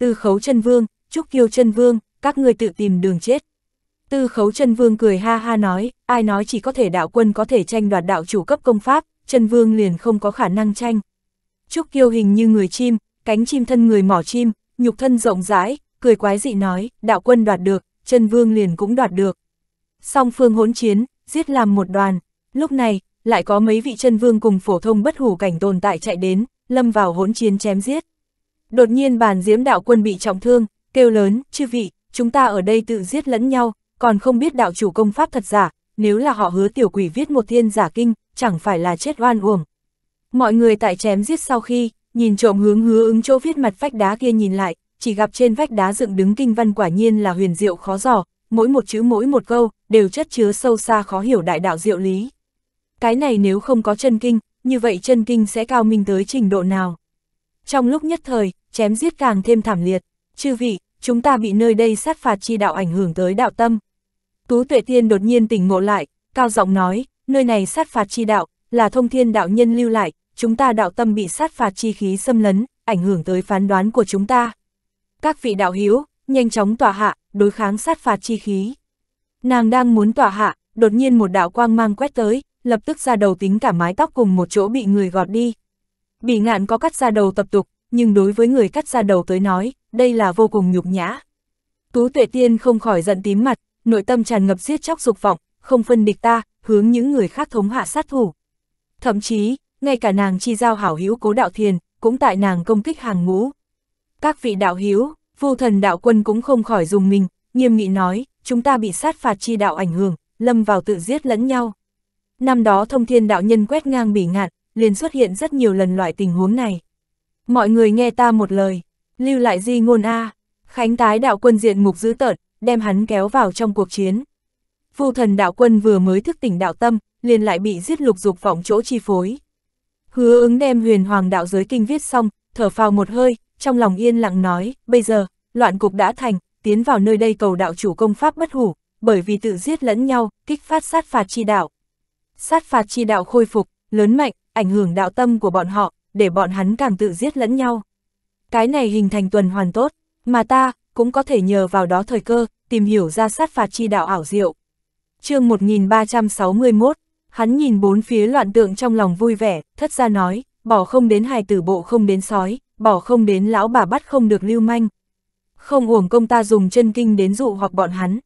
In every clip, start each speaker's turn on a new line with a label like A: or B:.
A: Tư khấu chân vương, trúc kiêu chân vương, các người tự tìm đường chết. Tư khấu chân vương cười ha ha nói, ai nói chỉ có thể đạo quân có thể tranh đoạt đạo chủ cấp công pháp, chân vương liền không có khả năng tranh. Trúc kiêu hình như người chim, cánh chim thân người mỏ chim, nhục thân rộng rãi, cười quái dị nói, đạo quân đoạt được, chân vương liền cũng đoạt được. Song phương hỗn chiến, giết làm một đoàn, lúc này, lại có mấy vị chân vương cùng phổ thông bất hủ cảnh tồn tại chạy đến, lâm vào hỗn chiến chém giết. Đột nhiên bàn diễm đạo quân bị trọng thương, kêu lớn, chư vị, chúng ta ở đây tự giết lẫn nhau, còn không biết đạo chủ công pháp thật giả, nếu là họ hứa tiểu quỷ viết một thiên giả kinh, chẳng phải là chết oan uổng. Mọi người tại chém giết sau khi, nhìn trộm hướng hứa ứng chỗ viết mặt vách đá kia nhìn lại, chỉ gặp trên vách đá dựng đứng kinh văn quả nhiên là huyền diệu khó giỏ, mỗi một chữ mỗi một câu, đều chất chứa sâu xa khó hiểu đại đạo diệu lý. Cái này nếu không có chân kinh, như vậy chân kinh sẽ cao minh tới trình độ nào? trong lúc nhất thời, chém giết càng thêm thảm liệt. Chư vị, chúng ta bị nơi đây sát phạt chi đạo ảnh hưởng tới đạo tâm. Tú Tuệ thiên đột nhiên tỉnh ngộ lại, cao giọng nói, nơi này sát phạt chi đạo, là thông thiên đạo nhân lưu lại, chúng ta đạo tâm bị sát phạt chi khí xâm lấn, ảnh hưởng tới phán đoán của chúng ta. Các vị đạo hiếu, nhanh chóng tỏa hạ, đối kháng sát phạt chi khí. Nàng đang muốn tỏa hạ, đột nhiên một đạo quang mang quét tới, lập tức ra đầu tính cả mái tóc cùng một chỗ bị người gọt đi, Bỉ ngạn có cắt ra đầu tập tục, nhưng đối với người cắt ra đầu tới nói, đây là vô cùng nhục nhã. Tú tuệ tiên không khỏi giận tím mặt, nội tâm tràn ngập giết chóc dục vọng, không phân địch ta, hướng những người khác thống hạ sát thủ. Thậm chí, ngay cả nàng chi giao hảo hữu cố đạo thiền, cũng tại nàng công kích hàng ngũ. Các vị đạo hữu, vô thần đạo quân cũng không khỏi dùng mình, nghiêm nghị nói, chúng ta bị sát phạt chi đạo ảnh hưởng, lâm vào tự giết lẫn nhau. Năm đó thông thiên đạo nhân quét ngang bỉ ngạn, liền xuất hiện rất nhiều lần loại tình huống này. Mọi người nghe ta một lời, lưu lại di ngôn A, Khánh tái đạo quân diện mục dữ tợn, đem hắn kéo vào trong cuộc chiến. Phu thần đạo quân vừa mới thức tỉnh đạo tâm, liền lại bị giết lục dục vọng chỗ chi phối. Hứa ứng đem huyền hoàng đạo giới kinh viết xong, thở phào một hơi, trong lòng yên lặng nói, bây giờ, loạn cục đã thành, tiến vào nơi đây cầu đạo chủ công pháp bất hủ, bởi vì tự giết lẫn nhau, kích phát sát phạt chi đạo. Sát phạt chi đạo khôi phục, lớn mạnh, ảnh hưởng đạo tâm của bọn họ, để bọn hắn càng tự giết lẫn nhau. Cái này hình thành tuần hoàn tốt, mà ta cũng có thể nhờ vào đó thời cơ, tìm hiểu ra sát phạt chi đạo ảo diệu. chương 1361, hắn nhìn bốn phía loạn tượng trong lòng vui vẻ, thất ra nói, bỏ không đến hài tử bộ không đến sói, bỏ không đến lão bà bắt không được lưu manh. Không uổng công ta dùng chân kinh đến dụ hoặc bọn hắn.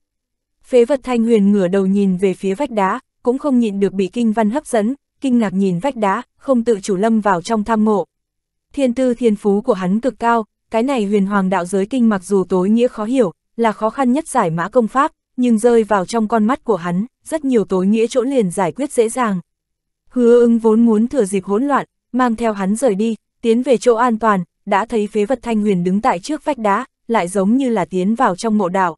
A: Phế vật thanh huyền ngửa đầu nhìn về phía vách đá, cũng không nhịn được bị kinh văn hấp dẫn, kinh ngạc nhìn vách đá, không tự chủ lâm vào trong tham mộ. Thiên tư thiên phú của hắn cực cao, cái này huyền hoàng đạo giới kinh mặc dù tối nghĩa khó hiểu, là khó khăn nhất giải mã công pháp, nhưng rơi vào trong con mắt của hắn, rất nhiều tối nghĩa chỗ liền giải quyết dễ dàng. Hứa ưng vốn muốn thừa dịp hỗn loạn, mang theo hắn rời đi, tiến về chỗ an toàn, đã thấy phế vật thanh huyền đứng tại trước vách đá, lại giống như là tiến vào trong mộ đạo.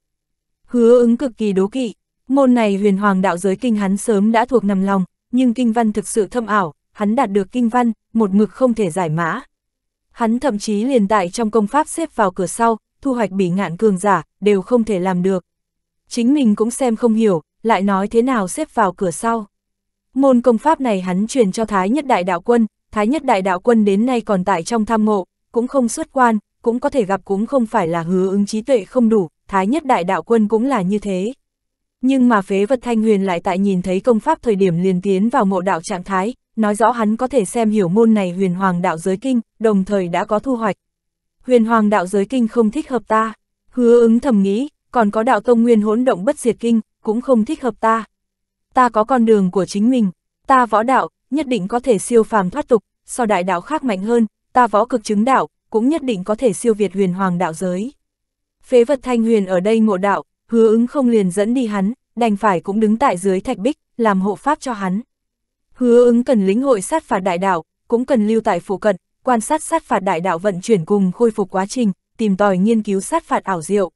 A: Hứa ứng cực kỳ đố kỵ, môn này huyền hoàng đạo giới kinh hắn sớm đã thuộc nằm lòng, nhưng kinh văn thực sự thâm ảo, hắn đạt được kinh văn, một mực không thể giải mã. Hắn thậm chí liền tại trong công pháp xếp vào cửa sau, thu hoạch bỉ ngạn cường giả, đều không thể làm được. Chính mình cũng xem không hiểu, lại nói thế nào xếp vào cửa sau. Môn công pháp này hắn truyền cho Thái Nhất Đại Đạo Quân, Thái Nhất Đại Đạo Quân đến nay còn tại trong tham ngộ, cũng không xuất quan, cũng có thể gặp cũng không phải là hứa ứng trí tuệ không đủ, Thái Nhất Đại Đạo Quân cũng là như thế. Nhưng mà phế vật thanh huyền lại tại nhìn thấy công pháp thời điểm liền tiến vào ngộ đạo trạng thái, nói rõ hắn có thể xem hiểu môn này huyền hoàng đạo giới kinh, đồng thời đã có thu hoạch. Huyền hoàng đạo giới kinh không thích hợp ta, hứa ứng thầm nghĩ, còn có đạo tông nguyên hỗn động bất diệt kinh, cũng không thích hợp ta. Ta có con đường của chính mình, ta võ đạo, nhất định có thể siêu phàm thoát tục, so đại đạo khác mạnh hơn, ta võ cực chứng đạo, cũng nhất định có thể siêu việt huyền hoàng đạo giới. Phế vật thanh huyền ở đây ngộ đạo, hứa ứng không liền dẫn đi hắn, đành phải cũng đứng tại dưới thạch bích, làm hộ pháp cho hắn. Hứa ứng cần lĩnh hội sát phạt đại đạo, cũng cần lưu tại phụ cận, quan sát sát phạt đại đạo vận chuyển cùng khôi phục quá trình, tìm tòi nghiên cứu sát phạt ảo diệu.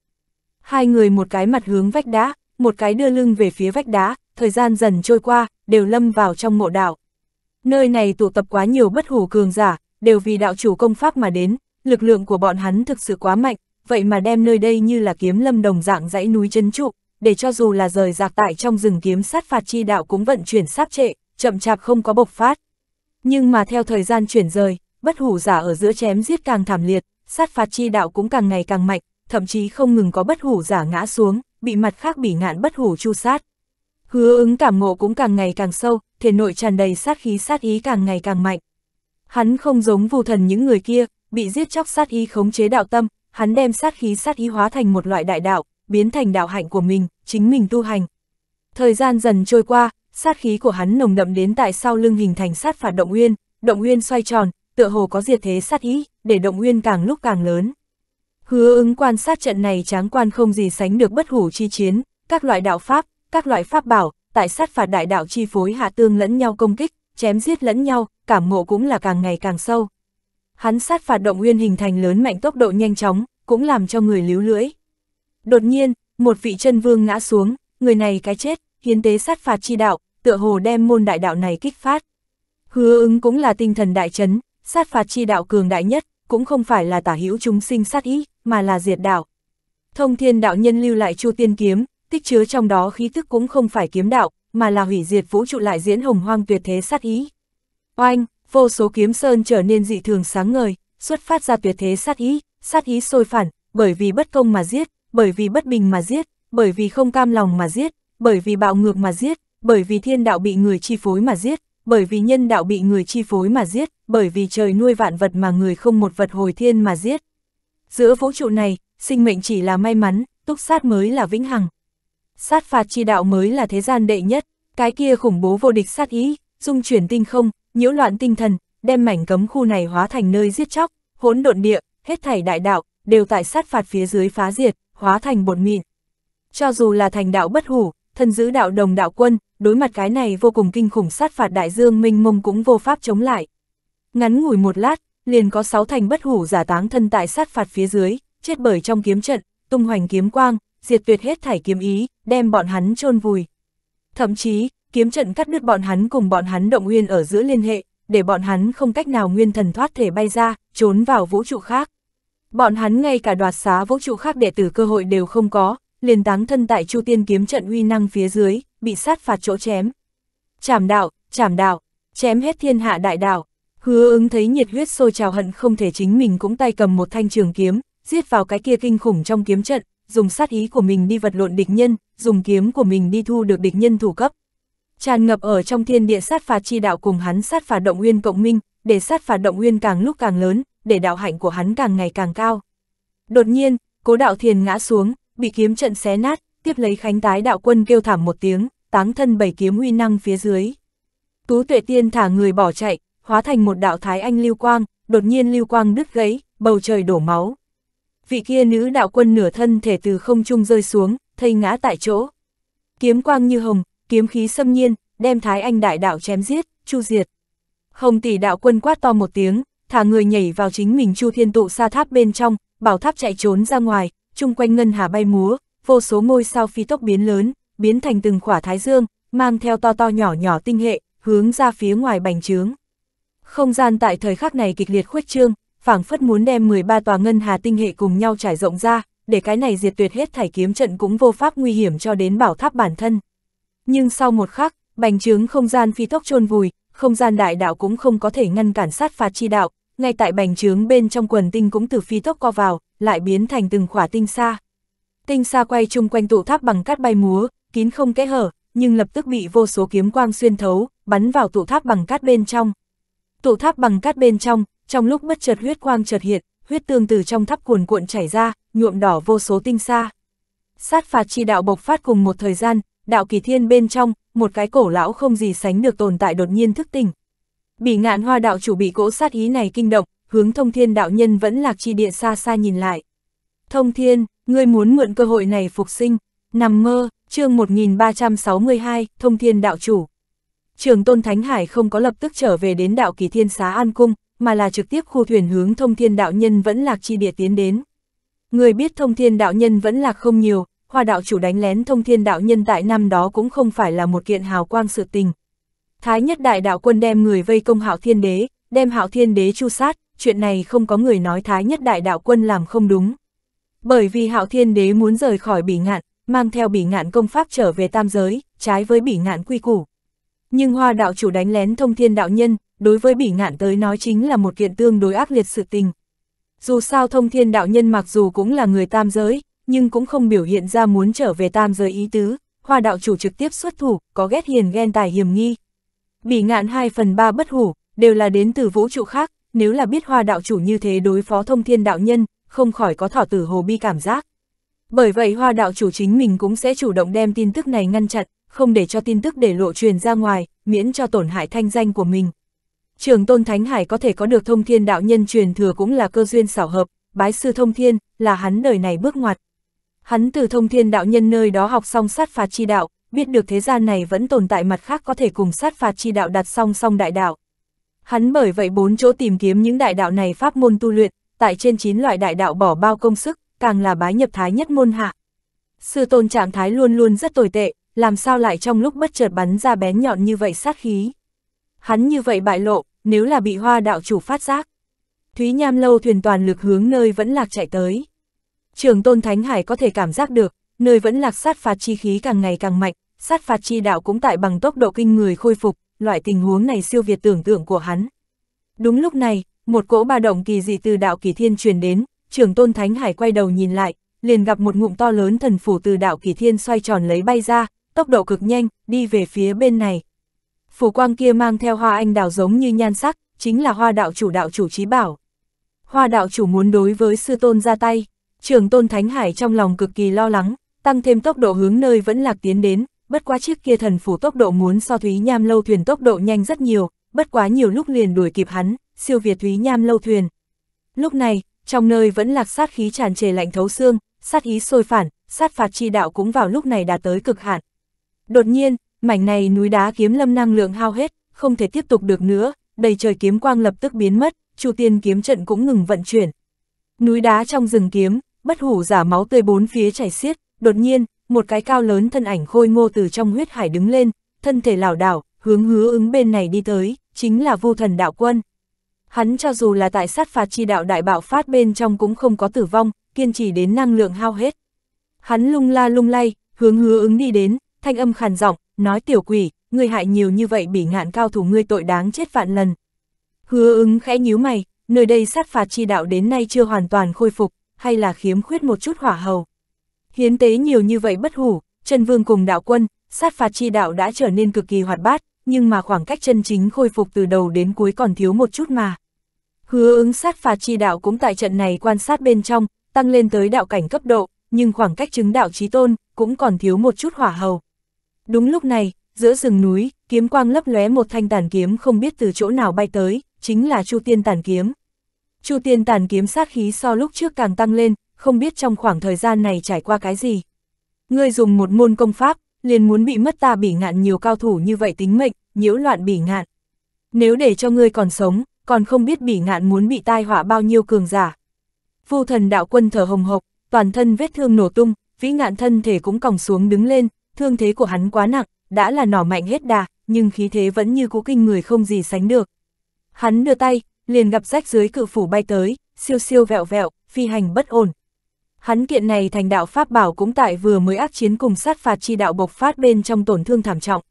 A: Hai người một cái mặt hướng vách đá, một cái đưa lưng về phía vách đá, thời gian dần trôi qua, đều lâm vào trong mộ đạo. Nơi này tụ tập quá nhiều bất hủ cường giả, đều vì đạo chủ công pháp mà đến, lực lượng của bọn hắn thực sự quá mạnh, vậy mà đem nơi đây như là kiếm lâm đồng dạng dãy núi chấn trụ, để cho dù là rời rạc tại trong rừng kiếm sát phạt chi đạo cũng vận chuyển sáp trệ, chậm chạp không có bộc phát. Nhưng mà theo thời gian chuyển rời, bất hủ giả ở giữa chém giết càng thảm liệt, sát phạt chi đạo cũng càng ngày càng mạnh, thậm chí không ngừng có bất hủ giả ngã xuống, bị mặt khác bị ngạn bất hủ chu sát. Hứa ứng cảm ngộ cũng càng ngày càng sâu, thể nội tràn đầy sát khí sát ý càng ngày càng mạnh. Hắn không giống vù thần những người kia, bị giết chóc sát ý khống chế đạo tâm, hắn đem sát khí sát ý hóa thành một loại đại đạo, biến thành đạo hạnh của mình, chính mình tu hành. Thời gian dần trôi qua, sát khí của hắn nồng đậm đến tại sau lưng hình thành sát phạt động nguyên, động nguyên xoay tròn, tựa hồ có diệt thế sát ý, để động nguyên càng lúc càng lớn. Hứa ứng quan sát trận này tráng quan không gì sánh được bất hủ chi chiến, các loại đạo pháp, các loại pháp bảo, tại sát phạt đại đạo chi phối hạ tương lẫn nhau công kích, chém giết lẫn nhau, cảm ngộ cũng là càng ngày càng sâu hắn sát phạt động nguyên hình thành lớn mạnh tốc độ nhanh chóng, cũng làm cho người líu lưỡi. Đột nhiên, một vị chân vương ngã xuống, người này cái chết, hiến tế sát phạt chi đạo, tựa hồ đem môn đại đạo này kích phát. Hứa ứng cũng là tinh thần đại chấn, sát phạt chi đạo cường đại nhất, cũng không phải là tả hữu chúng sinh sát ý, mà là diệt đạo. Thông thiên đạo nhân lưu lại chu tiên kiếm, tích chứa trong đó khí tức cũng không phải kiếm đạo, mà là hủy diệt vũ trụ lại diễn hồng hoang tuyệt thế sát ý. Oanh, vô số kiếm sơn trở nên dị thường sáng ngời, xuất phát ra tuyệt thế sát ý, sát ý sôi phản, bởi vì bất công mà giết, bởi vì bất bình mà giết, bởi vì không cam lòng mà giết, bởi vì bạo ngược mà giết, bởi vì thiên đạo bị người chi phối mà giết, bởi vì nhân đạo bị người chi phối mà giết, bởi vì trời nuôi vạn vật mà người không một vật hồi thiên mà giết. Giữa vũ trụ này, sinh mệnh chỉ là may mắn, túc sát mới là vĩnh hằng. Sát phạt chi đạo mới là thế gian đệ nhất, cái kia khủng bố vô địch sát ý, dung chuyển tinh không, nhiễu loạn tinh thần, đem mảnh cấm khu này hóa thành nơi giết chóc, hỗn độn địa, hết thảy đại đạo, đều tại sát phạt phía dưới phá diệt, hóa thành bột mịn. Cho dù là thành đạo bất hủ, thần giữ đạo đồng đạo quân, đối mặt cái này vô cùng kinh khủng sát phạt đại dương minh mông cũng vô pháp chống lại. Ngắn ngủi một lát, liền có sáu thành bất hủ giả táng thân tại sát phạt phía dưới, chết bởi trong kiếm trận, tung hoành kiếm quang, diệt tuyệt hết thảy kiếm ý, đem bọn hắn chôn vùi. Thậm chí, kiếm trận cắt đứt bọn hắn cùng bọn hắn động nguyên ở giữa liên hệ, để bọn hắn không cách nào nguyên thần thoát thể bay ra, trốn vào vũ trụ khác. Bọn hắn ngay cả đoạt xá vũ trụ khác đệ tử cơ hội đều không có, liền táng thân tại Chu Tiên kiếm trận uy năng phía dưới, bị sát phạt chỗ chém. Chảm đạo, chảm đạo, chém hết thiên hạ đại đạo. Hứa ứng thấy nhiệt huyết sôi trào hận không thể chính mình cũng tay cầm một thanh trường kiếm, giết vào cái kia kinh khủng trong kiếm trận, dùng sát ý của mình đi vật lộn địch nhân, dùng kiếm của mình đi thu được địch nhân thủ cấp, Tràn ngập ở trong thiên địa sát phạt chi đạo cùng hắn sát phạt động nguyên cộng minh, để sát phạt động nguyên càng lúc càng lớn, để đạo hạnh của hắn càng ngày càng cao. Đột nhiên, cố đạo thiền ngã xuống, bị kiếm trận xé nát, tiếp lấy khánh tái đạo quân kêu thảm một tiếng, táng thân bảy kiếm huy năng phía dưới. Tú tuệ tiên thả người bỏ chạy, hóa thành một đạo thái anh lưu quang, đột nhiên lưu quang đứt gãy, bầu trời đổ máu. Vị kia nữ đạo quân nửa thân thể từ không trung rơi xuống, thây ngã tại chỗ. Kiếm quang như hồng, kiếm khí xâm nhiên, đem Thái Anh đại đạo chém giết, chu diệt. Hồng tỷ đạo quân quát to một tiếng, thả người nhảy vào chính mình chu thiên tụ sa tháp bên trong, bảo tháp chạy trốn ra ngoài, chung quanh ngân hà bay múa, vô số ngôi sao phi tốc biến lớn, biến thành từng khỏa thái dương, mang theo to to nhỏ nhỏ tinh hệ, hướng ra phía ngoài bành trướng. Không gian tại thời khắc này kịch liệt khuếch trương, phảng phất muốn đem 13 tòa ngân hà tinh hệ cùng nhau trải rộng ra, để cái này diệt tuyệt hết thải kiếm trận cũng vô pháp nguy hiểm cho đến bảo tháp bản thân. Nhưng sau một khắc, bành trướng không gian phi tốc chôn vùi, không gian đại đạo cũng không có thể ngăn cản sát phạt chi đạo, ngay tại bành trướng bên trong quần tinh cũng từ phi tốc co vào, lại biến thành từng khỏa tinh xa. Tinh xa quay chung quanh tụ tháp bằng cát bay múa, kín không kẽ hở, nhưng lập tức bị vô số kiếm quang xuyên thấu, bắn vào tụ tháp bằng cát bên trong. Tụ tháp bằng cát bên trong, trong lúc bất chợt huyết quang chợt hiện, huyết tương từ trong tháp cuồn cuộn chảy ra, nhuộm đỏ vô số tinh xa. Sát phạt chi đạo bộc phát cùng một thời gian, đạo kỳ thiên bên trong, một cái cổ lão không gì sánh được tồn tại đột nhiên thức tỉnh. bị ngạn hoa đạo chủ bị cỗ sát ý này kinh động, hướng thông thiên đạo nhân vẫn lạc chi địa xa xa nhìn lại. Thông thiên, ngươi muốn mượn cơ hội này phục sinh, nằm mơ, chương 1362, thông thiên đạo chủ. Trường Tôn Thánh Hải không có lập tức trở về đến đạo kỳ thiên xá An Cung, mà là trực tiếp khu thuyền hướng thông thiên đạo nhân vẫn lạc chi địa tiến đến. Người biết thông thiên đạo nhân vẫn lạc không nhiều, hoa đạo chủ đánh lén thông thiên đạo nhân tại năm đó cũng không phải là một kiện hào quang sự tình. Thái nhất đại đạo quân đem người vây công hạo thiên đế, đem hạo thiên đế chu sát, chuyện này không có người nói thái nhất đại đạo quân làm không đúng. Bởi vì hạo thiên đế muốn rời khỏi bỉ ngạn, mang theo bỉ ngạn công pháp trở về tam giới, trái với bỉ ngạn quy củ. Nhưng hoa đạo chủ đánh lén thông thiên đạo nhân, đối với bỉ ngạn tới nói chính là một kiện tương đối ác liệt sự tình. Dù sao thông thiên đạo nhân mặc dù cũng là người tam giới, nhưng cũng không biểu hiện ra muốn trở về tam giới ý tứ, hoa đạo chủ trực tiếp xuất thủ, có ghét hiền ghen tài hiểm nghi. bị ngạn 2 phần 3 bất hủ, đều là đến từ vũ trụ khác, nếu là biết hoa đạo chủ như thế đối phó thông thiên đạo nhân, không khỏi có thỏ tử hồ bi cảm giác. Bởi vậy hoa đạo chủ chính mình cũng sẽ chủ động đem tin tức này ngăn chặn, không để cho tin tức để lộ truyền ra ngoài, miễn cho tổn hại thanh danh của mình. Trường Tôn Thánh Hải có thể có được thông thiên đạo nhân truyền thừa cũng là cơ duyên xảo hợp, bái sư thông thiên, là hắn đời này bước ngoặt. Hắn từ thông thiên đạo nhân nơi đó học xong sát phạt chi đạo, biết được thế gian này vẫn tồn tại mặt khác có thể cùng sát phạt chi đạo đặt song song đại đạo. Hắn bởi vậy bốn chỗ tìm kiếm những đại đạo này pháp môn tu luyện, tại trên chín loại đại đạo bỏ bao công sức, càng là bái nhập thái nhất môn hạ. Sư tôn trạng thái luôn luôn rất tồi tệ, làm sao lại trong lúc bất chợt bắn ra bén nhọn như vậy sát khí. Hắn như vậy bại lộ, nếu là bị hoa đạo chủ phát giác. Thúy Nham lâu thuyền toàn lực hướng nơi vẫn lạc chạy tới. Trường tôn Thánh Hải có thể cảm giác được, nơi vẫn lạc sát phạt chi khí càng ngày càng mạnh, sát phạt chi đạo cũng tại bằng tốc độ kinh người khôi phục, loại tình huống này siêu việt tưởng tượng của hắn. Đúng lúc này, một cỗ ba động kỳ dị từ đạo kỳ thiên truyền đến, trường tôn Thánh Hải quay đầu nhìn lại, liền gặp một ngụm to lớn thần phủ từ đạo kỳ thiên xoay tròn lấy bay ra, tốc độ cực nhanh, đi về phía bên này. Phủ quang kia mang theo hoa anh đào giống như nhan sắc, chính là hoa đạo chủ đạo chủ trí bảo. Hoa đạo chủ muốn đối với sư tôn ra tay. Trường tôn Thánh Hải trong lòng cực kỳ lo lắng, tăng thêm tốc độ hướng nơi vẫn lạc tiến đến, bất quá chiếc kia thần phủ tốc độ muốn so Thúy Nham lâu thuyền tốc độ nhanh rất nhiều, bất quá nhiều lúc liền đuổi kịp hắn, siêu việt Thúy Nham lâu thuyền. Lúc này, trong nơi vẫn lạc sát khí tràn trề lạnh thấu xương, sát ý sôi phản, sát phạt chi đạo cũng vào lúc này đạt tới cực hạn. Đột nhiên, mảnh này núi đá kiếm lâm năng lượng hao hết, không thể tiếp tục được nữa, đầy trời kiếm quang lập tức biến mất, Chu Tiên kiếm trận cũng ngừng vận chuyển. Núi đá trong rừng kiếm, bất hủ giả máu tươi bốn phía chảy xiết, đột nhiên, một cái cao lớn thân ảnh khôi ngô từ trong huyết hải đứng lên, thân thể lảo đảo, hướng hứa ứng bên này đi tới, chính là vu thần đạo quân. Hắn cho dù là tại sát phạt chi đạo đại bạo phát bên trong cũng không có tử vong, kiên trì đến năng lượng hao hết. Hắn lung la lung lay, hướng hứa ứng đi đến, thanh âm khàn giọng, nói tiểu quỷ, ngươi hại nhiều như vậy bị ngạn cao thủ ngươi tội đáng chết vạn lần. Hứa ứng khẽ nhíu mày, nơi đây sát phạt chi đạo đến nay chưa hoàn toàn khôi phục, hay là khiếm khuyết một chút hỏa hầu. Hiến tế nhiều như vậy bất hủ, chân vương cùng đạo quân, sát phạt chi đạo đã trở nên cực kỳ hoạt bát, nhưng mà khoảng cách chân chính khôi phục từ đầu đến cuối còn thiếu một chút mà. Hứa ứng sát phạt chi đạo cũng tại trận này quan sát bên trong, tăng lên tới đạo cảnh cấp độ, nhưng khoảng cách chứng đạo trí tôn cũng còn thiếu một chút hỏa hầu. Đúng lúc này, giữa rừng núi, kiếm quang lấp lóe một thanh tàn kiếm không biết từ chỗ nào bay tới, chính là Chu Tiên tàn kiếm. Chu tiên tàn kiếm sát khí so lúc trước càng tăng lên, không biết trong khoảng thời gian này trải qua cái gì. Ngươi dùng một môn công pháp, liền muốn bị mất ta bỉ ngạn nhiều cao thủ như vậy tính mệnh, nhiễu loạn bỉ ngạn. Nếu để cho ngươi còn sống, còn không biết bỉ ngạn muốn bị tai họa bao nhiêu cường giả. Phu thần đạo quân thở hồng hộc, toàn thân vết thương nổ tung, vĩ ngạn thân thể cũng còng xuống đứng lên, thương thế của hắn quá nặng, đã là nỏ mạnh hết đà, nhưng khí thế vẫn như cũ kinh người không gì sánh được. Hắn đưa tay, liền gặp rách dưới cự phủ bay tới, siêu siêu vẹo vẹo, phi hành bất ổn. Hắn kiện này thành đạo pháp bảo cũng tại vừa mới ác chiến cùng sát phạt chi đạo bộc phát bên trong tổn thương thảm trọng.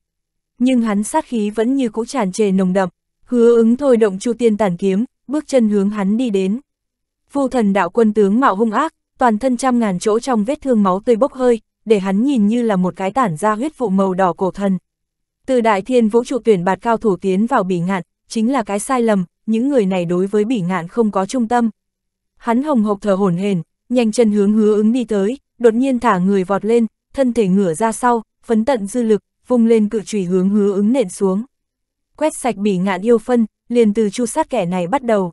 A: Nhưng hắn sát khí vẫn như cũ tràn trề nồng đậm, hứa ứng thôi động chu tiên tản kiếm, bước chân hướng hắn đi đến. Vu thần đạo quân tướng mạo hung ác, toàn thân trăm ngàn chỗ trong vết thương máu tươi bốc hơi, để hắn nhìn như là một cái tản ra huyết vụ màu đỏ cổ thần. Từ đại thiên vũ trụ tuyển bạt cao thủ tiến vào bỉ ngạn, chính là cái sai lầm, những người này đối với bỉ ngạn không có trung tâm. Hắn hồng hộc thở hổn hển, nhanh chân hướng hứa ứng đi tới, đột nhiên thả người vọt lên, thân thể ngửa ra sau, phấn tận dư lực, vung lên cự trùy hướng hứa ứng nện xuống. Quét sạch bỉ ngạn yêu phân, liền từ chu sát kẻ này bắt đầu.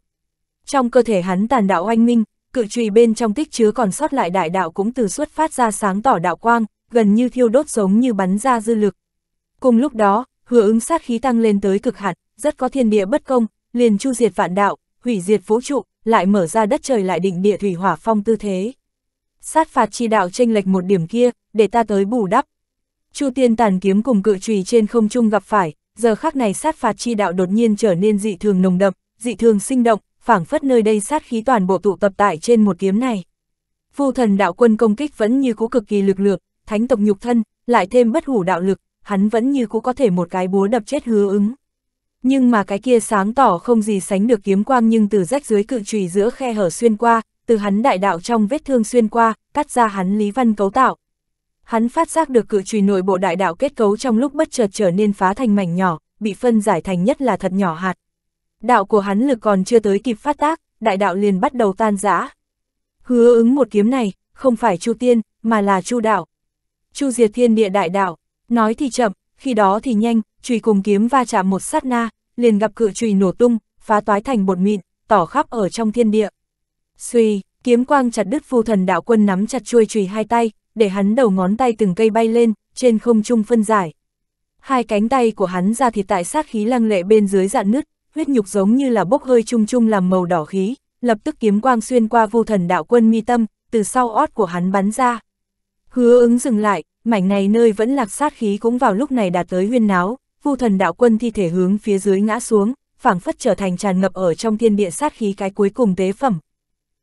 A: Trong cơ thể hắn tàn đạo oanh minh, cự trùy bên trong tích chứa còn sót lại đại đạo cũng từ xuất phát ra sáng tỏ đạo quang, gần như thiêu đốt giống như bắn ra dư lực. Cùng lúc đó, hứa ứng sát khí tăng lên tới cực hạn, rất có thiên địa bất công, liền chu diệt vạn đạo, hủy diệt vũ trụ, lại mở ra đất trời lại định địa thủy hỏa phong tư thế. Sát phạt chi đạo tranh lệch một điểm kia, để ta tới bù đắp. Chu tiên tàn kiếm cùng cự trùy trên không trung gặp phải, giờ khắc này sát phạt chi đạo đột nhiên trở nên dị thường nồng đậm, dị thường sinh động, phảng phất nơi đây sát khí toàn bộ tụ tập tại trên một kiếm này. Phu thần đạo quân công kích vẫn như cũ cực kỳ lực lượng, thánh tộc nhục thân, lại thêm bất hủ đạo lực, hắn vẫn như cũ có thể một cái búa đập chết hứa ứng nhưng mà cái kia sáng tỏ không gì sánh được kiếm quang nhưng từ rách dưới cự trùy giữa khe hở xuyên qua, từ hắn đại đạo trong vết thương xuyên qua, cắt ra hắn Lý Văn cấu tạo. Hắn phát giác được cự trùy nội bộ đại đạo kết cấu trong lúc bất chợt trở nên phá thành mảnh nhỏ, bị phân giải thành nhất là thật nhỏ hạt. Đạo của hắn lực còn chưa tới kịp phát tác, đại đạo liền bắt đầu tan rã. Hứa ứng một kiếm này, không phải Chu Tiên, mà là Chu Đạo. Chu Diệt Thiên Địa Đại Đạo, nói thì chậm, khi đó thì nhanh, chùy cùng kiếm va chạm một sát na, liền gặp cự chùy nổ tung, phá toái thành bột mịn, tỏ khắp ở trong thiên địa. Xuy, kiếm quang chặt đứt phu thần đạo quân nắm chặt chuôi chùy hai tay, để hắn đầu ngón tay từng cây bay lên, trên không trung phân giải. Hai cánh tay của hắn ra thì tại sát khí lăng lệ bên dưới dạn nứt, huyết nhục giống như là bốc hơi chung chung làm màu đỏ khí, lập tức kiếm quang xuyên qua vô thần đạo quân mi tâm, từ sau ót của hắn bắn ra. Hứa ứng dừng lại, mảnh này nơi vẫn lạc sát khí cũng vào lúc này đạt tới huyên náo, vu thần đạo quân thi thể hướng phía dưới ngã xuống, phảng phất trở thành tràn ngập ở trong thiên địa sát khí cái cuối cùng tế phẩm.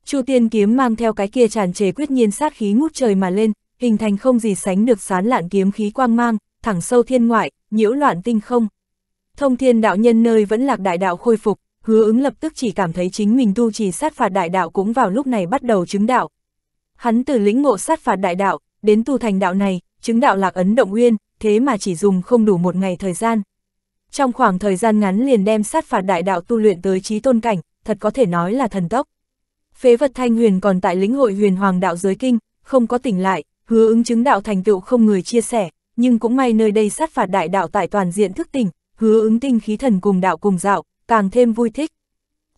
A: Chu tiên kiếm mang theo cái kia tràn trề quyết nhiên sát khí ngút trời mà lên, hình thành không gì sánh được sán lạn kiếm khí quang mang, thẳng sâu thiên ngoại, nhiễu loạn tinh không. Thông thiên đạo nhân nơi vẫn lạc đại đạo khôi phục, hứa ứng lập tức chỉ cảm thấy chính mình tu trì sát phạt đại đạo cũng vào lúc này bắt đầu chứng đạo. Hắn từ lĩnh ngộ sát phạt đại đạo, đến tu thành đạo này, chứng đạo lạc ấn động nguyên thế mà chỉ dùng không đủ một ngày thời gian. Trong khoảng thời gian ngắn liền đem sát phạt đại đạo tu luyện tới trí tôn cảnh, thật có thể nói là thần tốc. Phế vật thanh huyền còn tại lĩnh hội huyền hoàng đạo giới kinh, không có tỉnh lại, hứa ứng chứng đạo thành tựu không người chia sẻ, nhưng cũng may nơi đây sát phạt đại đạo tại toàn diện thức tỉnh, hứa ứng tinh khí thần cùng đạo cùng dạo, càng thêm vui thích.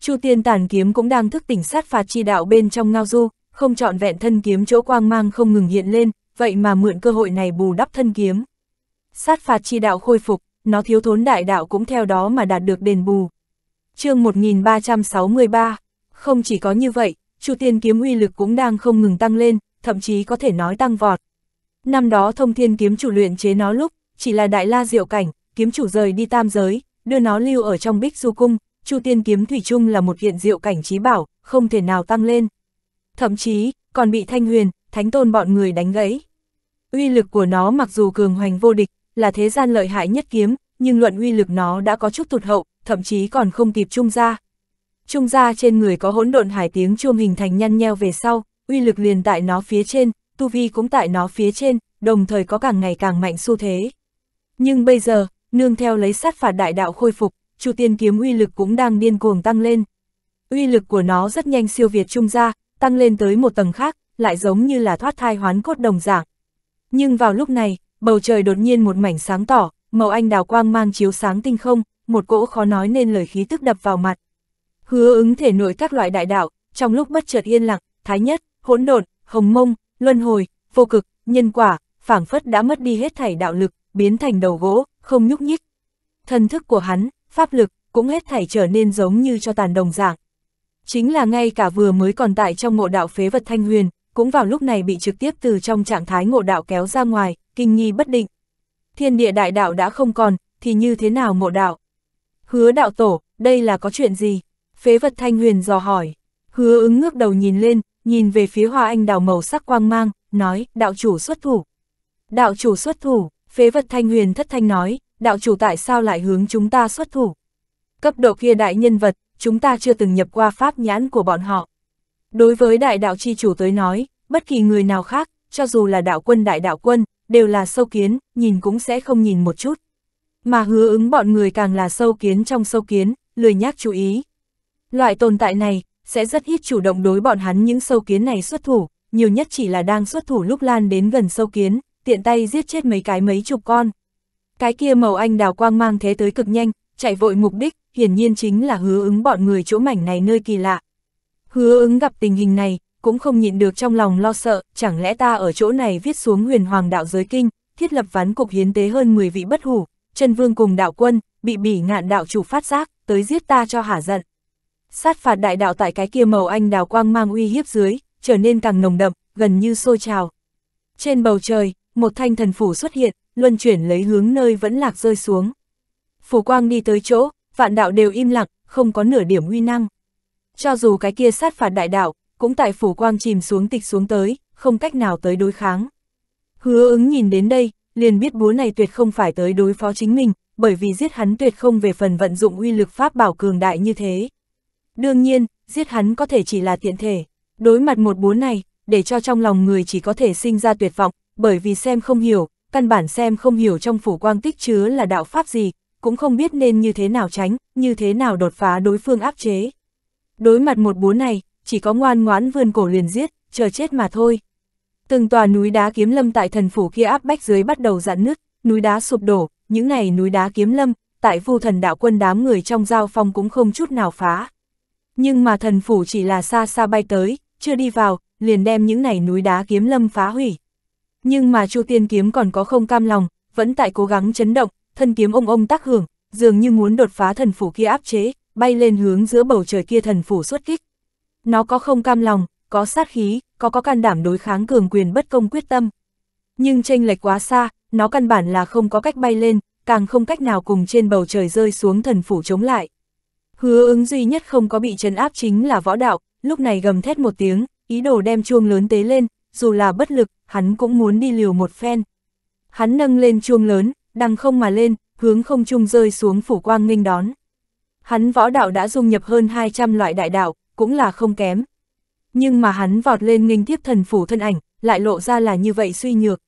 A: Chu tiên tàn kiếm cũng đang thức tỉnh sát phạt chi đạo bên trong ngao du, không trọn vẹn thân kiếm chỗ quang mang không ngừng hiện lên, vậy mà mượn cơ hội này bù đắp thân kiếm. Sát phạt chi đạo khôi phục, nó thiếu thốn đại đạo cũng theo đó mà đạt được đền bù. chương 1363, không chỉ có như vậy, Chu Tiên kiếm uy lực cũng đang không ngừng tăng lên, thậm chí có thể nói tăng vọt. Năm đó thông thiên kiếm chủ luyện chế nó lúc, chỉ là đại la diệu cảnh, kiếm chủ rời đi tam giới, đưa nó lưu ở trong bích du cung, Chu Tiên kiếm thủy chung là một hiện diệu cảnh trí bảo, không thể nào tăng lên. Thậm chí, còn bị Thanh Huyền, thánh tôn bọn người đánh gãy. Uy lực của nó mặc dù cường hoành vô địch, là thế gian lợi hại nhất kiếm, nhưng luận uy lực nó đã có chút tụt hậu, thậm chí còn không kịp trung gia. Trung gia trên người có hỗn độn hải tiếng chuông hình thành nhăn nheo về sau, uy lực liền tại nó phía trên, tu vi cũng tại nó phía trên, đồng thời có càng ngày càng mạnh xu thế. Nhưng bây giờ, nương theo lấy sát phạt đại đạo khôi phục, Chu Tiên kiếm uy lực cũng đang điên cuồng tăng lên. Uy lực của nó rất nhanh siêu việt trung gia, tăng lên tới một tầng khác, lại giống như là thoát thai hoán cốt đồng dạng. Nhưng vào lúc này, bầu trời đột nhiên một mảnh sáng tỏ, màu anh đào quang mang chiếu sáng tinh không, một cỗ khó nói nên lời khí tức đập vào mặt. Hứa ứng thể nổi các loại đại đạo, trong lúc bất chợt yên lặng, thái nhất, hỗn độn, hồng mông, luân hồi, vô cực, nhân quả, phảng phất đã mất đi hết thảy đạo lực, biến thành đầu gỗ, không nhúc nhích. Thần thức của hắn, pháp lực, cũng hết thảy trở nên giống như cho tàn đồng dạng. Chính là ngay cả vừa mới còn tại trong mộ đạo phế vật thanh huyền, cũng vào lúc này bị trực tiếp từ trong trạng thái ngộ đạo kéo ra ngoài, kinh nghi bất định. Thiên địa đại đạo đã không còn, thì như thế nào ngộ đạo? Hứa đạo tổ, đây là có chuyện gì? Phế vật thanh huyền dò hỏi. Hứa ứng ngước đầu nhìn lên, nhìn về phía hoa anh đào màu sắc quang mang, nói, đạo chủ xuất thủ. Đạo chủ xuất thủ, phế vật thanh huyền thất thanh nói, đạo chủ tại sao lại hướng chúng ta xuất thủ? Cấp độ kia đại nhân vật, chúng ta chưa từng nhập qua pháp nhãn của bọn họ. Đối với đại đạo chi chủ tới nói, bất kỳ người nào khác, cho dù là đạo quân đại đạo quân, đều là sâu kiến, nhìn cũng sẽ không nhìn một chút. Mà hứa ứng bọn người càng là sâu kiến trong sâu kiến, lười nhác chú ý. Loại tồn tại này, sẽ rất ít chủ động đối bọn hắn những sâu kiến này xuất thủ, nhiều nhất chỉ là đang xuất thủ lúc lan đến gần sâu kiến, tiện tay giết chết mấy cái mấy chục con. Cái kia màu anh đào quang mang thế tới cực nhanh, chạy vội mục đích, hiển nhiên chính là hứa ứng bọn người chỗ mảnh này nơi kỳ lạ, Hứa ứng gặp tình hình này, cũng không nhịn được trong lòng lo sợ, chẳng lẽ ta ở chỗ này viết xuống huyền hoàng đạo giới kinh, thiết lập ván cục hiến tế hơn 10 vị bất hủ, chân vương cùng đạo quân, bị bỉ ngạn đạo chủ phát giác, tới giết ta cho hả giận. Sát phạt đại đạo tại cái kia màu anh đào quang mang uy hiếp dưới, trở nên càng nồng đậm, gần như sôi trào. Trên bầu trời, một thanh thần phủ xuất hiện, luân chuyển lấy hướng nơi vẫn lạc rơi xuống. Phủ quang đi tới chỗ, vạn đạo đều im lặng, không có nửa điểm uy năng. Cho dù cái kia sát phạt đại đạo, cũng tại phủ quang chìm xuống tịch xuống tới, không cách nào tới đối kháng. Hứa ứng nhìn đến đây, liền biết búa này tuyệt không phải tới đối phó chính mình, bởi vì giết hắn tuyệt không về phần vận dụng uy lực pháp bảo cường đại như thế. Đương nhiên, giết hắn có thể chỉ là tiện thể. Đối mặt một búa này, để cho trong lòng người chỉ có thể sinh ra tuyệt vọng, bởi vì xem không hiểu, căn bản xem không hiểu trong phủ quang tích chứa là đạo pháp gì, cũng không biết nên như thế nào tránh, như thế nào đột phá đối phương áp chế đối mặt một búa này, chỉ có ngoan ngoãn vươn cổ liền giết, chờ chết mà thôi. Từng tòa núi đá kiếm lâm tại thần phủ kia áp bách dưới bắt đầu dạn nứt, núi đá sụp đổ, những này núi đá kiếm lâm, tại vu thần đạo quân đám người trong giao phong cũng không chút nào phá. Nhưng mà thần phủ chỉ là xa xa bay tới, chưa đi vào, liền đem những này núi đá kiếm lâm phá hủy. Nhưng mà Chu Tiên kiếm còn có không cam lòng, vẫn tại cố gắng chấn động, thân kiếm ông ông tác hưởng, dường như muốn đột phá thần phủ kia áp chế, bay lên hướng giữa bầu trời kia thần phủ xuất kích. Nó có không cam lòng, có sát khí, có có can đảm đối kháng cường quyền bất công quyết tâm. Nhưng tranh lệch quá xa, nó căn bản là không có cách bay lên, càng không cách nào cùng trên bầu trời rơi xuống thần phủ chống lại. Hứa ứng duy nhất không có bị chấn áp chính là võ đạo, lúc này gầm thét một tiếng, ý đồ đem chuông lớn tế lên, dù là bất lực, hắn cũng muốn đi liều một phen. Hắn nâng lên chuông lớn, đằng không mà lên, hướng không trung rơi xuống phủ quang nghênh đón. Hắn võ đạo đã dung nhập hơn 200 loại đại đạo, cũng là không kém. Nhưng mà hắn vọt lên nghinh tiếp thần phủ thân ảnh, lại lộ ra là như vậy suy nhược.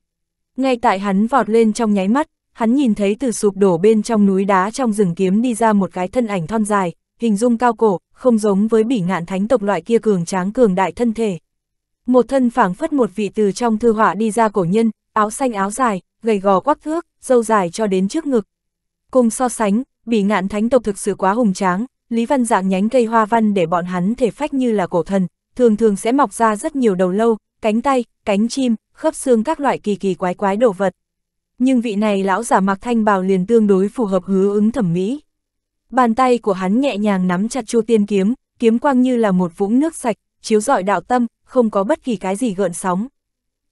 A: Ngay tại hắn vọt lên trong nháy mắt, hắn nhìn thấy từ sụp đổ bên trong núi đá trong rừng kiếm đi ra một cái thân ảnh thon dài, hình dung cao cổ, không giống với bỉ ngạn thánh tộc loại kia cường tráng cường đại thân thể. Một thân phảng phất một vị từ trong thư họa đi ra cổ nhân, áo xanh áo dài, gầy gò quắc thước, dâu dài cho đến trước ngực. Cùng so sánh, bỉ ngạn thánh tộc thực sự quá hùng tráng, Lý Văn dạng nhánh cây hoa văn để bọn hắn thể phách như là cổ thần, thường thường sẽ mọc ra rất nhiều đầu lâu, cánh tay, cánh chim, khớp xương các loại kỳ kỳ quái quái đồ vật. Nhưng vị này lão giả mặc thanh bào liền tương đối phù hợp hứa ứng thẩm mỹ. Bàn tay của hắn nhẹ nhàng nắm chặt chu tiên kiếm, kiếm quang như là một vũng nước sạch, chiếu rọi đạo tâm, không có bất kỳ cái gì gợn sóng.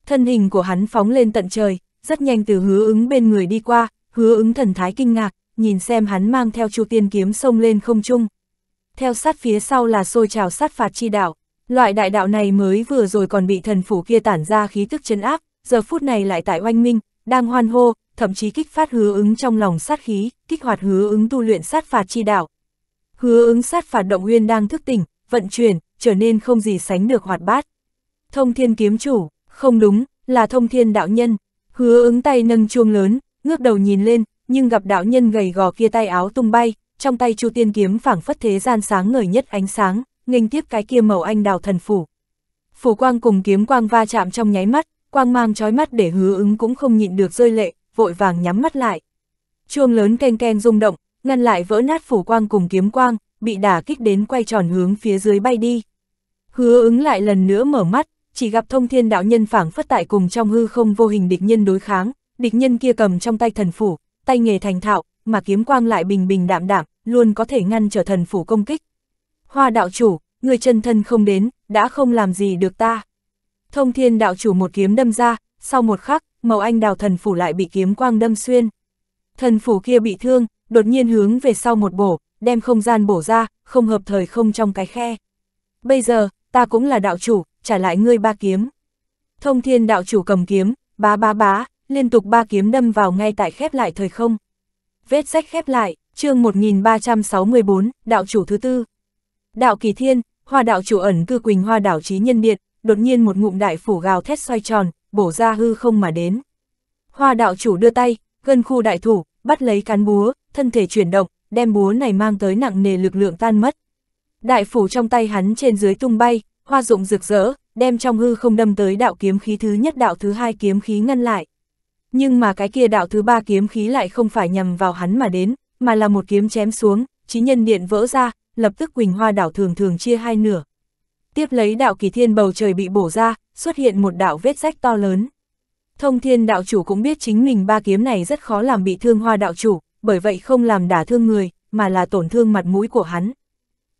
A: Thân hình của hắn phóng lên tận trời, rất nhanh từ hứa ứng bên người đi qua, hứa ứng thần thái kinh ngạc, nhìn xem hắn mang theo Chu Tiên kiếm xông lên không trung. Theo sát phía sau là sôi trào sát phạt chi đạo, loại đại đạo này mới vừa rồi còn bị thần phủ kia tản ra khí tức chấn áp, giờ phút này lại tại oanh minh, đang hoan hô, thậm chí kích phát hứa ứng trong lòng sát khí, kích hoạt hứa ứng tu luyện sát phạt chi đạo. Hứa ứng sát phạt động nguyên đang thức tỉnh, vận chuyển, trở nên không gì sánh được hoạt bát. Thông thiên kiếm chủ, không đúng, là thông thiên đạo nhân. Hứa ứng tay nâng chuông lớn, ngước đầu nhìn lên, nhưng gặp đạo nhân gầy gò kia tay áo tung bay, trong tay Chu Tiên kiếm phảng phất thế gian sáng ngời nhất ánh sáng, nghênh tiếp cái kia màu anh đào thần phủ. Phủ quang cùng kiếm quang va chạm trong nháy mắt, quang mang chói mắt để hứa ứng cũng không nhịn được rơi lệ, vội vàng nhắm mắt lại. Chuông lớn keng keng rung động, ngăn lại vỡ nát phủ quang cùng kiếm quang, bị đả kích đến quay tròn hướng phía dưới bay đi. Hứa ứng lại lần nữa mở mắt, chỉ gặp thông thiên đạo nhân phảng phất tại cùng trong hư không vô hình địch nhân đối kháng, địch nhân kia cầm trong tay thần phủ, tay nghề thành thạo, mà kiếm quang lại bình bình đạm đạm, luôn có thể ngăn trở thần phủ công kích. Hoa đạo chủ, người chân thân không đến, đã không làm gì được ta. Thông thiên đạo chủ một kiếm đâm ra, sau một khắc, màu anh đào thần phủ lại bị kiếm quang đâm xuyên. Thần phủ kia bị thương, đột nhiên hướng về sau một bổ, đem không gian bổ ra, không hợp thời không trong cái khe. Bây giờ, ta cũng là đạo chủ, trả lại ngươi ba kiếm. Thông thiên đạo chủ cầm kiếm, bá bá bá, liên tục ba kiếm đâm vào ngay tại khép lại thời không. Vết sách khép lại, chương 1364, đạo chủ thứ tư. Đạo kỳ thiên, hoa đạo chủ ẩn cư quỳnh hoa đảo trí nhân điện, đột nhiên một ngụm đại phủ gào thét xoay tròn, bổ ra hư không mà đến. Hoa đạo chủ đưa tay, gần khu đại thủ, bắt lấy cán búa, thân thể chuyển động, đem búa này mang tới nặng nề lực lượng tan mất. Đại phủ trong tay hắn trên dưới tung bay, hoa dụng rực rỡ, đem trong hư không đâm tới đạo kiếm khí thứ nhất đạo thứ hai kiếm khí ngăn lại nhưng mà cái kia đạo thứ ba kiếm khí lại không phải nhằm vào hắn mà đến, mà là một kiếm chém xuống, chí nhân điện vỡ ra, lập tức Quỳnh Hoa đảo thường thường chia hai nửa. Tiếp lấy đạo kỳ thiên bầu trời bị bổ ra, xuất hiện một đạo vết rách to lớn. Thông thiên đạo chủ cũng biết chính mình ba kiếm này rất khó làm bị thương hoa đạo chủ, bởi vậy không làm đả thương người, mà là tổn thương mặt mũi của hắn.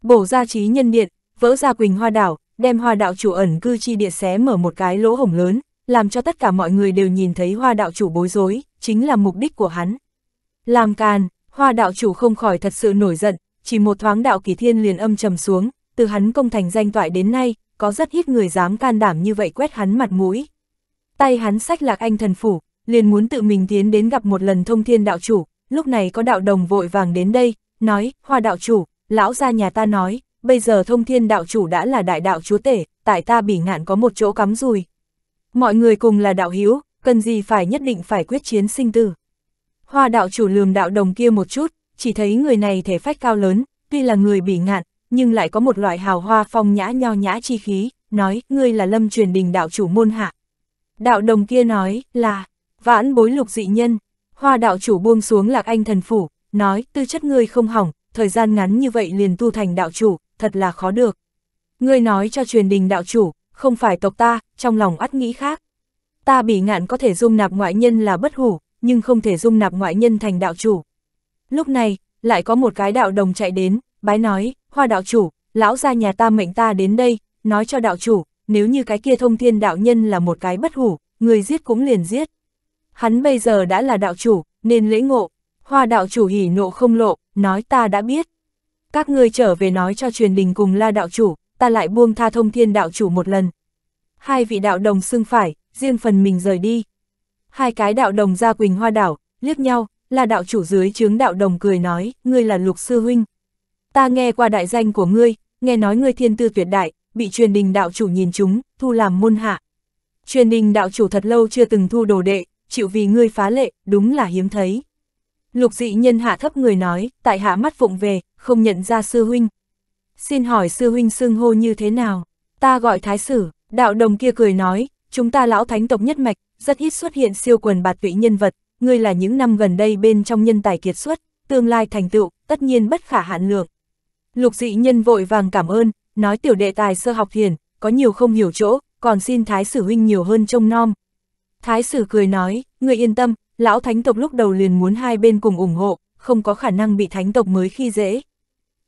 A: Bổ ra trí nhân điện, vỡ ra quỳnh hoa đảo, đem hoa đạo chủ ẩn cư chi địa xé mở một cái lỗ hổng lớn, làm cho tất cả mọi người đều nhìn thấy hoa đạo chủ bối rối, chính là mục đích của hắn. Làm càn, hoa đạo chủ không khỏi thật sự nổi giận, chỉ một thoáng đạo kỳ thiên liền âm trầm xuống, từ hắn công thành danh toại đến nay, có rất ít người dám can đảm như vậy quét hắn mặt mũi. Tay hắn sách lạc anh thần phủ, liền muốn tự mình tiến đến gặp một lần thông thiên đạo chủ, lúc này có đạo đồng vội vàng đến đây, nói, hoa đạo chủ, lão gia nhà ta nói, bây giờ thông thiên đạo chủ đã là đại đạo chúa tể, tại ta bỉ ngạn có một chỗ cắm rùi, Mọi người cùng là đạo hiếu, cần gì phải nhất định phải quyết chiến sinh tử. Hoa đạo chủ lườm đạo đồng kia một chút, chỉ thấy người này thể phách cao lớn, tuy là người bỉ ngạn, nhưng lại có một loại hào hoa phong nhã nho nhã chi khí, nói, ngươi là lâm truyền đình đạo chủ môn hạ. Đạo đồng kia nói, là, vãn bối lục dị nhân, hoa đạo chủ buông xuống lạc anh thần phủ, nói, tư chất ngươi không hỏng, thời gian ngắn như vậy liền tu thành đạo chủ, thật là khó được. Ngươi nói cho truyền đình đạo chủ, không phải tộc ta, trong lòng ắt nghĩ khác. Ta bỉ ngạn có thể dung nạp ngoại nhân là bất hủ, nhưng không thể dung nạp ngoại nhân thành đạo chủ. Lúc này, lại có một cái đạo đồng chạy đến, bái nói, hoa đạo chủ, lão gia nhà ta mệnh ta đến đây, nói cho đạo chủ, nếu như cái kia thông thiên đạo nhân là một cái bất hủ, người giết cũng liền giết. Hắn bây giờ đã là đạo chủ, nên lễ ngộ, hoa đạo chủ hỉ nộ không lộ, nói ta đã biết. Các ngươi trở về nói cho truyền đình cùng la đạo chủ, ta lại buông tha thông thiên đạo chủ một lần. Hai vị đạo đồng xưng phải, riêng phần mình rời đi. Hai cái đạo đồng ra quỳnh hoa đảo, liếc nhau, là đạo chủ dưới chướng đạo đồng cười nói, ngươi là lục sư huynh. Ta nghe qua đại danh của ngươi, nghe nói ngươi thiên tư tuyệt đại, bị truyền đình đạo chủ nhìn chúng, thu làm môn hạ. Truyền đình đạo chủ thật lâu chưa từng thu đồ đệ, chịu vì ngươi phá lệ, đúng là hiếm thấy. Lục dị nhân hạ thấp người nói, tại hạ mắt vụng về, không nhận ra sư huynh xin hỏi sư huynh xưng hô như thế nào? Ta gọi thái sử, đạo đồng kia cười nói, chúng ta lão thánh tộc nhất mạch, rất ít xuất hiện siêu quần bạt tụy nhân vật, ngươi là những năm gần đây bên trong nhân tài kiệt xuất, tương lai thành tựu, tất nhiên bất khả hạn lượng. Lục dị nhân vội vàng cảm ơn, nói tiểu đệ tài sơ học thiền, có nhiều không hiểu chỗ, còn xin thái sử huynh nhiều hơn trông nom. Thái sử cười nói, ngươi yên tâm, lão thánh tộc lúc đầu liền muốn hai bên cùng ủng hộ, không có khả năng bị thánh tộc mới khi dễ.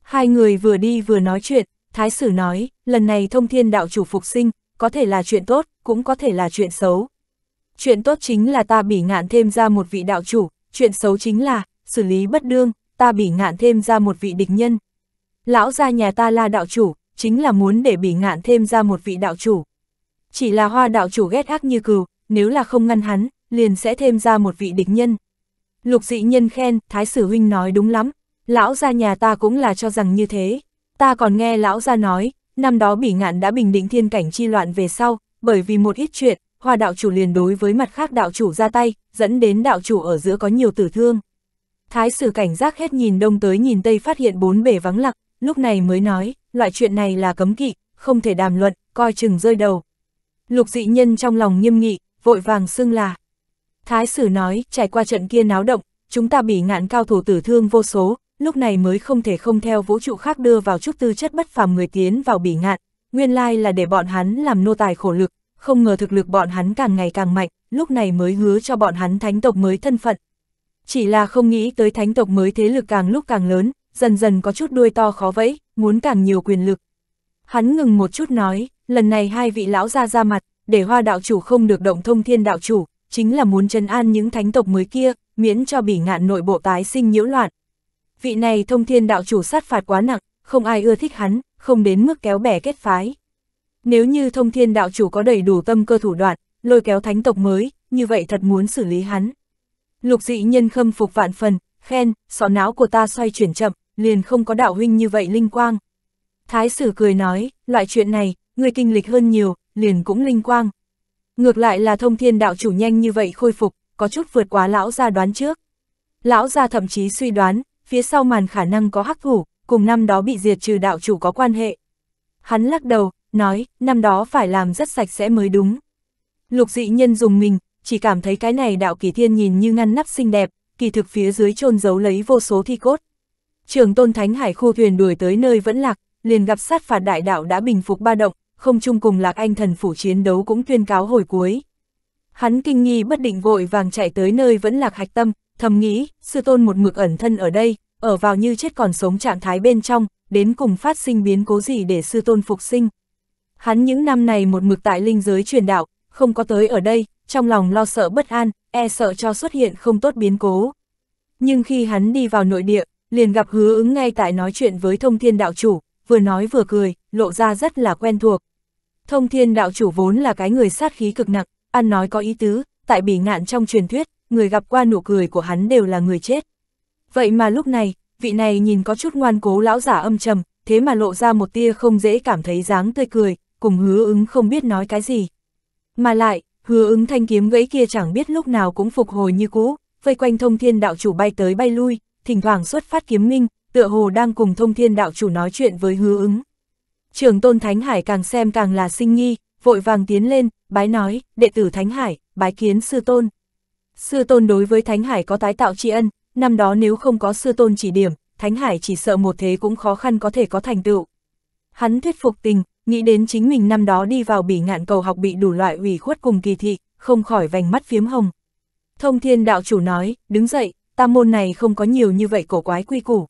A: Hai người vừa đi vừa nói chuyện, Thái Sử nói, lần này thông thiên đạo chủ phục sinh, có thể là chuyện tốt, cũng có thể là chuyện xấu. Chuyện tốt chính là ta bỉ ngạn thêm ra một vị đạo chủ, chuyện xấu chính là, xử lý bất đương, ta bỉ ngạn thêm ra một vị địch nhân. Lão gia nhà ta là đạo chủ, chính là muốn để bỉ ngạn thêm ra một vị đạo chủ. Chỉ là hoa đạo chủ ghét ác như cừu, nếu là không ngăn hắn, liền sẽ thêm ra một vị địch nhân. Lục dị nhân khen, Thái Sử Huynh nói đúng lắm, Lão gia nhà ta cũng là cho rằng như thế. Ta còn nghe lão gia nói, năm đó bỉ ngạn đã bình định thiên cảnh chi loạn về sau, bởi vì một ít chuyện, hòa đạo chủ liền đối với mặt khác đạo chủ ra tay, dẫn đến đạo chủ ở giữa có nhiều tử thương. Thái sử cảnh giác hết nhìn đông tới nhìn tây phát hiện bốn bể vắng lặng, lúc này mới nói, loại chuyện này là cấm kỵ, không thể đàm luận, coi chừng rơi đầu. Lục dị nhân trong lòng nghiêm nghị, vội vàng xưng là. Thái sử nói, trải qua trận kia náo động, chúng ta bị ngạn cao thủ tử thương vô số, lúc này mới không thể không theo vũ trụ khác đưa vào chút tư chất bất phàm người tiến vào bỉ ngạn, nguyên lai là để bọn hắn làm nô tài khổ lực, không ngờ thực lực bọn hắn càng ngày càng mạnh, lúc này mới hứa cho bọn hắn thánh tộc mới thân phận. Chỉ là không nghĩ tới thánh tộc mới thế lực càng lúc càng lớn, dần dần có chút đuôi to khó vẫy, muốn càng nhiều quyền lực. Hắn ngừng một chút nói, lần này hai vị lão ra ra mặt, để hoa đạo chủ không được động thông thiên đạo chủ, chính là muốn trấn an những thánh tộc mới kia, miễn cho bỉ ngạn nội bộ tái sinh nhiễu loạn, vị này thông thiên đạo chủ sát phạt quá nặng, không ai ưa thích hắn, không đến mức kéo bè kết phái. Nếu như thông thiên đạo chủ có đầy đủ tâm cơ thủ đoạn, lôi kéo thánh tộc mới, như vậy thật muốn xử lý hắn. Lục dị nhân khâm phục vạn phần, khen, sọ não của ta xoay chuyển chậm, liền không có đạo huynh như vậy linh quang. Thái sử cười nói, loại chuyện này, người kinh lịch hơn nhiều, liền cũng linh quang. Ngược lại là thông thiên đạo chủ nhanh như vậy khôi phục, có chút vượt quá lão gia đoán trước. Lão gia thậm chí suy đoán, phía sau màn khả năng có hắc thủ, cùng năm đó bị diệt trừ đạo chủ có quan hệ. Hắn lắc đầu, nói, năm đó phải làm rất sạch sẽ mới đúng. Lục dị nhân dùng mình, chỉ cảm thấy cái này đạo kỳ thiên nhìn như ngăn nắp xinh đẹp, kỳ thực phía dưới chôn giấu lấy vô số thi cốt. Trường tôn thánh hải khu thuyền đuổi tới nơi vẫn lạc, liền gặp sát phạt đại đạo đã bình phục ba động, không chung cùng lạc anh thần phủ chiến đấu cũng tuyên cáo hồi cuối. Hắn kinh nghi bất định vội vàng chạy tới nơi vẫn lạc hạch tâm, thầm nghĩ, sư tôn một mực ẩn thân ở đây, ở vào như chết còn sống trạng thái bên trong, đến cùng phát sinh biến cố gì để sư tôn phục sinh. Hắn những năm này một mực tại linh giới truyền đạo, không có tới ở đây, trong lòng lo sợ bất an, e sợ cho xuất hiện không tốt biến cố. Nhưng khi hắn đi vào nội địa, liền gặp hứa ứng ngay tại nói chuyện với thông thiên đạo chủ, vừa nói vừa cười, lộ ra rất là quen thuộc. Thông thiên đạo chủ vốn là cái người sát khí cực nặng, ăn nói có ý tứ, tại bỉ ngạn trong truyền thuyết, người gặp qua nụ cười của hắn đều là người chết. Vậy mà lúc này, vị này nhìn có chút ngoan cố lão giả âm trầm, thế mà lộ ra một tia không dễ cảm thấy dáng tươi cười, cùng hứa ứng không biết nói cái gì. Mà lại, hứa ứng thanh kiếm gãy kia chẳng biết lúc nào cũng phục hồi như cũ, vây quanh thông thiên đạo chủ bay tới bay lui, thỉnh thoảng xuất phát kiếm minh, tựa hồ đang cùng thông thiên đạo chủ nói chuyện với hứa ứng. Trường tôn Thánh Hải càng xem càng là sinh nghi, vội vàng tiến lên, bái nói, đệ tử Thánh Hải, bái kiến sư tôn. Sư tôn đối với Thánh Hải có tái tạo tri ân, năm đó nếu không có sư tôn chỉ điểm, Thánh Hải chỉ sợ một thế cũng khó khăn có thể có thành tựu. Hắn thuyết phục tình, nghĩ đến chính mình năm đó đi vào bỉ ngạn cầu học bị đủ loại ủy khuất cùng kỳ thị, không khỏi vành mắt phiếm hồng. Thông thiên đạo chủ nói, đứng dậy, ta môn này không có nhiều như vậy cổ quái quy củ.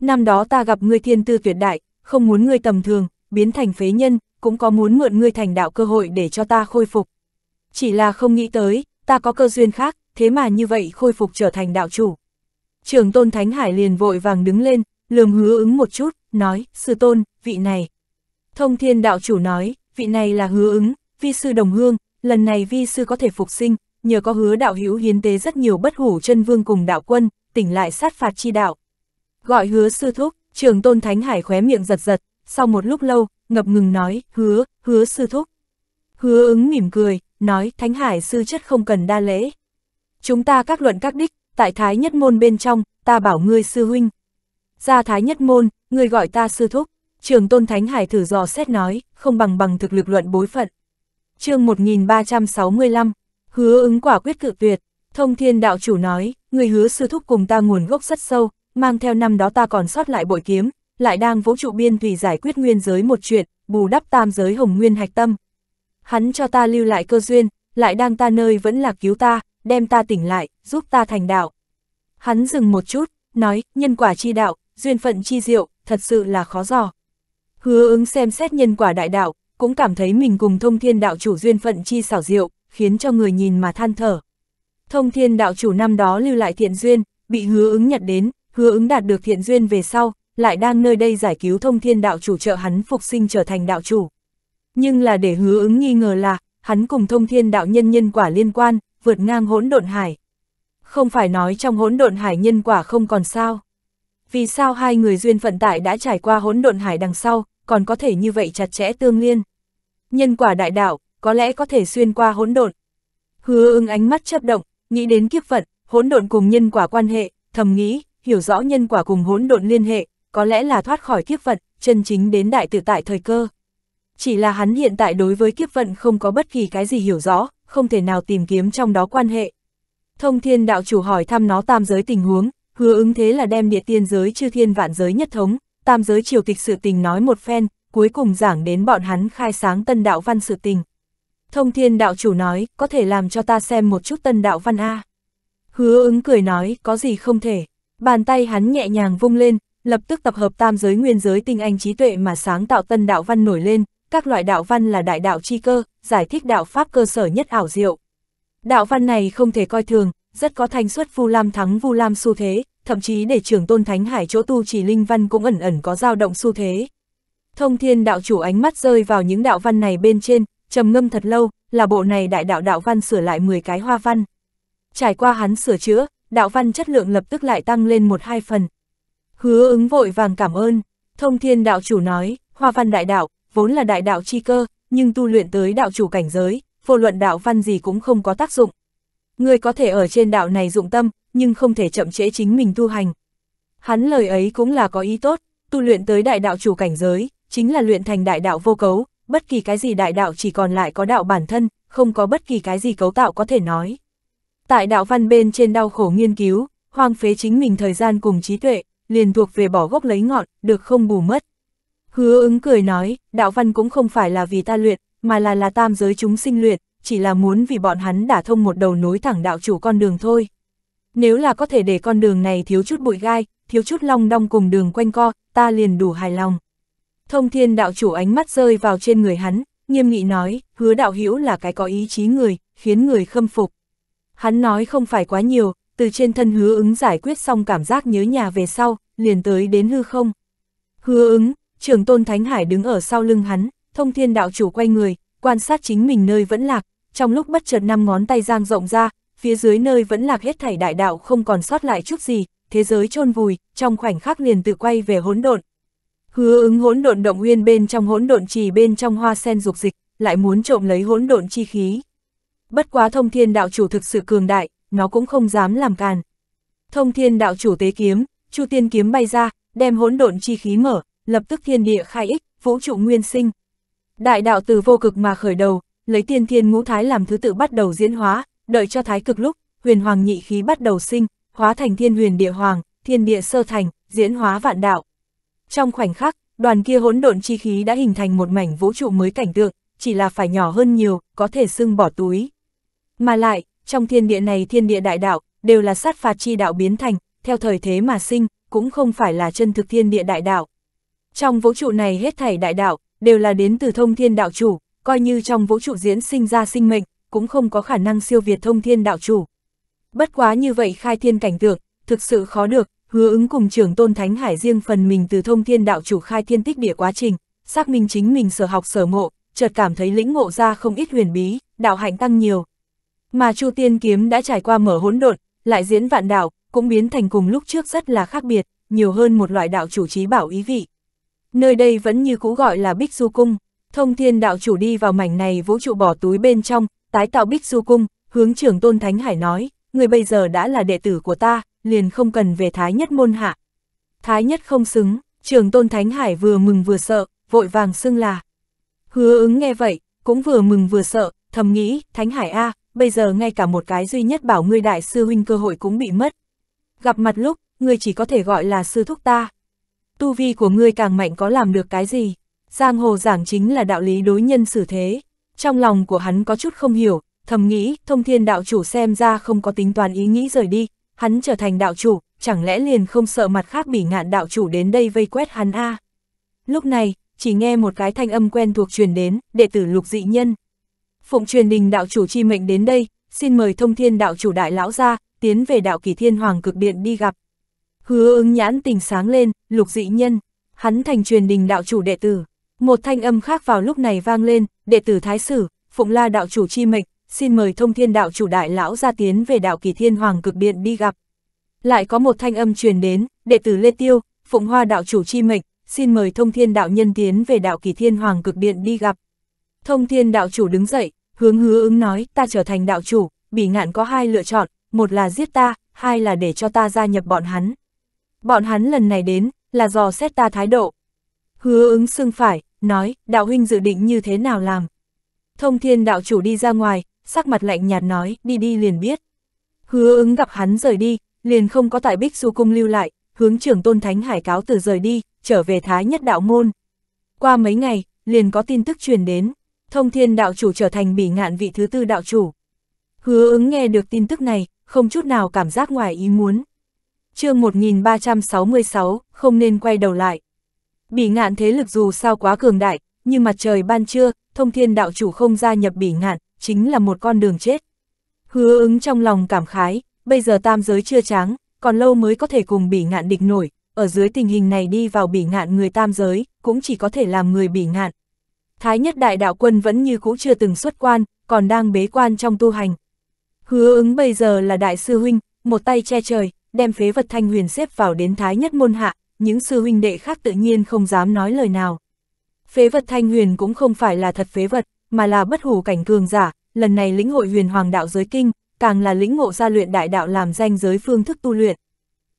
A: Năm đó ta gặp ngươi thiên tư tuyệt đại, không muốn ngươi tầm thường, biến thành phế nhân, cũng có muốn mượn ngươi thành đạo cơ hội để cho ta khôi phục. Chỉ là không nghĩ tới, ta có cơ duyên khác, thế mà như vậy khôi phục trở thành đạo chủ. Trường tôn Thánh Hải liền vội vàng đứng lên, lườm hứa ứng một chút, nói, sư tôn, vị này. Thông thiên đạo chủ nói, vị này là hứa ứng, vi sư đồng hương, lần này vi sư có thể phục sinh, nhờ có hứa đạo hữu hiến tế rất nhiều bất hủ chân vương cùng đạo quân, tỉnh lại sát phạt chi đạo. Gọi hứa sư thúc, trường tôn Thánh Hải khóe miệng giật giật, sau một lúc lâu, ngập ngừng nói, hứa, hứa sư thúc. Hứa ứng mỉm cười, nói Thánh Hải sư chất không cần đa lễ. Chúng ta các luận các đích, tại Thái Nhất Môn bên trong, ta bảo ngươi sư huynh. Ra Thái Nhất Môn, ngươi gọi ta sư thúc, trường tôn Thánh Hải thử dò xét nói, không bằng bằng thực lực luận bối phận. chương 1365, hứa ứng quả quyết cự tuyệt, thông thiên đạo chủ nói, người hứa sư thúc cùng ta nguồn gốc rất sâu, mang theo năm đó ta còn sót lại bội kiếm, lại đang vũ trụ biên thủy giải quyết nguyên giới một chuyện, bù đắp tam giới hồng nguyên hạch tâm, hắn cho ta lưu lại cơ duyên, lại đang ta nơi vẫn là cứu ta, đem ta tỉnh lại, giúp ta thành đạo. Hắn dừng một chút, nói, nhân quả chi đạo, duyên phận chi diệu, thật sự là khó dò. Hứa ứng xem xét nhân quả đại đạo, cũng cảm thấy mình cùng thông thiên đạo chủ duyên phận chi xảo diệu, khiến cho người nhìn mà than thở. Thông thiên đạo chủ năm đó lưu lại thiện duyên, bị hứa ứng nhặt đến, hứa ứng đạt được thiện duyên về sau, lại đang nơi đây giải cứu thông thiên đạo chủ trợ hắn phục sinh trở thành đạo chủ. Nhưng là để hứa ứng nghi ngờ là, hắn cùng thông thiên đạo nhân nhân quả liên quan, vượt ngang hỗn độn hải. Không phải nói trong hỗn độn hải nhân quả không còn sao. Vì sao hai người duyên phận tại đã trải qua hỗn độn hải đằng sau, còn có thể như vậy chặt chẽ tương liên. Nhân quả đại đạo, có lẽ có thể xuyên qua hỗn độn. Hứa ưng ánh mắt chấp động, nghĩ đến kiếp vận, hỗn độn cùng nhân quả quan hệ, thầm nghĩ, hiểu rõ nhân quả cùng hỗn độn liên hệ, có lẽ là thoát khỏi kiếp vận, chân chính đến đại tự tại thời cơ chỉ là hắn hiện tại đối với kiếp vận không có bất kỳ cái gì hiểu rõ, không thể nào tìm kiếm trong đó quan hệ. Thông thiên đạo chủ hỏi thăm nó tam giới tình huống, hứa ứng thế là đem địa tiên giới chư thiên vạn giới nhất thống, tam giới triều tịch sự tình nói một phen, cuối cùng giảng đến bọn hắn khai sáng tân đạo văn sự tình. Thông thiên đạo chủ nói, có thể làm cho ta xem một chút tân đạo văn A. Hứa ứng cười nói, có gì không thể. Bàn tay hắn nhẹ nhàng vung lên, lập tức tập hợp tam giới nguyên giới tinh anh trí tuệ mà sáng tạo tân đạo văn nổi lên, các loại đạo văn là đại đạo chi cơ, giải thích đạo pháp cơ sở nhất ảo diệu. Đạo văn này không thể coi thường, rất có thanh xuất Vu Lam thắng Vu Lam xu thế, thậm chí để trưởng tôn Thánh Hải chỗ tu chỉ linh văn cũng ẩn ẩn có dao động xu thế. Thông thiên đạo chủ ánh mắt rơi vào những đạo văn này bên trên, trầm ngâm thật lâu, là bộ này đại đạo đạo văn sửa lại 10 cái hoa văn. Trải qua hắn sửa chữa, đạo văn chất lượng lập tức lại tăng lên một hai phần. Hứa ứng vội vàng cảm ơn, thông thiên đạo chủ nói, hoa văn đại đạo, vốn là đại đạo chi cơ, nhưng tu luyện tới đạo chủ cảnh giới, vô luận đạo văn gì cũng không có tác dụng. Người có thể ở trên đạo này dụng tâm, nhưng không thể chậm trễ chính mình tu hành. Hắn lời ấy cũng là có ý tốt, tu luyện tới đại đạo chủ cảnh giới, chính là luyện thành đại đạo vô cấu, bất kỳ cái gì đại đạo chỉ còn lại có đạo bản thân, không có bất kỳ cái gì cấu tạo có thể nói. Tại đạo văn bên trên đau khổ nghiên cứu, hoang phế chính mình thời gian cùng trí tuệ, liền thuộc về bỏ gốc lấy ngọn, được không bù mất. Hứa ứng cười nói, đạo văn cũng không phải là vì ta luyện, mà là là tam giới chúng sinh luyện, chỉ là muốn vì bọn hắn đã thông một đầu nối thẳng đạo chủ con đường thôi. Nếu là có thể để con đường này thiếu chút bụi gai, thiếu chút long đong cùng đường quanh co, ta liền đủ hài lòng. Thông thiên đạo chủ ánh mắt rơi vào trên người hắn, nghiêm nghị nói, hứa đạo hữu là cái có ý chí người, khiến người khâm phục. Hắn nói không phải quá nhiều, từ trên thân hứa ứng giải quyết xong cảm giác nhớ nhà về sau, liền tới đến hư không. Hứa ứng, trường tôn Thánh Hải đứng ở sau lưng hắn, thông thiên đạo chủ quay người, quan sát chính mình nơi vẫn lạc, trong lúc bất chợt năm ngón tay giang rộng ra, phía dưới nơi vẫn lạc hết thảy đại đạo không còn sót lại chút gì, thế giới chôn vùi, trong khoảnh khắc liền tự quay về hỗn độn. Hứa ứng hỗn độn động nguyên bên trong hỗn độn trì bên trong hoa sen dục dịch, lại muốn trộm lấy hỗn độn chi khí. Bất quá thông thiên đạo chủ thực sự cường đại, nó cũng không dám làm càn. Thông thiên đạo chủ tế kiếm, chu tiên kiếm bay ra, đem hỗn độn chi khí mở, lập tức thiên địa khai ích, vũ trụ nguyên sinh. Đại đạo từ vô cực mà khởi đầu, lấy tiên thiên ngũ thái làm thứ tự bắt đầu diễn hóa, đợi cho thái cực lúc, huyền hoàng nhị khí bắt đầu sinh, hóa thành thiên huyền địa hoàng, thiên địa sơ thành, diễn hóa vạn đạo. Trong khoảnh khắc, đoàn kia hỗn độn chi khí đã hình thành một mảnh vũ trụ mới cảnh tượng, chỉ là phải nhỏ hơn nhiều, có thể xưng bỏ túi. Mà lại, trong thiên địa này thiên địa đại đạo, đều là sát phạt chi đạo biến thành, theo thời thế mà sinh, cũng không phải là chân thực thiên địa đại đạo. Trong vũ trụ này hết thảy đại đạo, đều là đến từ thông thiên đạo chủ, coi như trong vũ trụ diễn sinh ra sinh mệnh, cũng không có khả năng siêu việt thông thiên đạo chủ. Bất quá như vậy khai thiên cảnh tượng, thực sự khó được, hứa ứng cùng trưởng tôn thánh hải riêng phần mình từ thông thiên đạo chủ khai thiên tích địa quá trình, xác minh chính mình sở học sở ngộ, chợt cảm thấy lĩnh ngộ ra không ít huyền bí, đạo hạnh tăng nhiều. Mà Chu Tiên Kiếm đã trải qua mở hỗn độn, lại diễn vạn đạo, cũng biến thành cùng lúc trước rất là khác biệt, nhiều hơn một loại đạo chủ trí bảo ý vị. Nơi đây vẫn như cũ gọi là Bích Du Cung, thông thiên đạo chủ đi vào mảnh này vũ trụ bỏ túi bên trong, tái tạo Bích Du Cung, hướng trưởng Tôn Thánh Hải nói, người bây giờ đã là đệ tử của ta, liền không cần về Thái Nhất môn hạ. Thái Nhất không xứng, trưởng Tôn Thánh Hải vừa mừng vừa sợ, vội vàng xưng là. Hứa ứng nghe vậy, cũng vừa mừng vừa sợ, thầm nghĩ, Thánh Hải A, bây giờ ngay cả một cái duy nhất bảo ngươi đại sư huynh cơ hội cũng bị mất. Gặp mặt lúc, ngươi chỉ có thể gọi là sư thúc ta, tu vi của ngươi càng mạnh có làm được cái gì? Giang hồ giảng chính là đạo lý đối nhân xử thế. Trong lòng của hắn có chút không hiểu, thầm nghĩ, thông thiên đạo chủ xem ra không có tính toán ý nghĩ rời đi, hắn trở thành đạo chủ, chẳng lẽ liền không sợ mặt khác bị ngạn đạo chủ đến đây vây quét hắn a à? Lúc này, chỉ nghe một cái thanh âm quen thuộc truyền đến, đệ tử lục dị nhân. Phụng truyền đình đạo chủ chi mệnh đến đây, xin mời thông thiên đạo chủ đại lão ra, tiến về đạo kỳ thiên hoàng cực điện đi gặp. Hứa ứng nhãn tình sáng lên, lục dị nhân, hắn thành truyền đình đạo chủ đệ tử. Một thanh âm khác vào lúc này vang lên, đệ tử thái sử, phụng la đạo chủ chi mệnh, xin mời thông thiên đạo chủ đại lão ra tiến về đạo kỳ thiên hoàng cực điện đi gặp. Lại có một thanh âm truyền đến, đệ tử Lê Tiêu, phụng hoa đạo chủ chi mệnh, xin mời thông thiên đạo nhân tiến về đạo kỳ thiên hoàng cực điện đi gặp. Thông thiên đạo chủ đứng dậy, hướng hứa ứng nói, ta trở thành đạo chủ, bị ngạn có hai lựa chọn, một là giết ta, hai là để cho ta gia nhập bọn hắn bọn hắn lần này đến, là dò xét ta thái độ. Hứa ứng xương phải, nói, đạo huynh dự định như thế nào làm. Thông thiên đạo chủ đi ra ngoài, sắc mặt lạnh nhạt nói, đi đi liền biết. Hứa ứng gặp hắn rời đi, liền không có tại bích du cung lưu lại, hướng trưởng tôn thánh hải cáo từ rời đi, trở về thái nhất đạo môn. Qua mấy ngày, liền có tin tức truyền đến, thông thiên đạo chủ trở thành bỉ ngạn vị thứ tư đạo chủ. Hứa ứng nghe được tin tức này, không chút nào cảm giác ngoài ý muốn chương 1366, không nên quay đầu lại. Bỉ ngạn thế lực dù sao quá cường đại, nhưng mặt trời ban trưa, thông thiên đạo chủ không gia nhập bỉ ngạn, chính là một con đường chết. Hứa ứng trong lòng cảm khái, bây giờ tam giới chưa tráng, còn lâu mới có thể cùng bỉ ngạn địch nổi, ở dưới tình hình này đi vào bỉ ngạn người tam giới, cũng chỉ có thể làm người bỉ ngạn. Thái nhất đại đạo quân vẫn như cũ chưa từng xuất quan, còn đang bế quan trong tu hành. Hứa ứng bây giờ là đại sư huynh, một tay che trời, đem phế vật thanh huyền xếp vào đến thái nhất môn hạ, những sư huynh đệ khác tự nhiên không dám nói lời nào. Phế vật thanh huyền cũng không phải là thật phế vật, mà là bất hủ cảnh cường giả, lần này lĩnh hội huyền hoàng đạo giới kinh, càng là lĩnh ngộ gia luyện đại đạo làm danh giới phương thức tu luyện.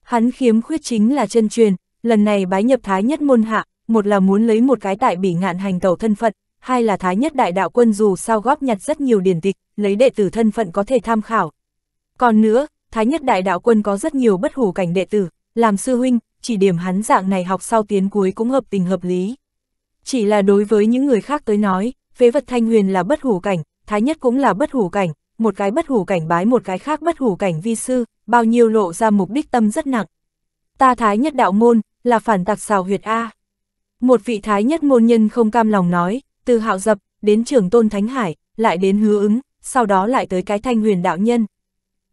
A: Hắn khiếm khuyết chính là chân truyền, lần này bái nhập thái nhất môn hạ, một là muốn lấy một cái tại bỉ ngạn hành tẩu thân phận, hai là thái nhất đại đạo quân dù sao góp nhặt rất nhiều điển tịch, lấy đệ tử thân phận có thể tham khảo. Còn nữa, Thái nhất đại đạo quân có rất nhiều bất hủ cảnh đệ tử, làm sư huynh, chỉ điểm hắn dạng này học sau tiến cuối cũng hợp tình hợp lý. Chỉ là đối với những người khác tới nói, phế vật thanh huyền là bất hủ cảnh, thái nhất cũng là bất hủ cảnh, một cái bất hủ cảnh bái một cái khác bất hủ cảnh vi sư, bao nhiêu lộ ra mục đích tâm rất nặng. Ta thái nhất đạo môn, là phản tặc xào huyệt A. Một vị thái nhất môn nhân không cam lòng nói, từ hạo dập, đến trưởng tôn thánh hải, lại đến hứa ứng, sau đó lại tới cái thanh huyền đạo nhân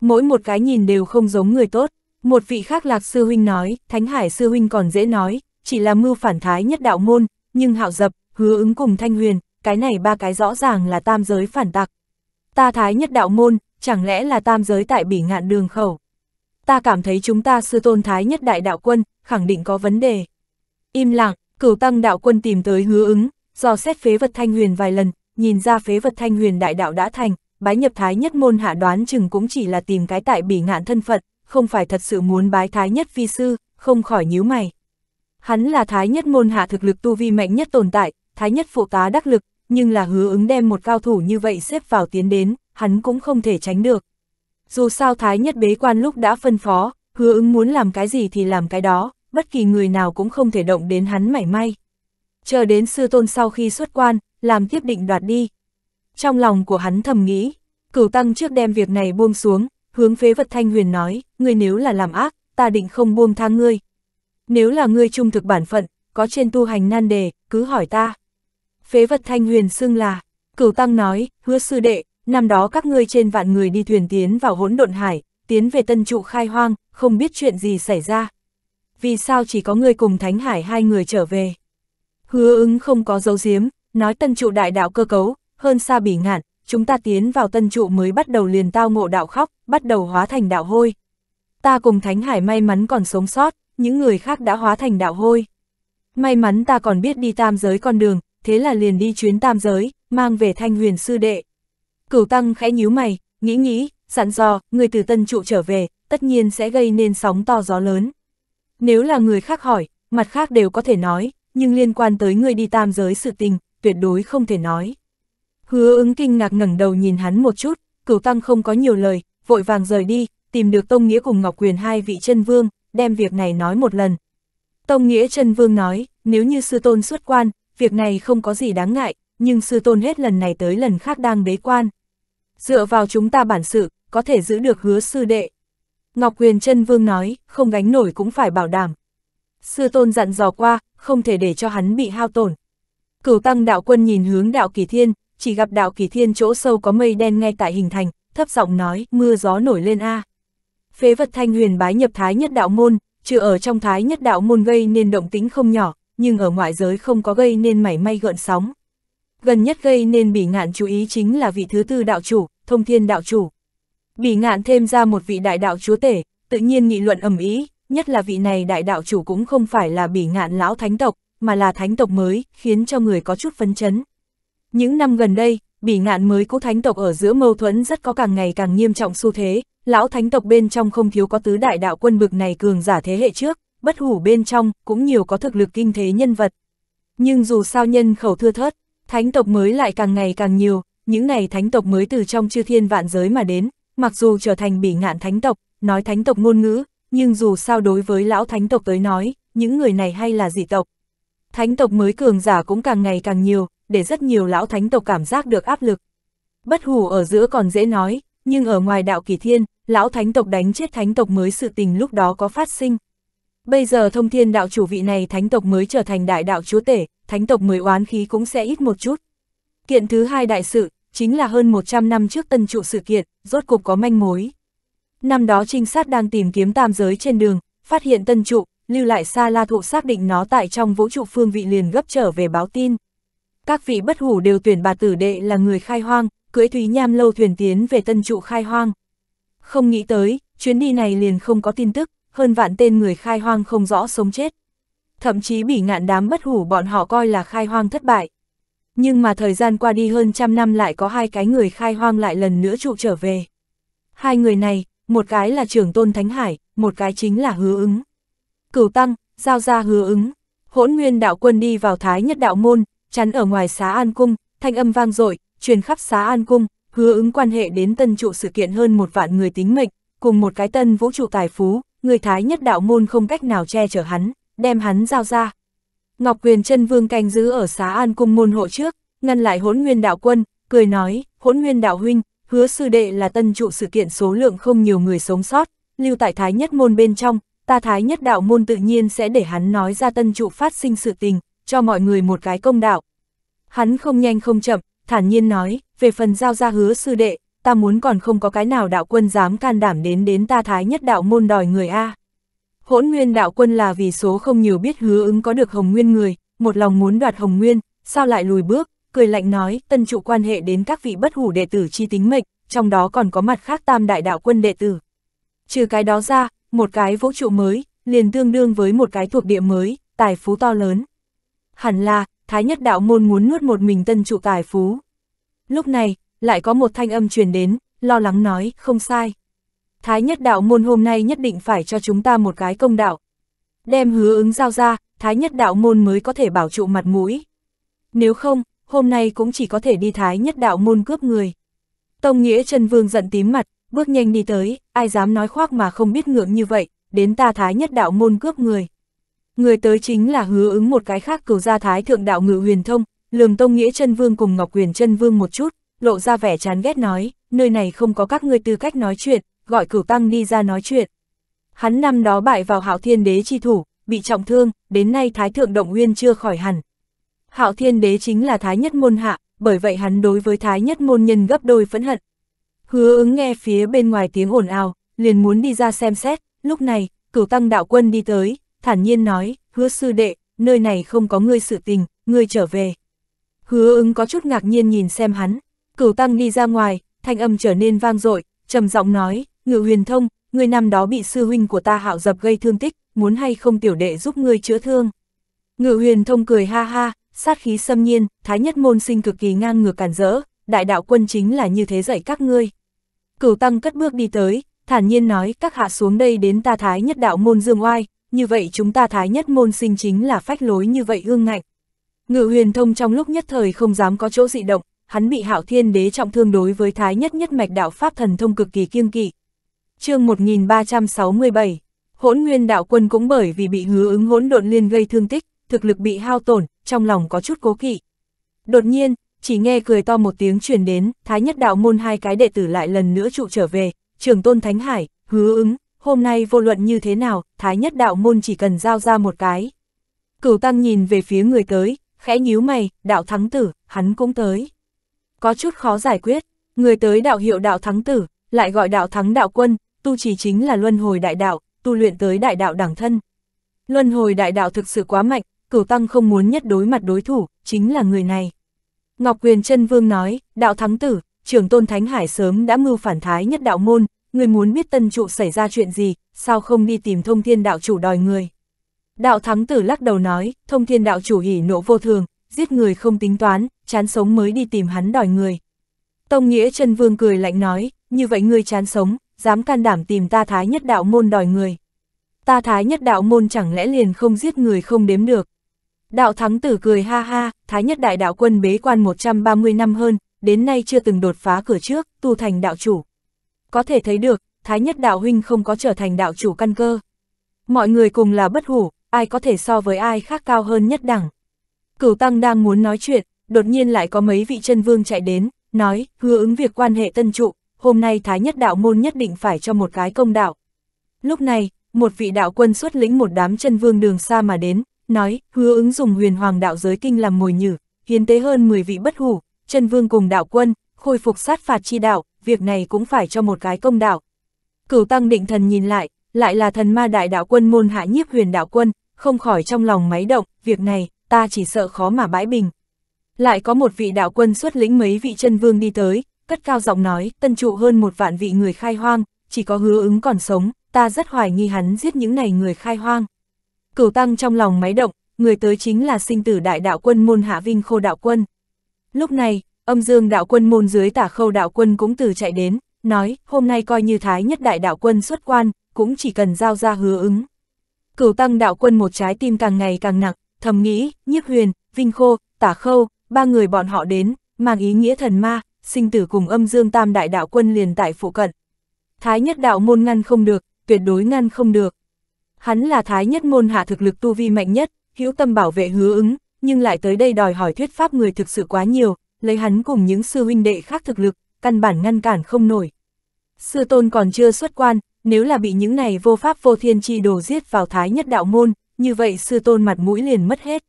A: mỗi một cái nhìn đều không giống người tốt. Một vị khác lạc sư huynh nói, Thánh Hải sư huynh còn dễ nói, chỉ là mưu phản thái nhất đạo môn, nhưng hạo dập, hứa ứng cùng thanh huyền, cái này ba cái rõ ràng là tam giới phản tặc. Ta thái nhất đạo môn, chẳng lẽ là tam giới tại bỉ ngạn đường khẩu. Ta cảm thấy chúng ta sư tôn thái nhất đại đạo quân, khẳng định có vấn đề. Im lặng, cửu tăng đạo quân tìm tới hứa ứng, do xét phế vật thanh huyền vài lần, nhìn ra phế vật thanh huyền đại đạo đã thành, bái nhập thái nhất môn hạ đoán chừng cũng chỉ là tìm cái tại bỉ ngạn thân Phật, không phải thật sự muốn bái thái nhất phi sư, không khỏi nhíu mày. Hắn là thái nhất môn hạ thực lực tu vi mạnh nhất tồn tại, thái nhất phụ tá đắc lực, nhưng là hứa ứng đem một cao thủ như vậy xếp vào tiến đến, hắn cũng không thể tránh được. Dù sao thái nhất bế quan lúc đã phân phó, hứa ứng muốn làm cái gì thì làm cái đó, bất kỳ người nào cũng không thể động đến hắn mảy may. Chờ đến sư tôn sau khi xuất quan, làm tiếp định đoạt đi, trong lòng của hắn thầm nghĩ, cửu tăng trước đem việc này buông xuống, hướng phế vật thanh huyền nói, ngươi nếu là làm ác, ta định không buông tha ngươi. Nếu là ngươi trung thực bản phận, có trên tu hành nan đề, cứ hỏi ta. Phế vật thanh huyền xưng là, cửu tăng nói, hứa sư đệ, năm đó các ngươi trên vạn người đi thuyền tiến vào hỗn độn hải, tiến về tân trụ khai hoang, không biết chuyện gì xảy ra. Vì sao chỉ có ngươi cùng thánh hải hai người trở về? Hứa ứng không có dấu diếm nói tân trụ đại đạo cơ cấu, hơn xa bỉ ngạn, chúng ta tiến vào tân trụ mới bắt đầu liền tao ngộ đạo khóc, bắt đầu hóa thành đạo hôi. Ta cùng Thánh Hải may mắn còn sống sót, những người khác đã hóa thành đạo hôi. May mắn ta còn biết đi tam giới con đường, thế là liền đi chuyến tam giới, mang về thanh huyền sư đệ. Cửu Tăng khẽ nhíu mày, nghĩ nghĩ, sẵn dò, người từ tân trụ trở về, tất nhiên sẽ gây nên sóng to gió lớn. Nếu là người khác hỏi, mặt khác đều có thể nói, nhưng liên quan tới người đi tam giới sự tình, tuyệt đối không thể nói. Hứa ứng kinh ngạc ngẩng đầu nhìn hắn một chút, cửu tăng không có nhiều lời, vội vàng rời đi, tìm được Tông Nghĩa cùng Ngọc Quyền hai vị chân vương, đem việc này nói một lần. Tông Nghĩa chân vương nói, nếu như sư tôn xuất quan, việc này không có gì đáng ngại, nhưng sư tôn hết lần này tới lần khác đang bế quan. Dựa vào chúng ta bản sự, có thể giữ được hứa sư đệ. Ngọc Quyền chân vương nói, không gánh nổi cũng phải bảo đảm. Sư tôn dặn dò qua, không thể để cho hắn bị hao tổn. Cửu tăng đạo quân nhìn hướng đạo kỳ thiên, chỉ gặp đạo kỳ thiên chỗ sâu có mây đen ngay tại hình thành, thấp giọng nói, mưa gió nổi lên a. Phế vật thanh huyền bái nhập thái nhất đạo môn, chưa ở trong thái nhất đạo môn gây nên động tĩnh không nhỏ, nhưng ở ngoại giới không có gây nên mảy may gợn sóng. Gần nhất gây nên bị ngạn chú ý chính là vị thứ tư đạo chủ, thông thiên đạo chủ. bị ngạn thêm ra một vị đại đạo chúa tể, tự nhiên nghị luận ầm ý, nhất là vị này đại đạo chủ cũng không phải là bị ngạn lão thánh tộc, mà là thánh tộc mới, khiến cho người có chút phấn chấn. Những năm gần đây, bỉ ngạn mới cũ thánh tộc ở giữa mâu thuẫn rất có càng ngày càng nghiêm trọng xu thế, lão thánh tộc bên trong không thiếu có tứ đại đạo quân bực này cường giả thế hệ trước, bất hủ bên trong cũng nhiều có thực lực kinh thế nhân vật. Nhưng dù sao nhân khẩu thưa thớt, thánh tộc mới lại càng ngày càng nhiều, những này thánh tộc mới từ trong chư thiên vạn giới mà đến, mặc dù trở thành bỉ ngạn thánh tộc, nói thánh tộc ngôn ngữ, nhưng dù sao đối với lão thánh tộc tới nói, những người này hay là dị tộc. Thánh tộc mới cường giả cũng càng ngày càng nhiều, để rất nhiều lão thánh tộc cảm giác được áp lực. Bất hủ ở giữa còn dễ nói, nhưng ở ngoài đạo kỳ thiên, lão thánh tộc đánh chết thánh tộc mới sự tình lúc đó có phát sinh. Bây giờ thông thiên đạo chủ vị này thánh tộc mới trở thành đại đạo chúa tể, thánh tộc mới oán khí cũng sẽ ít một chút. Kiện thứ hai đại sự, chính là hơn 100 năm trước tân trụ sự kiện, rốt cục có manh mối. Năm đó trinh sát đang tìm kiếm tam giới trên đường, phát hiện tân trụ, lưu lại xa la thụ xác định nó tại trong vũ trụ phương vị liền gấp trở về báo tin các vị bất hủ đều tuyển bà tử đệ là người khai hoang, cưỡi Thúy Nham lâu thuyền tiến về tân trụ khai hoang. Không nghĩ tới, chuyến đi này liền không có tin tức, hơn vạn tên người khai hoang không rõ sống chết. Thậm chí bị ngạn đám bất hủ bọn họ coi là khai hoang thất bại. Nhưng mà thời gian qua đi hơn trăm năm lại có hai cái người khai hoang lại lần nữa trụ trở về. Hai người này, một cái là trưởng tôn Thánh Hải, một cái chính là hứa ứng. Cửu Tăng, giao ra hứa ứng, hỗn nguyên đạo quân đi vào thái nhất đạo môn, chắn ở ngoài xá An Cung, thanh âm vang dội truyền khắp xá An Cung, hứa ứng quan hệ đến tân trụ sự kiện hơn một vạn người tính mệnh, cùng một cái tân vũ trụ tài phú, người Thái nhất đạo môn không cách nào che chở hắn, đem hắn giao ra. Ngọc Quyền chân Vương canh giữ ở xá An Cung môn hộ trước, ngăn lại hỗn nguyên đạo quân, cười nói, hỗn nguyên đạo huynh, hứa sư đệ là tân trụ sự kiện số lượng không nhiều người sống sót, lưu tại Thái nhất môn bên trong, ta Thái nhất đạo môn tự nhiên sẽ để hắn nói ra tân trụ phát sinh sự tình, cho mọi người một cái công đạo. Hắn không nhanh không chậm, thản nhiên nói, về phần giao ra hứa sư đệ, ta muốn còn không có cái nào đạo quân dám can đảm đến đến ta thái nhất đạo môn đòi người A. Hỗn nguyên đạo quân là vì số không nhiều biết hứa ứng có được hồng nguyên người, một lòng muốn đoạt hồng nguyên, sao lại lùi bước, cười lạnh nói, tân trụ quan hệ đến các vị bất hủ đệ tử chi tính mệnh, trong đó còn có mặt khác tam đại đạo quân đệ tử. Trừ cái đó ra, một cái vũ trụ mới, liền tương đương với một cái thuộc địa mới, tài phú to lớn hẳn là, Thái nhất đạo môn muốn nuốt một mình tân trụ tài phú. Lúc này, lại có một thanh âm truyền đến, lo lắng nói, không sai. Thái nhất đạo môn hôm nay nhất định phải cho chúng ta một cái công đạo. Đem hứa ứng giao ra, thái nhất đạo môn mới có thể bảo trụ mặt mũi. Nếu không, hôm nay cũng chỉ có thể đi thái nhất đạo môn cướp người. Tông nghĩa Trần Vương giận tím mặt, bước nhanh đi tới, ai dám nói khoác mà không biết ngưỡng như vậy, đến ta thái nhất đạo môn cướp người. Người tới chính là hứa ứng một cái khác cửu gia thái thượng đạo ngự huyền thông, lườm tông nghĩa chân vương cùng ngọc huyền chân vương một chút, lộ ra vẻ chán ghét nói, nơi này không có các ngươi tư cách nói chuyện, gọi cửu tăng đi ra nói chuyện. Hắn năm đó bại vào hạo thiên đế chi thủ, bị trọng thương, đến nay thái thượng động nguyên chưa khỏi hẳn. Hạo thiên đế chính là thái nhất môn hạ, bởi vậy hắn đối với thái nhất môn nhân gấp đôi phẫn hận. Hứa ứng nghe phía bên ngoài tiếng ồn ào, liền muốn đi ra xem xét, lúc này, cửu tăng đạo quân đi tới, thản nhiên nói, hứa sư đệ, nơi này không có ngươi sự tình, ngươi trở về. Hứa ứng có chút ngạc nhiên nhìn xem hắn, cửu tăng đi ra ngoài, thanh âm trở nên vang dội trầm giọng nói, ngự huyền thông, ngươi năm đó bị sư huynh của ta hạo dập gây thương tích, muốn hay không tiểu đệ giúp ngươi chữa thương. Ngự huyền thông cười ha ha, sát khí xâm nhiên, thái nhất môn sinh cực kỳ ngang ngược cản rỡ, đại đạo quân chính là như thế dạy các ngươi. Cửu tăng cất bước đi tới, thản nhiên nói các hạ xuống đây đến ta thái nhất đạo môn dương oai, như vậy chúng ta thái nhất môn sinh chính là phách lối như vậy ương ngạnh. Ngự huyền thông trong lúc nhất thời không dám có chỗ dị động, hắn bị hạo thiên đế trọng thương đối với thái nhất nhất mạch đạo pháp thần thông cực kỳ kiêng kỵ. chương 1367, hỗn nguyên đạo quân cũng bởi vì bị hứa ứng hỗn độn liên gây thương tích, thực lực bị hao tổn, trong lòng có chút cố kỵ. Đột nhiên, chỉ nghe cười to một tiếng truyền đến, thái nhất đạo môn hai cái đệ tử lại lần nữa trụ trở về, trường tôn thánh hải, hứa ứng, hôm nay vô luận như thế nào, Thái nhất đạo môn chỉ cần giao ra một cái. Cửu tăng nhìn về phía người tới, khẽ nhíu mày, đạo thắng tử, hắn cũng tới. Có chút khó giải quyết, người tới đạo hiệu đạo thắng tử, lại gọi đạo thắng đạo quân, tu chỉ chính là luân hồi đại đạo, tu luyện tới đại đạo đẳng thân. Luân hồi đại đạo thực sự quá mạnh, cửu tăng không muốn nhất đối mặt đối thủ, chính là người này. Ngọc Quyền chân Vương nói, đạo thắng tử, trưởng tôn Thánh Hải sớm đã mưu phản thái nhất đạo môn, người muốn biết tân trụ xảy ra chuyện gì, sao không đi tìm thông thiên đạo chủ đòi người. Đạo thắng tử lắc đầu nói, thông thiên đạo chủ hỉ nộ vô thường, giết người không tính toán, chán sống mới đi tìm hắn đòi người. Tông nghĩa chân vương cười lạnh nói, như vậy ngươi chán sống, dám can đảm tìm ta thái nhất đạo môn đòi người. Ta thái nhất đạo môn chẳng lẽ liền không giết người không đếm được. Đạo thắng tử cười ha ha, thái nhất đại đạo quân bế quan 130 năm hơn, đến nay chưa từng đột phá cửa trước, tu thành đạo chủ có thể thấy được, Thái Nhất Đạo Huynh không có trở thành đạo chủ căn cơ. Mọi người cùng là bất hủ, ai có thể so với ai khác cao hơn nhất đẳng. Cửu Tăng đang muốn nói chuyện, đột nhiên lại có mấy vị chân vương chạy đến, nói, hứa ứng việc quan hệ tân trụ, hôm nay Thái Nhất Đạo Môn nhất định phải cho một cái công đạo. Lúc này, một vị đạo quân xuất lĩnh một đám chân vương đường xa mà đến, nói, hứa ứng dùng huyền hoàng đạo giới kinh làm mồi nhử, hiến tế hơn 10 vị bất hủ, chân vương cùng đạo quân, khôi phục sát phạt chi đạo, việc này cũng phải cho một cái công đạo. Cửu tăng định thần nhìn lại, lại là thần ma đại đạo quân môn hạ nhiếp huyền đạo quân, không khỏi trong lòng máy động, việc này, ta chỉ sợ khó mà bãi bình. Lại có một vị đạo quân xuất lĩnh mấy vị chân vương đi tới, cất cao giọng nói, tân trụ hơn một vạn vị người khai hoang, chỉ có hứa ứng còn sống, ta rất hoài nghi hắn giết những này người khai hoang. Cửu tăng trong lòng máy động, người tới chính là sinh tử đại đạo quân môn hạ vinh khô đạo quân. Lúc này, âm dương đạo quân môn dưới tả khâu đạo quân cũng từ chạy đến, nói, hôm nay coi như thái nhất đại đạo quân xuất quan, cũng chỉ cần giao ra hứa ứng. Cửu tăng đạo quân một trái tim càng ngày càng nặng, thầm nghĩ, nhiếp huyền, vinh khô, tả khâu, ba người bọn họ đến, mang ý nghĩa thần ma, sinh tử cùng âm dương tam đại đạo quân liền tại phụ cận. Thái nhất đạo môn ngăn không được, tuyệt đối ngăn không được. Hắn là thái nhất môn hạ thực lực tu vi mạnh nhất, hữu tâm bảo vệ hứa ứng, nhưng lại tới đây đòi hỏi thuyết pháp người thực sự quá nhiều, lấy hắn cùng những sư huynh đệ khác thực lực, căn bản ngăn cản không nổi. Sư tôn còn chưa xuất quan, nếu là bị những này vô pháp vô thiên chi đồ giết vào thái nhất đạo môn, như vậy sư tôn mặt mũi liền mất hết.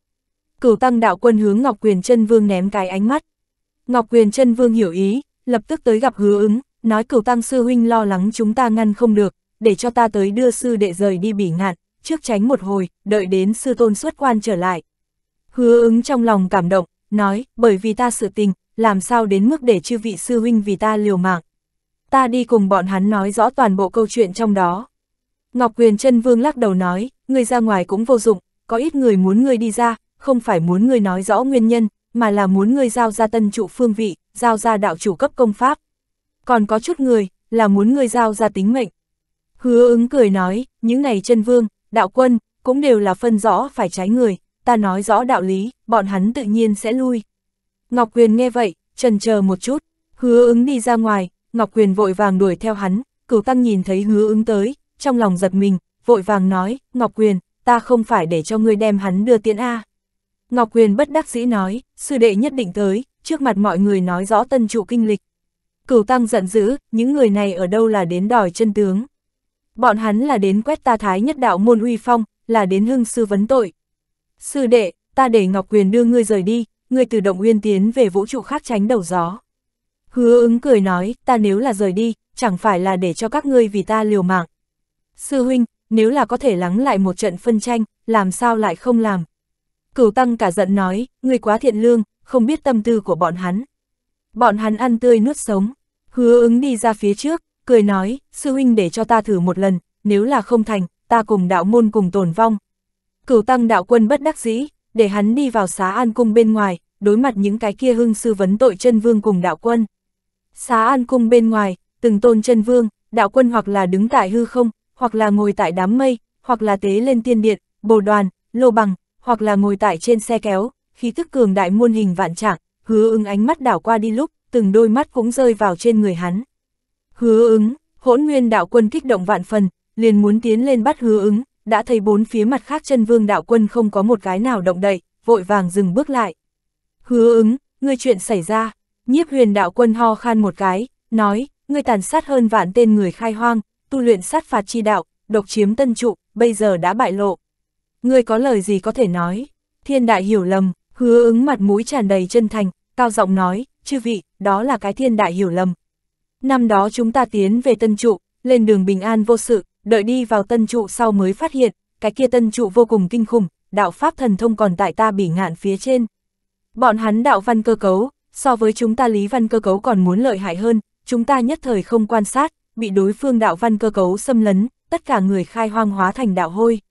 A: Cửu tăng đạo quân hướng Ngọc Quyền chân Vương ném cái ánh mắt. Ngọc Quyền chân Vương hiểu ý, lập tức tới gặp hứa ứng, nói cửu tăng sư huynh lo lắng chúng ta ngăn không được, để cho ta tới đưa sư đệ rời đi bỉ ngạn, trước tránh một hồi, đợi đến sư tôn xuất quan trở lại. Hứa ứng trong lòng cảm động, nói, bởi vì ta sự tình, làm sao đến mức để chư vị sư huynh vì ta liều mạng. Ta đi cùng bọn hắn nói rõ toàn bộ câu chuyện trong đó. Ngọc Quyền chân Vương lắc đầu nói, ngươi ra ngoài cũng vô dụng, có ít người muốn ngươi đi ra, không phải muốn ngươi nói rõ nguyên nhân, mà là muốn ngươi giao ra tân trụ phương vị, giao ra đạo chủ cấp công pháp. Còn có chút người, là muốn ngươi giao ra tính mệnh. Hứa ứng cười nói, những này chân Vương, đạo quân, cũng đều là phân rõ phải trái người ta nói rõ đạo lý, bọn hắn tự nhiên sẽ lui. Ngọc Quyền nghe vậy, trần chờ một chút, hứa ứng đi ra ngoài, Ngọc Quyền vội vàng đuổi theo hắn, cửu tăng nhìn thấy hứa ứng tới, trong lòng giật mình, vội vàng nói, Ngọc Quyền, ta không phải để cho ngươi đem hắn đưa tiễn A. Ngọc Quyền bất đắc dĩ nói, sư đệ nhất định tới, trước mặt mọi người nói rõ tân trụ kinh lịch. Cửu tăng giận dữ, những người này ở đâu là đến đòi chân tướng. Bọn hắn là đến quét ta thái nhất đạo môn uy phong, là đến hưng sư vấn tội, Sư đệ, ta để Ngọc Quyền đưa ngươi rời đi, ngươi từ động uyên tiến về vũ trụ khác tránh đầu gió. Hứa ứng cười nói, ta nếu là rời đi, chẳng phải là để cho các ngươi vì ta liều mạng. Sư huynh, nếu là có thể lắng lại một trận phân tranh, làm sao lại không làm? Cửu Tăng cả giận nói, ngươi quá thiện lương, không biết tâm tư của bọn hắn. Bọn hắn ăn tươi nuốt sống. Hứa ứng đi ra phía trước, cười nói, sư huynh để cho ta thử một lần, nếu là không thành, ta cùng đạo môn cùng tồn vong, cửu tăng đạo quân bất đắc dĩ, để hắn đi vào xá an cung bên ngoài, đối mặt những cái kia hưng sư vấn tội chân vương cùng đạo quân. Xá an cung bên ngoài, từng tôn chân vương, đạo quân hoặc là đứng tại hư không, hoặc là ngồi tại đám mây, hoặc là tế lên tiên điện, bồ đoàn, lô bằng, hoặc là ngồi tại trên xe kéo, khí thức cường đại muôn hình vạn trạng, hứa ứng ánh mắt đảo qua đi lúc, từng đôi mắt cũng rơi vào trên người hắn. Hứa ứng, hỗn nguyên đạo quân kích động vạn phần, liền muốn tiến lên bắt hứa ứng, đã thấy bốn phía mặt khác chân vương đạo quân không có một cái nào động đậy, vội vàng dừng bước lại. Hứa ứng, ngươi chuyện xảy ra, nhiếp huyền đạo quân ho khan một cái, nói, ngươi tàn sát hơn vạn tên người khai hoang, tu luyện sát phạt chi đạo, độc chiếm tân trụ, bây giờ đã bại lộ. Ngươi có lời gì có thể nói? Thiên đại hiểu lầm, hứa ứng mặt mũi tràn đầy chân thành, cao giọng nói, chư vị, đó là cái thiên đại hiểu lầm. Năm đó chúng ta tiến về tân trụ, lên đường bình an vô sự, đợi đi vào tân trụ sau mới phát hiện, cái kia tân trụ vô cùng kinh khủng, đạo pháp thần thông còn tại ta bỉ ngạn phía trên. Bọn hắn đạo văn cơ cấu, so với chúng ta lý văn cơ cấu còn muốn lợi hại hơn, chúng ta nhất thời không quan sát, bị đối phương đạo văn cơ cấu xâm lấn, tất cả người khai hoang hóa thành đạo hôi.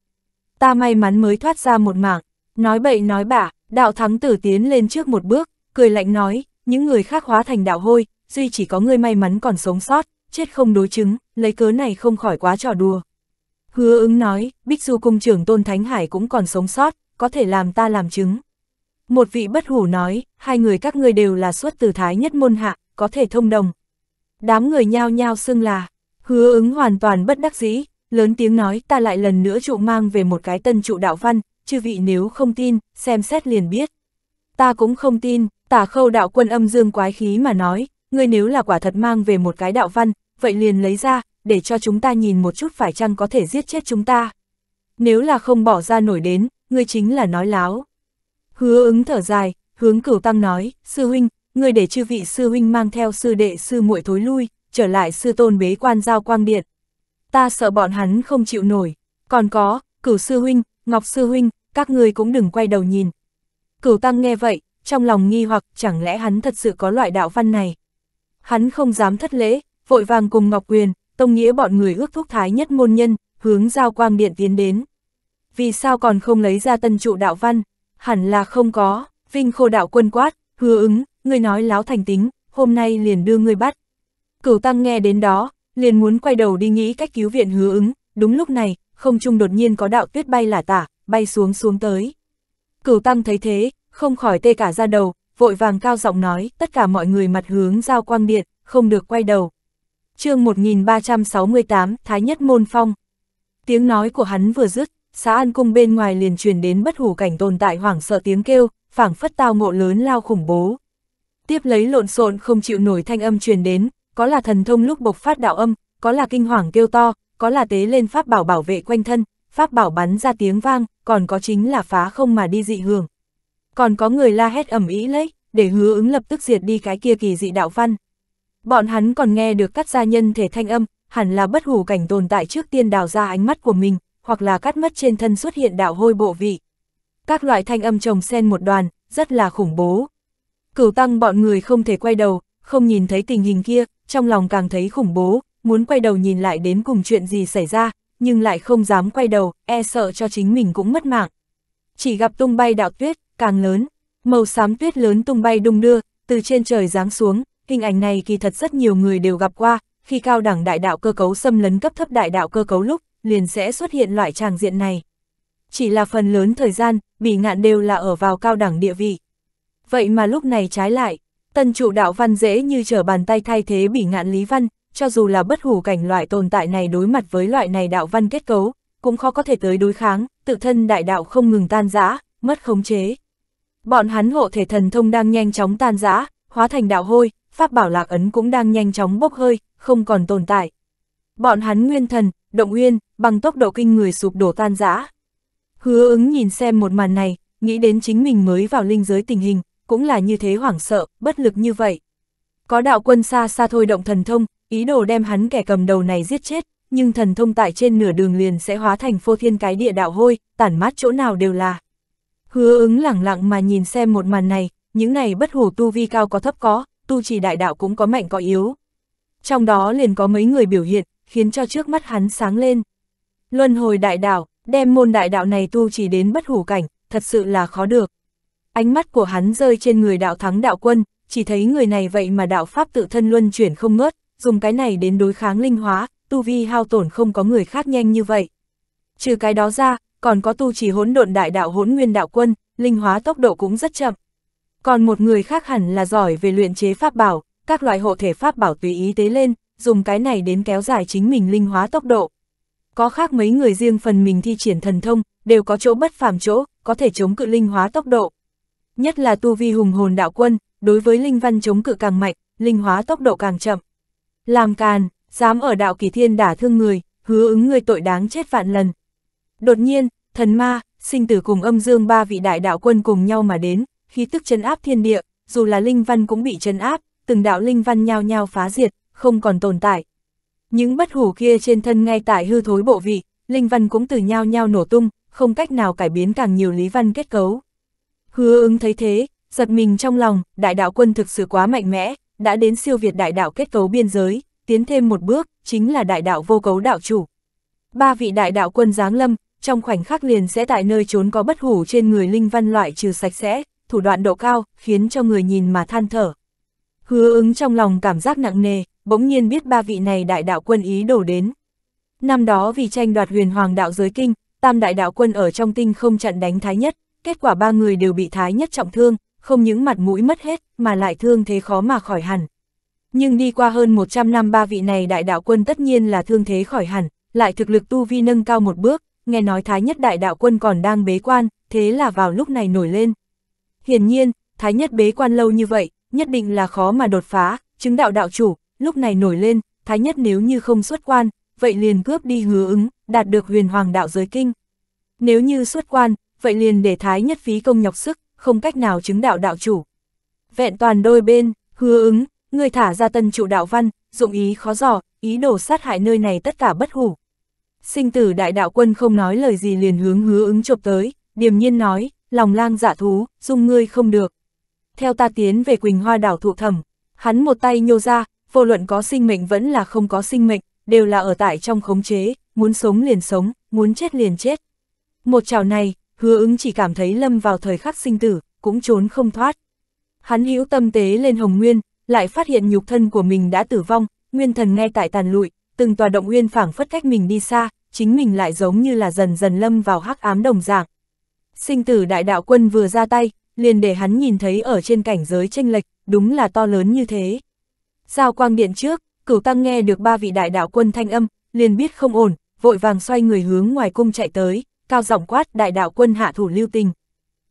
A: Ta may mắn mới thoát ra một mảng, nói bậy nói bạ, đạo thắng tử tiến lên trước một bước, cười lạnh nói, những người khác hóa thành đạo hôi, duy chỉ có người may mắn còn sống sót, chết không đối chứng, lấy cớ này không khỏi quá trò đùa. Hứa ứng nói, Bích Du cung trưởng Tôn Thánh Hải cũng còn sống sót, có thể làm ta làm chứng. Một vị bất hủ nói, hai người các ngươi đều là xuất từ thái nhất môn hạ, có thể thông đồng. Đám người nhao nhao xưng là, hứa ứng hoàn toàn bất đắc dĩ, lớn tiếng nói ta lại lần nữa trụ mang về một cái tân trụ đạo văn, chư vị nếu không tin, xem xét liền biết. Ta cũng không tin, tả khâu đạo quân âm dương quái khí mà nói, ngươi nếu là quả thật mang về một cái đạo văn, vậy liền lấy ra, để cho chúng ta nhìn một chút phải chăng có thể giết chết chúng ta. Nếu là không bỏ ra nổi đến, ngươi chính là nói láo. Hứa ứng thở dài, hướng cửu tăng nói, sư huynh, ngươi để chư vị sư huynh mang theo sư đệ sư muội thối lui, trở lại sư tôn bế quan giao quang điện. Ta sợ bọn hắn không chịu nổi, còn có, cửu sư huynh, ngọc sư huynh, các ngươi cũng đừng quay đầu nhìn. Cửu tăng nghe vậy, trong lòng nghi hoặc chẳng lẽ hắn thật sự có loại đạo văn này. Hắn không dám thất lễ, vội vàng cùng Ngọc Quyền, Tông Nghĩa bọn người ước thúc thái nhất môn nhân, hướng giao quang điện tiến đến. Vì sao còn không lấy ra tân trụ đạo văn? Hẳn là không có, Vinh khô đạo quân quát, hứa ứng, người nói láo thành tính, hôm nay liền đưa người bắt. Cửu Tăng nghe đến đó, liền muốn quay đầu đi nghĩ cách cứu viện hứa ứng, đúng lúc này, không trung đột nhiên có đạo tuyết bay lả tả, bay xuống xuống tới. Cửu Tăng thấy thế, không khỏi tê cả ra đầu, vội vàng cao giọng nói, tất cả mọi người mặt hướng giao quang điện, không được quay đầu. chương 1368, Thái Nhất Môn Phong. Tiếng nói của hắn vừa dứt, xã An Cung bên ngoài liền truyền đến bất hủ cảnh tồn tại hoảng sợ tiếng kêu, phảng phất tao ngộ lớn lao khủng bố. Tiếp lấy lộn xộn không chịu nổi thanh âm truyền đến, có là thần thông lúc bộc phát đạo âm, có là kinh hoàng kêu to, có là tế lên pháp bảo bảo vệ quanh thân, pháp bảo bắn ra tiếng vang, còn có chính là phá không mà đi dị hưởng, còn có người la hét ẩm ý lấy, để hứa ứng lập tức diệt đi cái kia kỳ dị đạo văn. Bọn hắn còn nghe được cắt ra nhân thể thanh âm, hẳn là bất hủ cảnh tồn tại trước tiên đào ra ánh mắt của mình, hoặc là cắt mất trên thân xuất hiện đạo hôi bộ vị. Các loại thanh âm trồng xen một đoàn, rất là khủng bố. Cửu tăng bọn người không thể quay đầu, không nhìn thấy tình hình kia, trong lòng càng thấy khủng bố, muốn quay đầu nhìn lại đến cùng chuyện gì xảy ra, nhưng lại không dám quay đầu, e sợ cho chính mình cũng mất mạng. Chỉ gặp tung bay đạo tuyết, càng lớn, màu xám tuyết lớn tung bay đung đưa, từ trên trời giáng xuống, hình ảnh này kỳ thật rất nhiều người đều gặp qua, khi cao đẳng đại đạo cơ cấu xâm lấn cấp thấp đại đạo cơ cấu lúc, liền sẽ xuất hiện loại tràng diện này. Chỉ là phần lớn thời gian, bị ngạn đều là ở vào cao đẳng địa vị. Vậy mà lúc này trái lại, tân trụ đạo văn dễ như trở bàn tay thay thế bị ngạn lý văn, cho dù là bất hủ cảnh loại tồn tại này đối mặt với loại này đạo văn kết cấu, cũng khó có thể tới đối kháng, tự thân đại đạo không ngừng tan rã, mất khống chế. Bọn hắn hộ thể thần thông đang nhanh chóng tan rã, hóa thành đạo hôi, pháp bảo lạc ấn cũng đang nhanh chóng bốc hơi, không còn tồn tại. Bọn hắn nguyên thần, động uyên, bằng tốc độ kinh người sụp đổ tan rã. Hứa ứng nhìn xem một màn này, nghĩ đến chính mình mới vào linh giới tình hình, cũng là như thế hoảng sợ, bất lực như vậy. Có đạo quân xa xa thôi động thần thông, ý đồ đem hắn kẻ cầm đầu này giết chết, nhưng thần thông tại trên nửa đường liền sẽ hóa thành phô thiên cái địa đạo hôi, tản mát chỗ nào đều là. Hứa ứng lẳng lặng mà nhìn xem một màn này, những này bất hủ tu vi cao có thấp có, tu trì đại đạo cũng có mạnh có yếu. Trong đó liền có mấy người biểu hiện, khiến cho trước mắt hắn sáng lên. Luân hồi đại đạo, đem môn đại đạo này tu trì đến bất hủ cảnh, thật sự là khó được. Ánh mắt của hắn rơi trên người đạo thắng đạo quân, chỉ thấy người này vậy mà đạo pháp tự thân luân chuyển không ngớt, dùng cái này đến đối kháng linh hóa, tu vi hao tổn không có người khác nhanh như vậy. Trừ cái đó ra, còn có tu trì hỗn độn đại đạo hỗn nguyên đạo quân, linh hóa tốc độ cũng rất chậm. Còn một người khác hẳn là giỏi về luyện chế pháp bảo, các loại hộ thể pháp bảo tùy ý tế lên, dùng cái này đến kéo dài chính mình linh hóa tốc độ. Có khác mấy người riêng phần mình thi triển thần thông, đều có chỗ bất phàm chỗ, có thể chống cự linh hóa tốc độ. Nhất là tu vi hùng hồn đạo quân, đối với linh văn chống cự càng mạnh, linh hóa tốc độ càng chậm. Làm càn, dám ở đạo kỳ thiên đả thương người, hứa ứng người tội đáng chết vạn lần. Đột nhiên, thần ma, sinh tử cùng âm dương ba vị đại đạo quân cùng nhau mà đến, khí tức chấn áp thiên địa, dù là linh văn cũng bị chấn áp, từng đạo linh văn nhao nhao phá diệt, không còn tồn tại. Những bất hủ kia trên thân ngay tại hư thối bộ vị, linh văn cũng từ nhao nhao nổ tung, không cách nào cải biến càng nhiều lý văn kết cấu. Hứa ứng thấy thế, giật mình trong lòng, đại đạo quân thực sự quá mạnh mẽ, đã đến siêu việt đại đạo kết cấu biên giới, tiến thêm một bước, chính là đại đạo vô cấu đạo chủ. Ba vị đại đạo quân giáng lâm, trong khoảnh khắc liền sẽ tại nơi trốn có bất hủ trên người Linh Văn loại trừ sạch sẽ, thủ đoạn độ cao, khiến cho người nhìn mà than thở. Hứa ứng trong lòng cảm giác nặng nề, bỗng nhiên biết ba vị này đại đạo quân ý đổ đến. Năm đó vì tranh đoạt huyền hoàng đạo giới kinh, tam đại đạo quân ở trong tinh không chặn đánh thái nhất, kết quả ba người đều bị thái nhất trọng thương, không những mặt mũi mất hết mà lại thương thế khó mà khỏi hẳn. Nhưng đi qua hơn 100 năm ba vị này đại đạo quân tất nhiên là thương thế khỏi hẳn, lại thực lực tu vi nâng cao một bước, nghe nói Thái Nhất Đại Đạo Quân còn đang bế quan, thế là vào lúc này nổi lên. Hiển nhiên, Thái Nhất bế quan lâu như vậy, nhất định là khó mà đột phá, chứng đạo đạo chủ, lúc này nổi lên, Thái Nhất nếu như không xuất quan, vậy liền cướp đi hứa ứng, đạt được huyền hoàng đạo giới kinh. Nếu như xuất quan, vậy liền để Thái Nhất phí công nhọc sức, không cách nào chứng đạo đạo chủ. Vẹn toàn đôi bên, hứa ứng, người thả ra tân trụ đạo văn, dụng ý khó giỏ, ý đồ sát hại nơi này tất cả bất hủ. Sinh tử đại đạo quân không nói lời gì liền hướng hứa ứng chộp tới, điềm nhiên nói, lòng lang giả dạ thú, dung ngươi không được. Theo ta tiến về Quỳnh Hoa đảo thụ thẩm, hắn một tay nhô ra, vô luận có sinh mệnh vẫn là không có sinh mệnh, đều là ở tại trong khống chế, muốn sống liền sống, muốn chết liền chết. Một chảo này, hứa ứng chỉ cảm thấy lâm vào thời khắc sinh tử, cũng trốn không thoát. Hắn hữu tâm tế lên Hồng Nguyên, lại phát hiện nhục thân của mình đã tử vong, nguyên thần nghe tại tàn lụi, từng tòa động uyên phảng phất cách mình đi xa, chính mình lại giống như là dần dần lâm vào hắc ám đồng dạng. Sinh tử đại đạo quân vừa ra tay, liền để hắn nhìn thấy ở trên cảnh giới tranh lệch, đúng là to lớn như thế. Giao quang điện trước, cửu tăng nghe được ba vị đại đạo quân thanh âm, liền biết không ổn, vội vàng xoay người hướng ngoài cung chạy tới, cao giọng quát đại đạo quân hạ thủ lưu tình.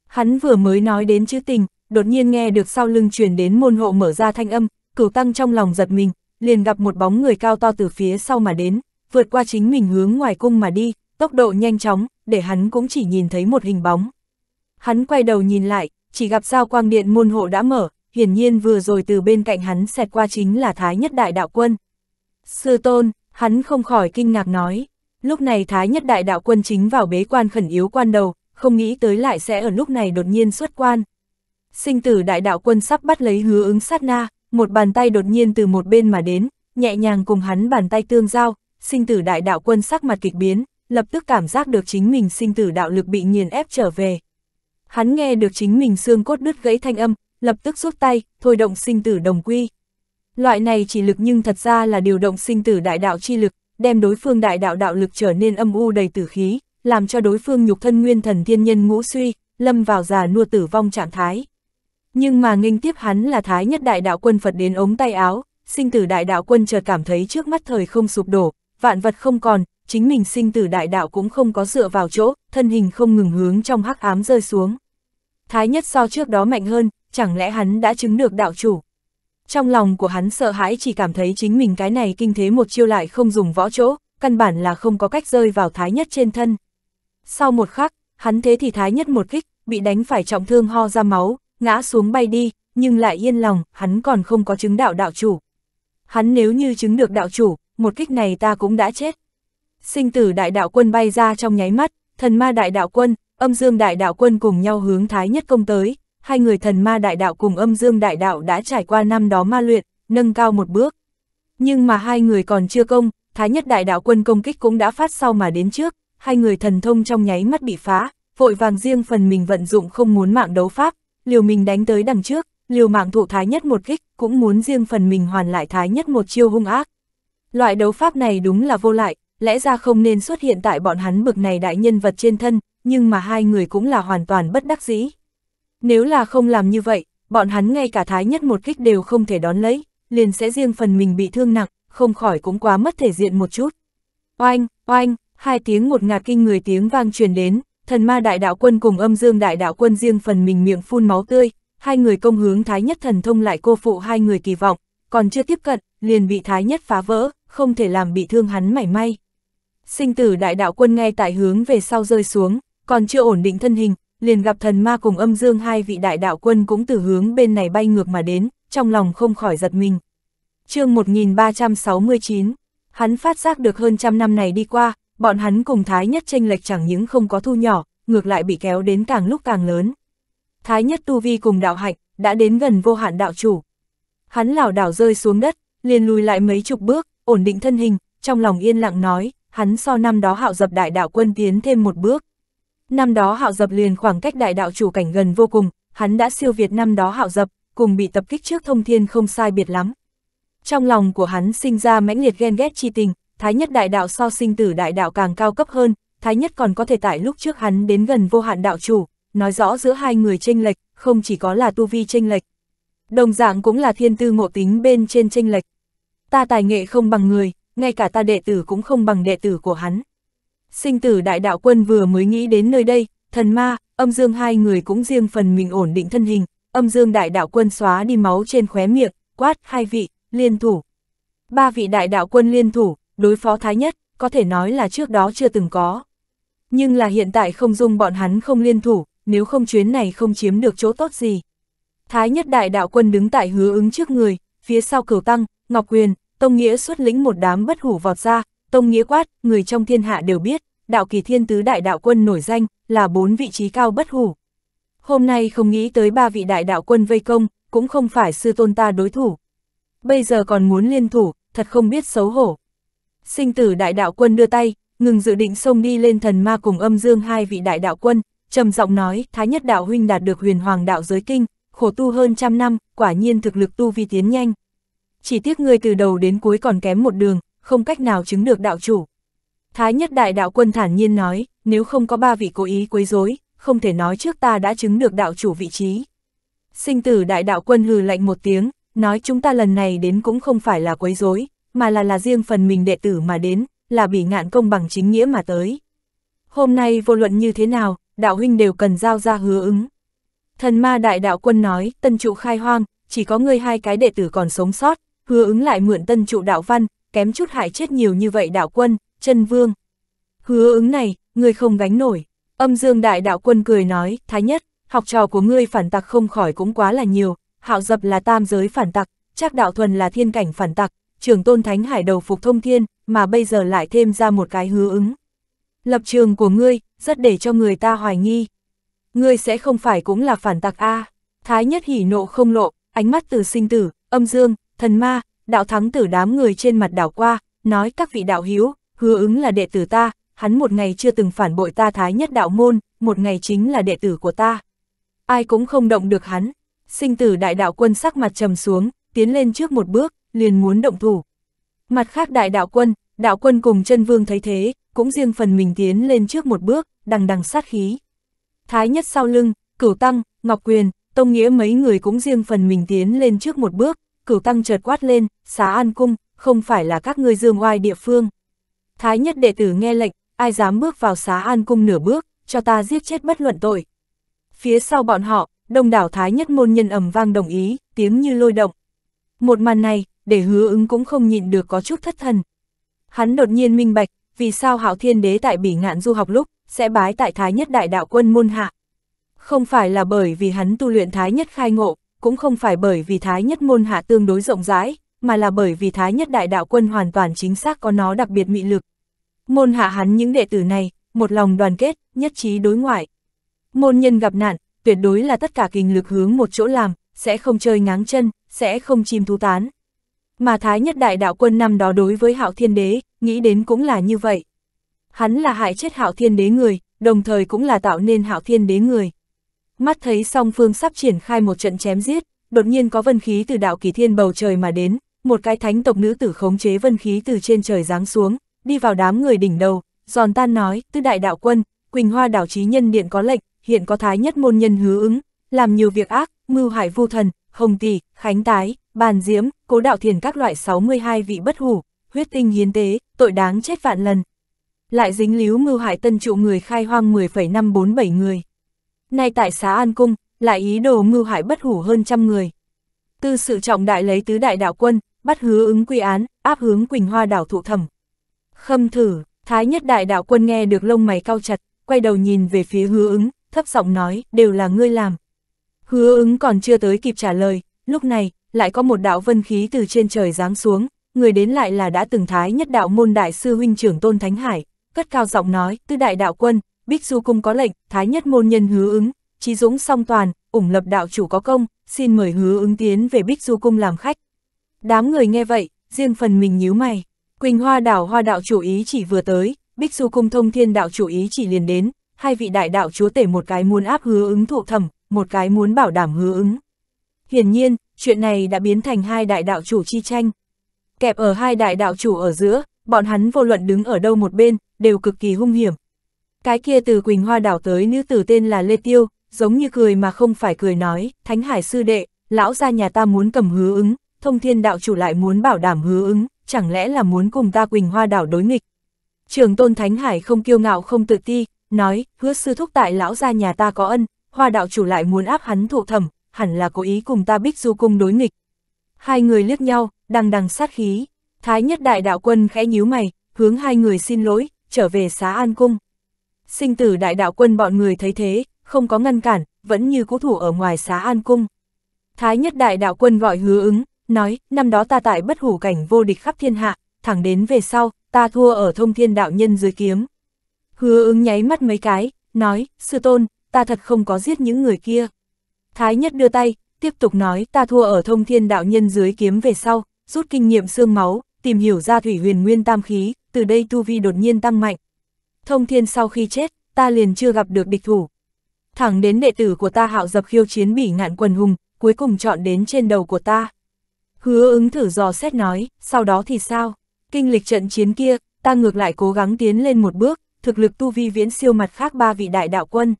A: Hắn vừa mới nói đến chữ tình, đột nhiên nghe được sau lưng truyền đến môn hộ mở ra thanh âm, cửu tăng trong lòng giật mình, liền gặp một bóng người cao to từ phía sau mà đến, vượt qua chính mình hướng ngoài cung mà đi, tốc độ nhanh chóng, để hắn cũng chỉ nhìn thấy một hình bóng. Hắn quay đầu nhìn lại, chỉ gặp sao quang điện môn hộ đã mở, hiển nhiên vừa rồi từ bên cạnh hắn xẹt qua chính là Thái Nhất Đại Đạo Quân. Sư tôn, hắn không khỏi kinh ngạc nói, lúc này Thái Nhất Đại Đạo Quân chính vào bế quan khẩn yếu quan đầu, không nghĩ tới lại sẽ ở lúc này đột nhiên xuất quan. Sinh tử Đại Đạo Quân sắp bắt lấy hứa ứng sát na, một bàn tay đột nhiên từ một bên mà đến, nhẹ nhàng cùng hắn bàn tay tương giao, sinh tử đại đạo quân sắc mặt kịch biến, lập tức cảm giác được chính mình sinh tử đạo lực bị nghiền ép trở về. Hắn nghe được chính mình xương cốt đứt gãy thanh âm, lập tức rút tay, thôi động sinh tử đồng quy. Loại này chỉ lực nhưng thật ra là điều động sinh tử đại đạo chi lực, đem đối phương đại đạo đạo lực trở nên âm u đầy tử khí, làm cho đối phương nhục thân nguyên thần thiên nhân ngũ suy, lâm vào già nua tử vong trạng thái. Nhưng mà nghinh tiếp hắn là Thái Nhất Đại Đạo Quân Phật đến ống tay áo, sinh tử Đại Đạo Quân chợt cảm thấy trước mắt thời không sụp đổ, vạn vật không còn, chính mình sinh tử Đại Đạo cũng không có dựa vào chỗ, thân hình không ngừng hướng trong hắc ám rơi xuống. Thái Nhất so trước đó mạnh hơn, chẳng lẽ hắn đã chứng được đạo chủ? Trong lòng của hắn sợ hãi chỉ cảm thấy chính mình cái này kinh thế một chiêu lại không dùng võ chỗ, căn bản là không có cách rơi vào Thái Nhất trên thân. Sau một khắc, hắn thế thì Thái Nhất một kích, bị đánh phải trọng thương ho ra máu, ngã xuống bay đi, nhưng lại yên lòng, hắn còn không có chứng đạo đạo chủ. Hắn nếu như chứng được đạo chủ, một kích này ta cũng đã chết. Sinh tử đại đạo quân bay ra trong nháy mắt, thần ma đại đạo quân, âm dương đại đạo quân cùng nhau hướng thái nhất công tới, hai người thần ma đại đạo cùng âm dương đại đạo đã trải qua năm đó ma luyện, nâng cao một bước. Nhưng mà hai người còn chưa công, thái nhất đại đạo quân công kích cũng đã phát sau mà đến trước, hai người thần thông trong nháy mắt bị phá, vội vàng riêng phần mình vận dụng không muốn mạng đấu pháp, liều mình đánh tới đằng trước, liều mạng thụ thái nhất một kích, cũng muốn riêng phần mình hoàn lại thái nhất một chiêu hung ác. Loại đấu pháp này đúng là vô lại, lẽ ra không nên xuất hiện tại bọn hắn bực này đại nhân vật trên thân, nhưng mà hai người cũng là hoàn toàn bất đắc dĩ. Nếu là không làm như vậy, bọn hắn ngay cả thái nhất một kích đều không thể đón lấy, liền sẽ riêng phần mình bị thương nặng, không khỏi cũng quá mất thể diện một chút. Oanh, oanh, hai tiếng một ngạt kinh người tiếng vang truyền đến, thần ma đại đạo quân cùng âm dương đại đạo quân riêng phần mình miệng phun máu tươi, hai người công hướng Thái Nhất thần thông lại cô phụ hai người kỳ vọng, còn chưa tiếp cận, liền bị Thái Nhất phá vỡ, không thể làm bị thương hắn mảy may. Sinh tử đại đạo quân ngay tại hướng về sau rơi xuống, còn chưa ổn định thân hình, liền gặp thần ma cùng âm dương hai vị đại đạo quân cũng từ hướng bên này bay ngược mà đến, trong lòng không khỏi giật mình. chương 1369, hắn phát giác được hơn trăm năm này đi qua, bọn hắn cùng Thái Nhất tranh lệch chẳng những không có thu nhỏ, ngược lại bị kéo đến càng lúc càng lớn. Thái Nhất Tu Vi cùng đạo hạnh, đã đến gần vô hạn đạo chủ. Hắn lảo đảo rơi xuống đất, liền lùi lại mấy chục bước, ổn định thân hình, trong lòng yên lặng nói, hắn so năm đó hạo dập đại đạo quân tiến thêm một bước. Năm đó hạo dập liền khoảng cách đại đạo chủ cảnh gần vô cùng, hắn đã siêu việt năm đó hạo dập, cùng bị tập kích trước thông thiên không sai biệt lắm. Trong lòng của hắn sinh ra mãnh liệt ghen ghét chi tình, Thái Nhất đại đạo so sinh tử đại đạo càng cao cấp hơn, Thái Nhất còn có thể tại lúc trước hắn đến gần vô hạn đạo chủ, nói rõ giữa hai người tranh lệch, không chỉ có là tu vi tranh lệch. Đồng dạng cũng là thiên tư ngộ tính bên trên tranh lệch. Ta tài nghệ không bằng người, ngay cả ta đệ tử cũng không bằng đệ tử của hắn. Sinh tử đại đạo quân vừa mới nghĩ đến nơi đây, thần ma, âm dương hai người cũng riêng phần mình ổn định thân hình, âm dương đại đạo quân xóa đi máu trên khóe miệng, quát hai vị, liên thủ. Ba vị đại đạo quân liên thủ, đối phó Thái Nhất, có thể nói là trước đó chưa từng có. Nhưng là hiện tại không dung bọn hắn không liên thủ, nếu không chuyến này không chiếm được chỗ tốt gì. Thái Nhất đại đạo quân đứng tại hứa ứng trước người, phía sau cửu tăng, Ngọc Quyền, Tông Nghĩa xuất lĩnh một đám bất hủ vọt ra, Tông Nghĩa quát, người trong thiên hạ đều biết, đạo kỳ thiên tứ đại đạo quân nổi danh, là bốn vị trí cao bất hủ. Hôm nay không nghĩ tới ba vị đại đạo quân vây công, cũng không phải sư tôn ta đối thủ. Bây giờ còn muốn liên thủ, thật không biết xấu hổ. Sinh tử đại đạo quân đưa tay, ngừng dự định xông đi lên thần ma cùng âm dương hai vị đại đạo quân, trầm giọng nói, Thái nhất đạo huynh đạt được huyền hoàng đạo giới kinh, khổ tu hơn trăm năm, quả nhiên thực lực tu vi tiến nhanh. Chỉ tiếc người từ đầu đến cuối còn kém một đường, không cách nào chứng được đạo chủ. Thái nhất đại đạo quân thản nhiên nói, nếu không có ba vị cố ý quấy rối, không thể nói trước ta đã chứng được đạo chủ vị trí. Sinh tử đại đạo quân hừ lạnh một tiếng, nói chúng ta lần này đến cũng không phải là quấy rối, mà là là riêng phần mình đệ tử mà đến, là bị ngạn công bằng chính nghĩa mà tới. Hôm nay vô luận như thế nào, đạo huynh đều cần giao ra hứa ứng. Thần ma đại đạo quân nói, tân trụ khai hoang, chỉ có ngươi hai cái đệ tử còn sống sót, hứa ứng lại mượn tân trụ đạo văn, kém chút hại chết nhiều như vậy đạo quân, chân vương. Hứa ứng này, ngươi không gánh nổi. Âm dương đại đạo quân cười nói, thái nhất, học trò của ngươi phản tặc không khỏi cũng quá là nhiều, hạo dập là tam giới phản tặc, chắc đạo thuần là thiên cảnh phản tặc, trưởng tôn thánh hải đầu phục thông thiên, mà bây giờ lại thêm ra một cái hứa ứng. Lập trường của ngươi, rất để cho người ta hoài nghi. Ngươi sẽ không phải cũng là phản tặc A. Thái nhất hỉ nộ không lộ, ánh mắt từ sinh tử, âm dương, thần ma, đạo thắng tử đám người trên mặt đảo qua, nói các vị đạo hiếu, hứa ứng là đệ tử ta, hắn một ngày chưa từng phản bội ta thái nhất đạo môn, một ngày chính là đệ tử của ta. Ai cũng không động được hắn. Sinh tử đại đạo quân sắc mặt trầm xuống, tiến lên trước một bước, liền muốn động thủ. Mặt khác đại đạo quân, đạo quân cùng chân vương thấy thế, cũng riêng phần mình tiến lên trước một bước, đằng đằng sát khí. Thái nhất sau lưng, cửu tăng, ngọc quyền, tông nghĩa mấy người cũng riêng phần mình tiến lên trước một bước, cửu tăng chợt quát lên, xá an cung, không phải là các ngươi dương oai địa phương. Thái nhất đệ tử nghe lệnh, ai dám bước vào xá an cung nửa bước, cho ta giết chết bất luận tội. Phía sau bọn họ, đông đảo thái nhất môn nhân ầm vang đồng ý, tiếng như lôi động. Một màn này, để hứa ứng cũng không nhịn được có chút thất thần. Hắn đột nhiên minh bạch, vì sao Hạo Thiên Đế tại Bỉ Ngạn du học lúc, sẽ bái tại Thái Nhất Đại Đạo Quân môn hạ. Không phải là bởi vì hắn tu luyện Thái Nhất khai ngộ, cũng không phải bởi vì Thái Nhất môn hạ tương đối rộng rãi, mà là bởi vì Thái Nhất Đại Đạo Quân hoàn toàn chính xác có nó đặc biệt mị lực. Môn hạ hắn những đệ tử này, một lòng đoàn kết, nhất trí đối ngoại. Môn nhân gặp nạn, tuyệt đối là tất cả kinh lực hướng một chỗ làm, sẽ không chơi ngáng chân, sẽ không chim thú tán mà Thái Nhất Đại Đạo Quân năm đó đối với Hạo Thiên Đế, nghĩ đến cũng là như vậy. Hắn là hại chết Hạo Thiên Đế người, đồng thời cũng là tạo nên Hạo Thiên Đế người. Mắt thấy song phương sắp triển khai một trận chém giết, đột nhiên có vân khí từ đạo kỳ thiên bầu trời mà đến, một cái thánh tộc nữ tử khống chế vân khí từ trên trời giáng xuống, đi vào đám người đỉnh đầu, giòn tan nói, tư đại đạo quân, Quỳnh Hoa đảo trí nhân điện có lệnh, hiện có thái nhất môn nhân hứa ứng, làm nhiều việc ác, mưu hại vu thần, hồng tỷ, khánh tái, bàn diễm, cố đạo thiền các loại 62 vị bất hủ, huyết tinh hiến tế, tội đáng chết vạn lần. Lại dính líu mưu hại tân trụ người khai hoang 10,547 người. Nay tại xá An Cung, lại ý đồ mưu hại bất hủ hơn trăm người. Tư sự trọng đại lấy tứ đại đạo quân, bắt hứa ứng quy án, áp hướng Quỳnh Hoa đảo thụ thẩm. Khâm thử, Thái nhất đại đạo quân nghe được lông mày cao chặt, quay đầu nhìn về phía hứa ứng, thấp giọng nói, đều là ngươi làm. Hứa ứng còn chưa tới kịp trả lời, lúc này, lại có một đạo vân khí từ trên trời giáng xuống, người đến lại là đã từng thái nhất đạo môn đại sư huynh trưởng Tôn Thánh Hải, cất cao giọng nói, tư đại đạo quân, Bích Du Cung có lệnh, thái nhất môn nhân hứa ứng, trí dũng song toàn, ủng lập đạo chủ có công, xin mời hứa ứng tiến về Bích Du Cung làm khách. Đám người nghe vậy, riêng phần mình nhíu mày, Quỳnh Hoa đảo hoa đạo chủ ý chỉ vừa tới, Bích Du Cung thông thiên đạo chủ ý chỉ liền đến, hai vị đại đạo chúa tể một cái muốn áp hứa ứng thụ thẩm, một cái muốn bảo đảm hứa ứng. Hiển nhiên, chuyện này đã biến thành hai đại đạo chủ chi tranh. Kẹp ở hai đại đạo chủ ở giữa, bọn hắn vô luận đứng ở đâu một bên, đều cực kỳ hung hiểm. Cái kia từ Quỳnh Hoa đảo tới nữ tử tên là Lê Tiêu, giống như cười mà không phải cười nói, Thánh Hải sư đệ, lão gia nhà ta muốn cầm hứa ứng, thông thiên đạo chủ lại muốn bảo đảm hứa ứng, chẳng lẽ là muốn cùng ta Quỳnh Hoa đảo đối nghịch. Trường tôn Thánh Hải không kiêu ngạo không tự ti, nói, hứa sư thúc tại lão gia nhà ta có ân, hoa đạo chủ lại muốn áp hắn thụ thẩm, hẳn là cố ý cùng ta Bích Du Cung đối nghịch. Hai người liếc nhau, đằng đằng sát khí. Thái nhất đại đạo quân khẽ nhíu mày, hướng hai người xin lỗi, trở về xá an cung. Sinh tử đại đạo quân bọn người thấy thế, không có ngăn cản, vẫn như cố thủ ở ngoài xá an cung. Thái nhất đại đạo quân gọi hứa ứng, nói, năm đó ta tại bất hủ cảnh vô địch khắp thiên hạ, thẳng đến về sau, ta thua ở thông thiên đạo nhân dưới kiếm. Hứa ứng nháy mắt mấy cái, nói, sư tôn, ta thật không có giết những người kia. Thái nhất đưa tay, tiếp tục nói ta thua ở thông thiên đạo nhân dưới kiếm về sau, rút kinh nghiệm xương máu, tìm hiểu ra thủy huyền nguyên tam khí, từ đây tu vi đột nhiên tăng mạnh. Thông thiên sau khi chết, ta liền chưa gặp được địch thủ. Thẳng đến đệ tử của ta hạo dập khiêu chiến bỉ ngạn quần hùng, cuối cùng chọn đến trên đầu của ta. Hứa ứng thử dò xét nói, sau đó thì sao? Kinh lịch trận chiến kia, ta ngược lại cố gắng tiến lên một bước, thực lực tu vi viễn siêu mặt khác ba vị đại đạo quân.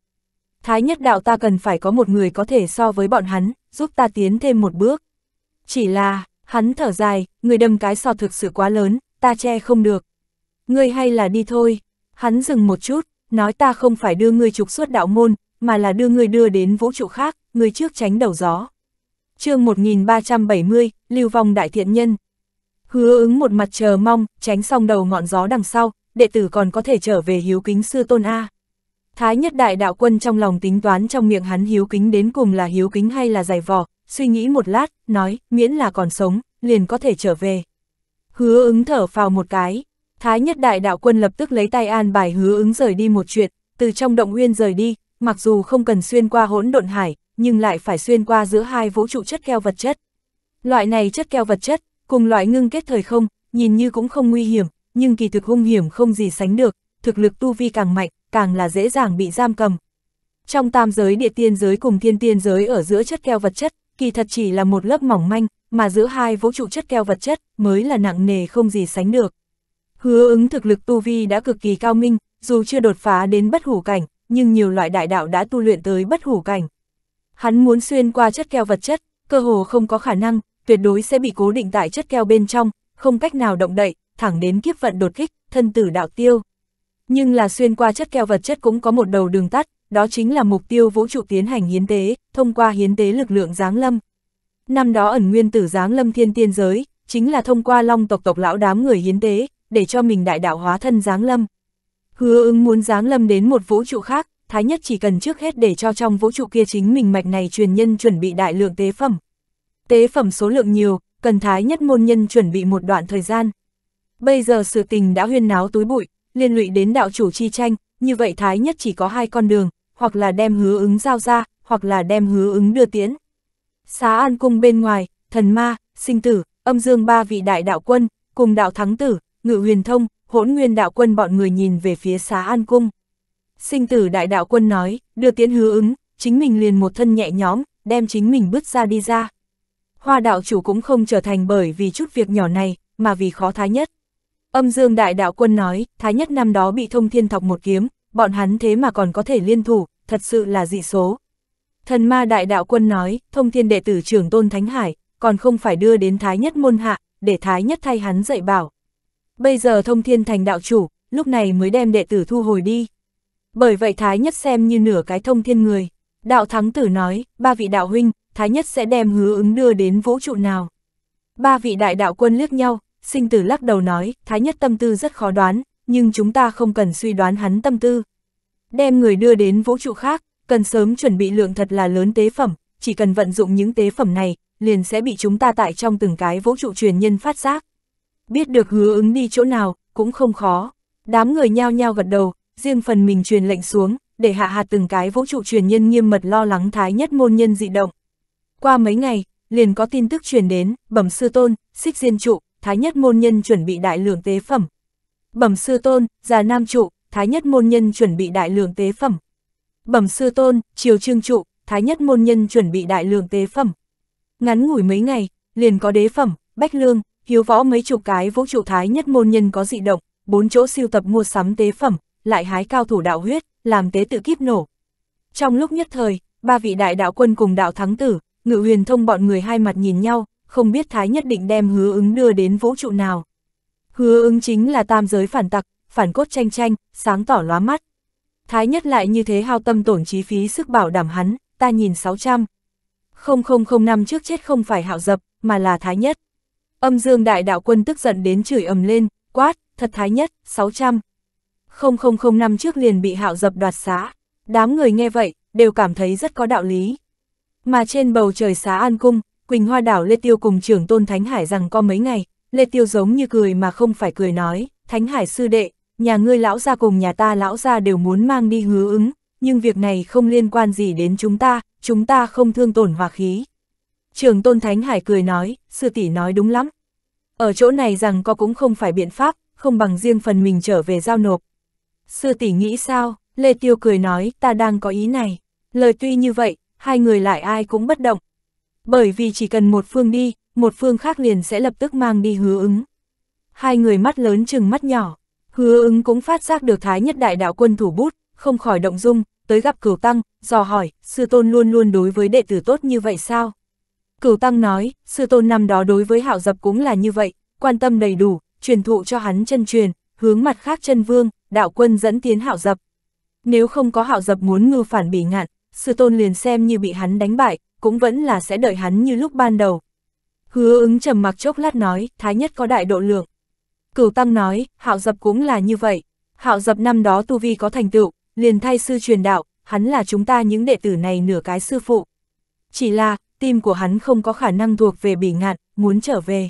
A: Thái nhất đạo ta cần phải có một người có thể so với bọn hắn, giúp ta tiến thêm một bước. Chỉ là, hắn thở dài, người đâm cái so thực sự quá lớn, ta che không được. Ngươi hay là đi thôi, hắn dừng một chút, nói ta không phải đưa ngươi trục xuất đạo môn, mà là đưa ngươi đưa đến vũ trụ khác, ngươi trước tránh đầu gió. chương 1370, Lưu Vong Đại Thiện Nhân Hứa ứng một mặt chờ mong, tránh xong đầu ngọn gió đằng sau, đệ tử còn có thể trở về hiếu kính sư tôn A. Thái nhất đại đạo quân trong lòng tính toán trong miệng hắn hiếu kính đến cùng là hiếu kính hay là giày vò, suy nghĩ một lát, nói, miễn là còn sống, liền có thể trở về. Hứa ứng thở phào một cái, Thái nhất đại đạo quân lập tức lấy tay an bài hứa ứng rời đi một chuyện, từ trong động nguyên rời đi, mặc dù không cần xuyên qua hỗn độn hải, nhưng lại phải xuyên qua giữa hai vũ trụ chất keo vật chất. Loại này chất keo vật chất, cùng loại ngưng kết thời không, nhìn như cũng không nguy hiểm, nhưng kỳ thực hung hiểm không gì sánh được, thực lực tu vi càng mạnh, càng là dễ dàng bị giam cầm. Trong tam giới địa tiên giới cùng thiên tiên giới ở giữa chất keo vật chất, kỳ thật chỉ là một lớp mỏng manh, mà giữa hai vũ trụ chất keo vật chất mới là nặng nề không gì sánh được. Hứa ứng thực lực tu vi đã cực kỳ cao minh, dù chưa đột phá đến bất hủ cảnh, nhưng nhiều loại đại đạo đã tu luyện tới bất hủ cảnh. Hắn muốn xuyên qua chất keo vật chất, cơ hồ không có khả năng, tuyệt đối sẽ bị cố định tại chất keo bên trong, không cách nào động đậy, thẳng đến kiếp vận đột kích, thân tử đạo tiêu. Nhưng là xuyên qua chất keo vật chất cũng có một đầu đường tắt, đó chính là mục tiêu vũ trụ tiến hành hiến tế, thông qua hiến tế lực lượng giáng lâm. Năm đó ẩn nguyên tử giáng lâm thiên tiên giới, chính là thông qua long tộc tộc lão đám người hiến tế, để cho mình đại đạo hóa thân giáng lâm. Hứa ứng muốn giáng lâm đến một vũ trụ khác, Thái Nhất chỉ cần trước hết để cho trong vũ trụ kia chính mình mạch này truyền nhân chuẩn bị đại lượng tế phẩm. Tế phẩm số lượng nhiều, cần Thái Nhất môn nhân chuẩn bị một đoạn thời gian. Bây giờ sự tình đã huyên náo túi bụi, liên lụy đến đạo chủ chi tranh, như vậy Thái Nhất chỉ có hai con đường, hoặc là đem hứa ứng giao ra, hoặc là đem hứa ứng đưa tiễn. Xá An Cung bên ngoài, thần ma, sinh tử, âm dương ba vị đại đạo quân, cùng đạo thắng tử, ngự huyền thông, hỗn nguyên đạo quân bọn người nhìn về phía xá An Cung. Sinh tử đại đạo quân nói, đưa tiễn hứa ứng, chính mình liền một thân nhẹ nhóm, đem chính mình bước ra đi ra. Hoa đạo chủ cũng không trở thành bởi vì chút việc nhỏ này, mà vì khó thái nhất. Âm dương đại đạo quân nói, Thái Nhất năm đó bị thông thiên thọc một kiếm, bọn hắn thế mà còn có thể liên thủ, thật sự là dị số. Thần ma đại đạo quân nói, thông thiên đệ tử trưởng tôn Thánh Hải, còn không phải đưa đến Thái Nhất môn hạ, để Thái Nhất thay hắn dạy bảo. Bây giờ thông thiên thành đạo chủ, lúc này mới đem đệ tử thu hồi đi. Bởi vậy Thái Nhất xem như nửa cái thông thiên người. Đạo thắng tử nói, ba vị đạo huynh, Thái Nhất sẽ đem hứa ứng đưa đến vũ trụ nào. Ba vị đại đạo quân liếc nhau, sinh tử lắc đầu nói, thái nhất tâm tư rất khó đoán, nhưng chúng ta không cần suy đoán hắn tâm tư. Đem người đưa đến vũ trụ khác, cần sớm chuẩn bị lượng thật là lớn tế phẩm, chỉ cần vận dụng những tế phẩm này, liền sẽ bị chúng ta tại trong từng cái vũ trụ truyền nhân phát giác. Biết được hứa ứng đi chỗ nào, cũng không khó. Đám người nhao nhao gật đầu, riêng phần mình truyền lệnh xuống, để hạ hạt từng cái vũ trụ truyền nhân nghiêm mật lo lắng thái nhất môn nhân dị động. Qua mấy ngày, liền có tin tức truyền đến, bẩm sư tôn, xích diên trụ, Thái nhất môn nhân chuẩn bị đại lượng tế phẩm. Bẩm sư tôn, già nam trụ, Thái nhất môn nhân chuẩn bị đại lượng tế phẩm. Bẩm sư tôn, triều trương trụ, Thái nhất môn nhân chuẩn bị đại lượng tế phẩm. Ngắn ngủi mấy ngày, liền có đế phẩm, bách lương, hiếu võ mấy chục cái vũ trụ Thái nhất môn nhân có dị động, bốn chỗ siêu tập mua sắm tế phẩm, lại hái cao thủ đạo huyết, làm tế tự kiếp nổ. Trong lúc nhất thời, ba vị đại đạo quân cùng đạo thắng tử, ngự huyền thông bọn người hai mặt nhìn nhau, không biết Thái nhất định đem hứa ứng đưa đến vũ trụ nào. Hứa ứng chính là tam giới phản tặc, phản cốt tranh tranh, sáng tỏ lóa mắt. Thái nhất lại như thế hao tâm tổn chi phí sức bảo đảm hắn, ta nhìn 600. 0005 trước chết không phải hạo dập, mà là Thái nhất. Âm dương đại đạo quân tức giận đến chửi ầm lên, quát, thật Thái nhất, 600. 0005 trước liền bị hạo dập đoạt xá. Đám người nghe vậy, đều cảm thấy rất có đạo lý. Mà trên bầu trời xá An Cung, Quỳnh Hoa đảo Lê Tiêu cùng trưởng tôn Thánh Hải rằng có mấy ngày, Lê Tiêu giống như cười mà không phải cười nói, Thánh Hải sư đệ, nhà ngươi lão gia cùng nhà ta lão gia đều muốn mang đi hứa ứng, nhưng việc này không liên quan gì đến chúng ta, chúng ta không thương tổn hòa khí. Trường Tôn Thánh Hải cười nói, sư tỷ nói đúng lắm. Ở chỗ này rằng có cũng không phải biện pháp, không bằng riêng phần mình trở về giao nộp. Sư tỷ nghĩ sao? Lê Tiêu cười nói, ta đang có ý này. Lời tuy như vậy, hai người lại ai cũng bất động, bởi vì chỉ cần một phương đi, một phương khác liền sẽ lập tức mang đi hứa ứng. Hai người mắt lớn chừng mắt nhỏ, hứa ứng cũng phát giác được Thái Nhất Đại Đạo Quân thủ bút, không khỏi động dung, tới gặp cửu tăng, dò hỏi, sư tôn luôn luôn đối với đệ tử tốt như vậy sao? Cửu tăng nói, sư tôn năm đó đối với hạo dập cũng là như vậy, quan tâm đầy đủ, truyền thụ cho hắn chân truyền, hướng mặt khác chân vương, đạo quân dẫn tiến hạo dập. Nếu không có hạo dập muốn ngư phản bị ngạn, sư tôn liền xem như bị hắn đánh bại, cũng vẫn là sẽ đợi hắn như lúc ban đầu. Hứa ứng trầm mặc chốc lát nói, thái nhất có đại độ lượng. Cửu Tăng nói, hạo dập cũng là như vậy. Hạo dập năm đó tu vi có thành tựu, liền thay sư truyền đạo, hắn là chúng ta những đệ tử này nửa cái sư phụ. Chỉ là, tim của hắn không có khả năng thuộc về bỉ ngạn, muốn trở về.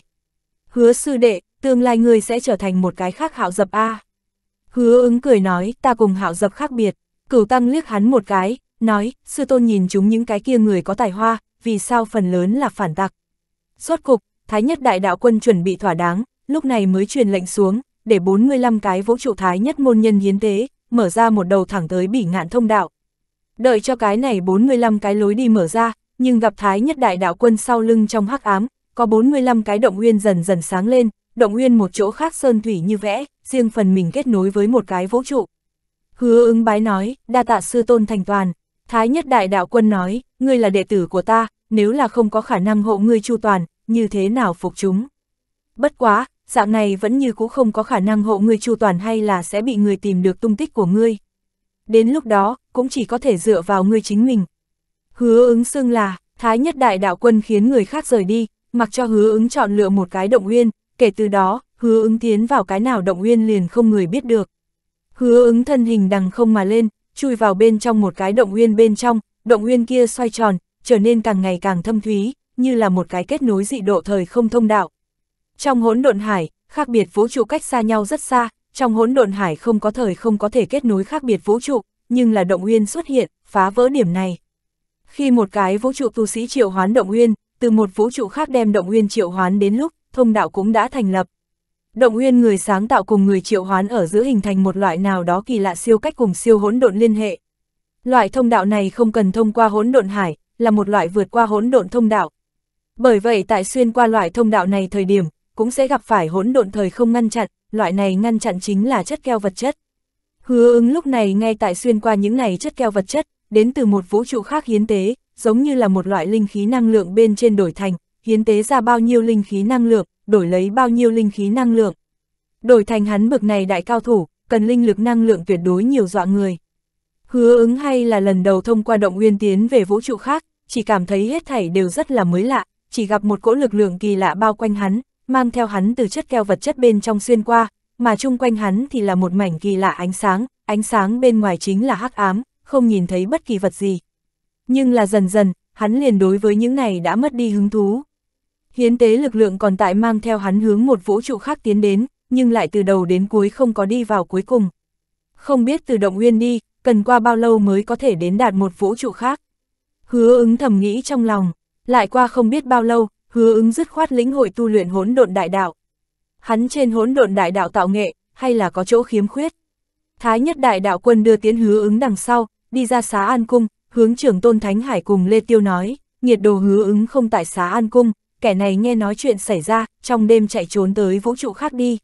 A: Hứa sư đệ, tương lai người sẽ trở thành một cái khác hạo dập A. Hứa ứng cười nói, ta cùng hạo dập khác biệt. Cửu Tăng liếc hắn một cái, nói, sư tôn nhìn chúng những cái kia người có tài hoa, vì sao phần lớn là phản tặc. Suốt cục, Thái nhất đại đạo quân chuẩn bị thỏa đáng, lúc này mới truyền lệnh xuống, để 45 cái vũ trụ Thái nhất môn nhân hiến tế, mở ra một đầu thẳng tới bỉ ngạn thông đạo. Đợi cho cái này 45 cái lối đi mở ra, nhưng gặp Thái nhất đại đạo quân sau lưng trong hắc ám, có 45 cái động nguyên dần dần sáng lên, động nguyên một chỗ khác sơn thủy như vẽ, riêng phần mình kết nối với một cái vũ trụ. Hứa ứng bái nói, đa tạ sư tôn thành toàn, Thái nhất đại đạo quân nói, ngươi là đệ tử của ta, nếu là không có khả năng hộ ngươi chu toàn, như thế nào phục chúng. Bất quá, dạng này vẫn như cũ không có khả năng hộ ngươi chu toàn hay là sẽ bị người tìm được tung tích của ngươi. Đến lúc đó, cũng chỉ có thể dựa vào ngươi chính mình. Hứa ứng xưng là, Thái nhất đại đạo quân khiến người khác rời đi, mặc cho hứa ứng chọn lựa một cái động nguyên, kể từ đó, hứa ứng tiến vào cái nào động nguyên liền không người biết được. Hứa ứng thân hình đằng không mà lên, chui vào bên trong một cái động nguyên bên trong, động nguyên kia xoay tròn, trở nên càng ngày càng thâm thúy, như là một cái kết nối dị độ thời không thông đạo. Trong hỗn độn hải, khác biệt vũ trụ cách xa nhau rất xa, trong hỗn độn hải không có thời không có thể kết nối khác biệt vũ trụ, nhưng là động nguyên xuất hiện, phá vỡ điểm này. Khi một cái vũ trụ tu sĩ triệu hoán động nguyên từ một vũ trụ khác đem động nguyên triệu hoán đến lúc, thông đạo cũng đã thành lập, Động nguyên người sáng tạo cùng người triệu hoán ở giữa hình thành một loại nào đó kỳ lạ siêu cách cùng siêu hỗn độn liên hệ. Loại thông đạo này không cần thông qua hỗn độn hải, là một loại vượt qua hỗn độn thông đạo. Bởi vậy tại xuyên qua loại thông đạo này thời điểm, cũng sẽ gặp phải hỗn độn thời không ngăn chặn, loại này ngăn chặn chính là chất keo vật chất. Hứa ứng lúc này ngay tại xuyên qua những này chất keo vật chất, đến từ một vũ trụ khác hiến tế, giống như là một loại linh khí năng lượng bên trên đổi thành, hiến tế ra bao nhiêu linh khí năng lượng, đổi lấy bao nhiêu linh khí năng lượng. Đổi thành hắn bực này đại cao thủ, cần linh lực năng lượng tuyệt đối nhiều dọa người. Hứa ứng hay là lần đầu thông qua động nguyên tiến về vũ trụ khác, chỉ cảm thấy hết thảy đều rất là mới lạ, chỉ gặp một cỗ lực lượng kỳ lạ bao quanh hắn, mang theo hắn từ chất keo vật chất bên trong xuyên qua, mà chung quanh hắn thì là một mảnh kỳ lạ ánh sáng, ánh sáng bên ngoài chính là hắc ám, không nhìn thấy bất kỳ vật gì. Nhưng là dần dần, hắn liền đối với những này đã mất đi hứng thú. Hiến tế lực lượng còn tại mang theo hắn hướng một vũ trụ khác tiến đến, nhưng lại từ đầu đến cuối không có đi vào cuối cùng. Không biết từ động nguyên đi, cần qua bao lâu mới có thể đến đạt một vũ trụ khác. Hứa ứng thầm nghĩ trong lòng, lại qua không biết bao lâu, hứa ứng dứt khoát lĩnh hội tu luyện hỗn độn đại đạo. Hắn trên hỗn độn đại đạo tạo nghệ, hay là có chỗ khiếm khuyết. Thái nhất đại đạo quân đưa tiến hứa ứng đằng sau, đi ra xá an cung, hướng trưởng tôn thánh hải cùng Lê Tiêu nói, nhiệt đồ hứa ứng không tại xá an cung, kẻ này nghe nói chuyện xảy ra, trong đêm chạy trốn tới vũ trụ khác đi.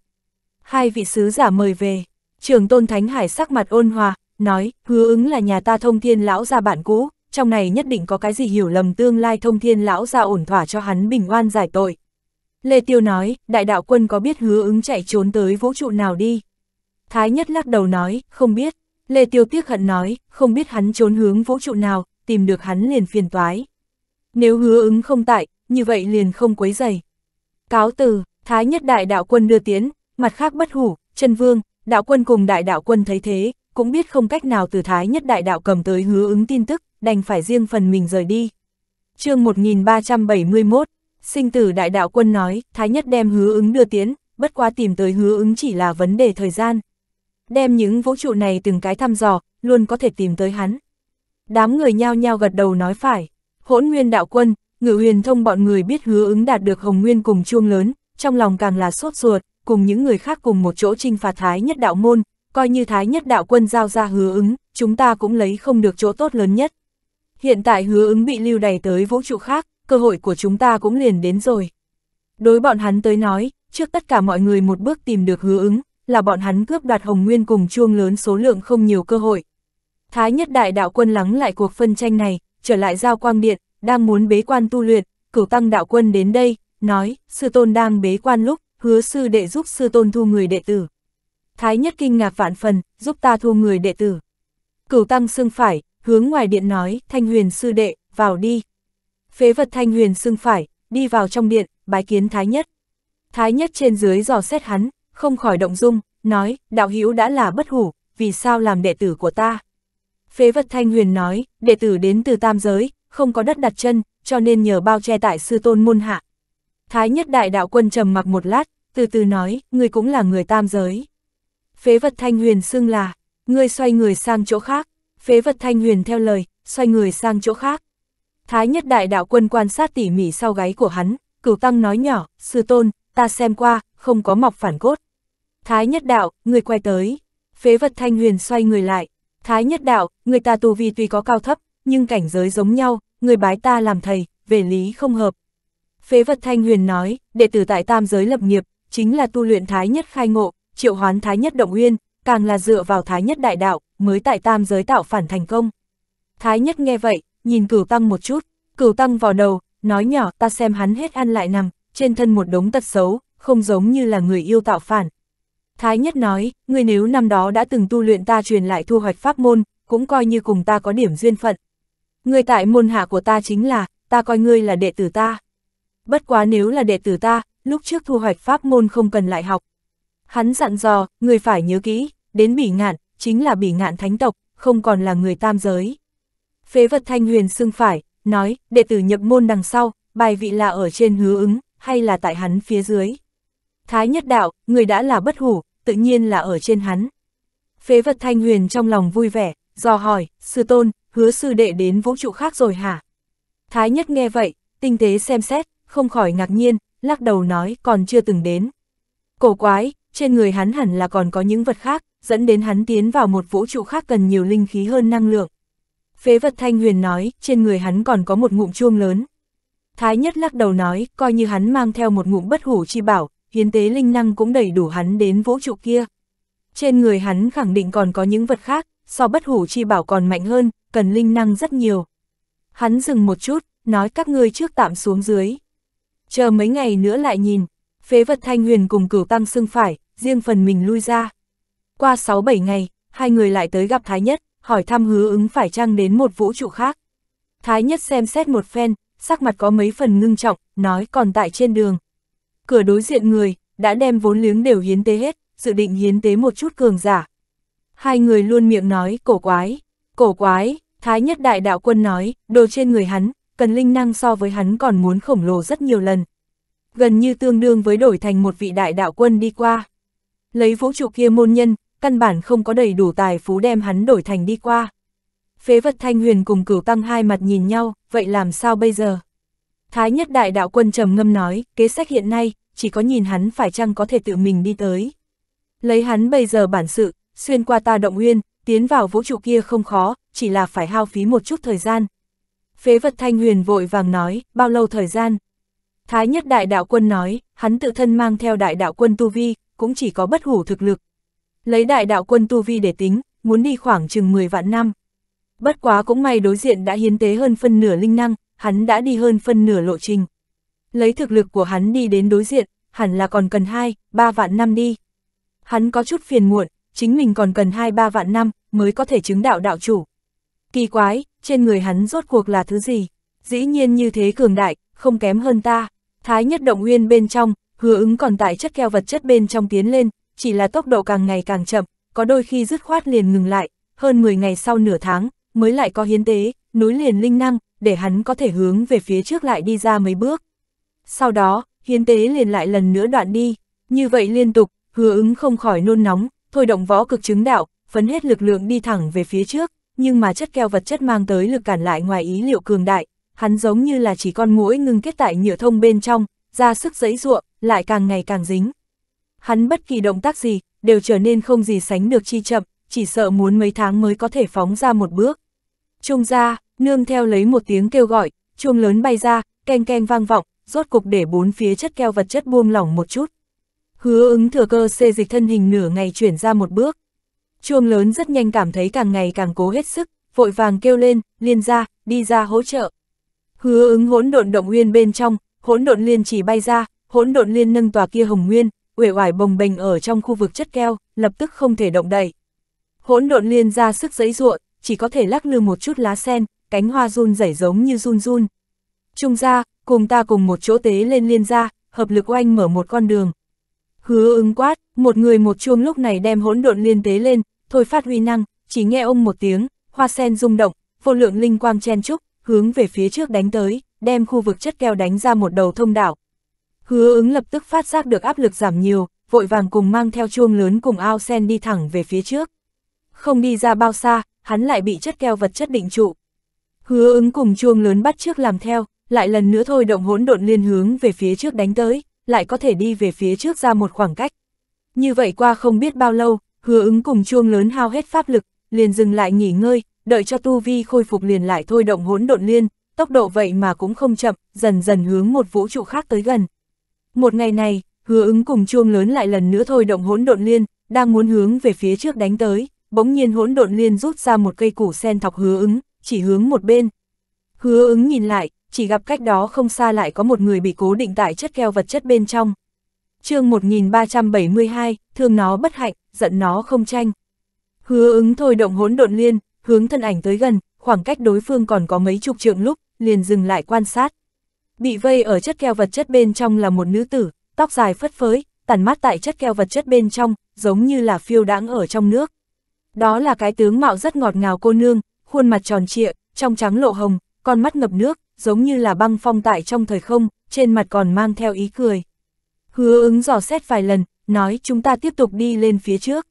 A: Hai vị sứ giả mời về, trường tôn Thánh Hải sắc mặt ôn hòa, nói, hứa ứng là nhà ta thông thiên lão gia bạn cũ, trong này nhất định có cái gì hiểu lầm tương lai thông thiên lão gia ổn thỏa cho hắn bình oan giải tội. Lê Tiêu nói, đại đạo quân có biết hứa ứng chạy trốn tới vũ trụ nào đi? Thái nhất lắc đầu nói, không biết. Lê Tiêu tiếc hận nói, không biết hắn trốn hướng vũ trụ nào, tìm được hắn liền phiền toái. Nếu hứa ứng không tại, như vậy liền không quấy dày. Cáo từ, Thái nhất đại đạo quân đưa tiến, mặt khác bất hủ, chân vương, đạo quân cùng đại đạo quân thấy thế, cũng biết không cách nào từ Thái nhất đại đạo cầm tới hứa ứng tin tức, đành phải riêng phần mình rời đi. chương 1371, sinh tử đại đạo quân nói, Thái nhất đem hứa ứng đưa tiến, bất qua tìm tới hứa ứng chỉ là vấn đề thời gian. Đem những vũ trụ này từng cái thăm dò, luôn có thể tìm tới hắn. Đám người nhao nhao gật đầu nói phải, hỗn nguyên đạo quân, Ngự huyền thông bọn người biết hứa ứng đạt được hồng nguyên cùng chuông lớn, trong lòng càng là sốt ruột, cùng những người khác cùng một chỗ trinh phạt thái nhất đạo môn, coi như thái nhất đạo quân giao ra hứa ứng, chúng ta cũng lấy không được chỗ tốt lớn nhất. Hiện tại hứa ứng bị lưu đày tới vũ trụ khác, cơ hội của chúng ta cũng liền đến rồi. Đối bọn hắn tới nói, trước tất cả mọi người một bước tìm được hứa ứng, là bọn hắn cướp đoạt hồng nguyên cùng chuông lớn số lượng không nhiều cơ hội. Thái nhất đại đạo quân lắng lại cuộc phân tranh này, trở lại giao quang điện, đang muốn bế quan tu luyện, cửu tăng đạo quân đến đây, nói, sư tôn đang bế quan lúc, hứa sư đệ giúp sư tôn thu người đệ tử. Thái nhất kinh ngạc vạn phần, giúp ta thu người đệ tử. Cửu tăng xưng phải, hướng ngoài điện nói, thanh huyền sư đệ, vào đi. Phế vật thanh huyền xưng phải, đi vào trong điện, bái kiến thái nhất. Thái nhất trên dưới dò xét hắn, không khỏi động dung, nói, đạo hữu đã là bất hủ, vì sao làm đệ tử của ta? Phế vật thanh huyền nói, đệ tử đến từ tam giới, không có đất đặt chân, cho nên nhờ bao che tại sư tôn môn hạ. Thái nhất đại đạo quân trầm mặc một lát, từ từ nói, ngươi cũng là người tam giới. Phế vật thanh huyền xưng là, ngươi xoay người sang chỗ khác, phế vật thanh huyền theo lời, xoay người sang chỗ khác. Thái nhất đại đạo quân quan sát tỉ mỉ sau gáy của hắn, cửu tăng nói nhỏ, sư tôn, ta xem qua, không có mọc phản cốt. Thái nhất đạo, ngươi quay tới, phế vật thanh huyền xoay người lại, thái nhất đạo, người ta tù vì tùy có cao thấp, nhưng cảnh giới giống nhau, người bái ta làm thầy, về lý không hợp. Phế vật Thanh Huyền nói, đệ tử tại tam giới lập nghiệp, chính là tu luyện thái nhất khai ngộ, triệu hoán thái nhất động uyên, càng là dựa vào thái nhất đại đạo, mới tại tam giới tạo phản thành công. Thái nhất nghe vậy, nhìn cửu tăng một chút, cửu tăng vào đầu, nói nhỏ ta xem hắn hết ăn lại nằm, trên thân một đống tật xấu, không giống như là người yêu tạo phản. Thái nhất nói, người nếu năm đó đã từng tu luyện ta truyền lại thu hoạch pháp môn, cũng coi như cùng ta có điểm duyên phận, người tại môn hạ của ta chính là, ta coi ngươi là đệ tử ta. Bất quá nếu là đệ tử ta, lúc trước thu hoạch pháp môn không cần lại học. Hắn dặn dò, người phải nhớ kỹ, đến bỉ ngạn, chính là bỉ ngạn thánh tộc, không còn là người tam giới. Phế vật thanh huyền xưng phải, nói, đệ tử nhập môn đằng sau, bài vị là ở trên hứa ứng, hay là tại hắn phía dưới. Thái nhất đạo, người đã là bất hủ, tự nhiên là ở trên hắn. Phế vật thanh huyền trong lòng vui vẻ, dò hỏi, sư tôn, hứa sư đệ đến vũ trụ khác rồi hả? Thái nhất nghe vậy, tinh tế xem xét, không khỏi ngạc nhiên, lắc đầu nói còn chưa từng đến. Cổ quái, trên người hắn hẳn là còn có những vật khác, dẫn đến hắn tiến vào một vũ trụ khác cần nhiều linh khí hơn năng lượng. Phế vật thanh huyền nói, trên người hắn còn có một ngụm chuông lớn. Thái nhất lắc đầu nói, coi như hắn mang theo một ngụm bất hủ chi bảo, hiến tế linh năng cũng đầy đủ hắn đến vũ trụ kia. Trên người hắn khẳng định còn có những vật khác, so bất hủ chi bảo còn mạnh hơn, cần linh năng rất nhiều. Hắn dừng một chút, nói các ngươi trước tạm xuống dưới. Chờ mấy ngày nữa lại nhìn, phế vật thanh huyền cùng cửu tăng xưng phải, riêng phần mình lui ra. Qua 6-7 ngày, hai người lại tới gặp Thái Nhất, hỏi thăm hứa ứng phải chăng đến một vũ trụ khác. Thái Nhất xem xét một phen, sắc mặt có mấy phần ngưng trọng, nói còn tại trên đường. Cửa đối diện người, đã đem vốn liếng đều hiến tế hết, dự định hiến tế một chút cường giả. Hai người luôn miệng nói cổ quái, cổ quái, Thái nhất đại đạo quân nói, đồ trên người hắn, cần linh năng so với hắn còn muốn khổng lồ rất nhiều lần. Gần như tương đương với đổi thành một vị đại đạo quân đi qua. Lấy vũ trụ kia môn nhân, căn bản không có đầy đủ tài phú đem hắn đổi thành đi qua. Phế vật thanh huyền cùng cửu tăng hai mặt nhìn nhau, vậy làm sao bây giờ? Thái nhất đại đạo quân trầm ngâm nói, kế sách hiện nay, chỉ có nhìn hắn phải chăng có thể tự mình đi tới. Lấy hắn bây giờ bản sự, xuyên qua ta động uyên, tiến vào vũ trụ kia không khó, chỉ là phải hao phí một chút thời gian. Phế vật Thanh Huyền vội vàng nói, bao lâu thời gian? Thái nhất đại đạo quân nói, hắn tự thân mang theo đại đạo quân Tu Vi, cũng chỉ có bất hủ thực lực. Lấy đại đạo quân Tu Vi để tính, muốn đi khoảng chừng 10 vạn năm. Bất quá cũng may đối diện đã hiến tế hơn phân nửa linh năng, hắn đã đi hơn phân nửa lộ trình. Lấy thực lực của hắn đi đến đối diện, hẳn là còn cần 2, 3 vạn năm đi. Hắn có chút phiền muộn, chính mình còn cần 2, 3 vạn năm mới có thể chứng đạo đạo chủ kỳ quái, trên người hắn rốt cuộc là thứ gì? Dĩ nhiên như thế cường đại, không kém hơn ta. Thái nhất động nguyên bên trong, hứa ứng còn tại chất keo vật chất bên trong tiến lên, chỉ là tốc độ càng ngày càng chậm, có đôi khi dứt khoát liền ngừng lại, hơn 10 ngày sau nửa tháng, mới lại có hiến tế, núi liền linh năng, để hắn có thể hướng về phía trước lại đi ra mấy bước. Sau đó, hiến tế liền lại lần nữa đoạn đi, như vậy liên tục, hứa ứng không khỏi nôn nóng, thôi động võ cực chứng đạo, phấn hết lực lượng đi thẳng về phía trước, nhưng mà chất keo vật chất mang tới lực cản lại ngoài ý liệu cường đại, hắn giống như là chỉ con mũi ngưng kết tại nhựa thông bên trong, ra sức giãy ruộng lại càng ngày càng dính. Hắn bất kỳ động tác gì, đều trở nên không gì sánh được chi chậm, chỉ sợ muốn mấy tháng mới có thể phóng ra một bước. Trung ra, nương theo lấy một tiếng kêu gọi, chuông lớn bay ra, keng keng vang vọng, rốt cục để bốn phía chất keo vật chất buông lỏng một chút. Hứa ứng thừa cơ xê dịch thân hình nửa ngày chuyển ra một bước. Chuông lớn rất nhanh cảm thấy càng ngày càng cố hết sức, vội vàng kêu lên, liên ra, đi ra hỗ trợ. Hứa ứng hỗn độn động nguyên bên trong, hỗn độn liên chỉ bay ra, hỗn độn liên nâng tòa kia hồng nguyên, uể oải bồng bềnh ở trong khu vực chất keo, lập tức không thể động đậy. Hỗn độn liên ra sức giãy giụa, chỉ có thể lắc lư một chút lá sen, cánh hoa run rẩy giống như run run. Trung ra, cùng ta cùng một chỗ tế lên liên ra, hợp lực oanh mở một con đường. Hứa ứng quát, một người một chuông lúc này đem hỗn độn liên tế lên, thôi phát huy năng, chỉ nghe ông một tiếng, hoa sen rung động, vô lượng linh quang chen trúc, hướng về phía trước đánh tới, đem khu vực chất keo đánh ra một đầu thông đạo Hứa ứng lập tức phát giác được áp lực giảm nhiều, vội vàng cùng mang theo chuông lớn cùng ao sen đi thẳng về phía trước. Không đi ra bao xa, hắn lại bị chất keo vật chất định trụ. Hứa ứng cùng chuông lớn bắt trước làm theo, lại lần nữa thôi động hỗn độn liên hướng về phía trước đánh tới, lại có thể đi về phía trước ra một khoảng cách. Như vậy qua không biết bao lâu, hứa ứng cùng chuông lớn hao hết pháp lực, liền dừng lại nghỉ ngơi, đợi cho tu vi khôi phục liền lại thôi động hỗn độn liên, tốc độ vậy mà cũng không chậm, dần dần hướng một vũ trụ khác tới gần. Một ngày này, hứa ứng cùng chuông lớn lại lần nữa thôi động hỗn độn liên, đang muốn hướng về phía trước đánh tới, bỗng nhiên hỗn độn liên rút ra một cây củ sen thọc hứa ứng, chỉ hướng một bên. Hứa ứng nhìn lại, chỉ gặp cách đó không xa lại có một người bị cố định tại chất keo vật chất bên trong. chương 1372, thương nó bất hạnh, giận nó không tranh. Hứa ứng thôi động hỗn độn liên, hướng thân ảnh tới gần, khoảng cách đối phương còn có mấy chục trượng lúc, liền dừng lại quan sát. Bị vây ở chất keo vật chất bên trong là một nữ tử, tóc dài phất phới, tàn mát tại chất keo vật chất bên trong, giống như là phiêu đãng ở trong nước. Đó là cái tướng mạo rất ngọt ngào cô nương, khuôn mặt tròn trịa, trong trắng lộ hồng, con mắt ngập nước, giống như là băng phong tại trong thời không, trên mặt còn mang theo ý cười. Hứa ứng dò xét vài lần, nói chúng ta tiếp tục đi lên phía trước.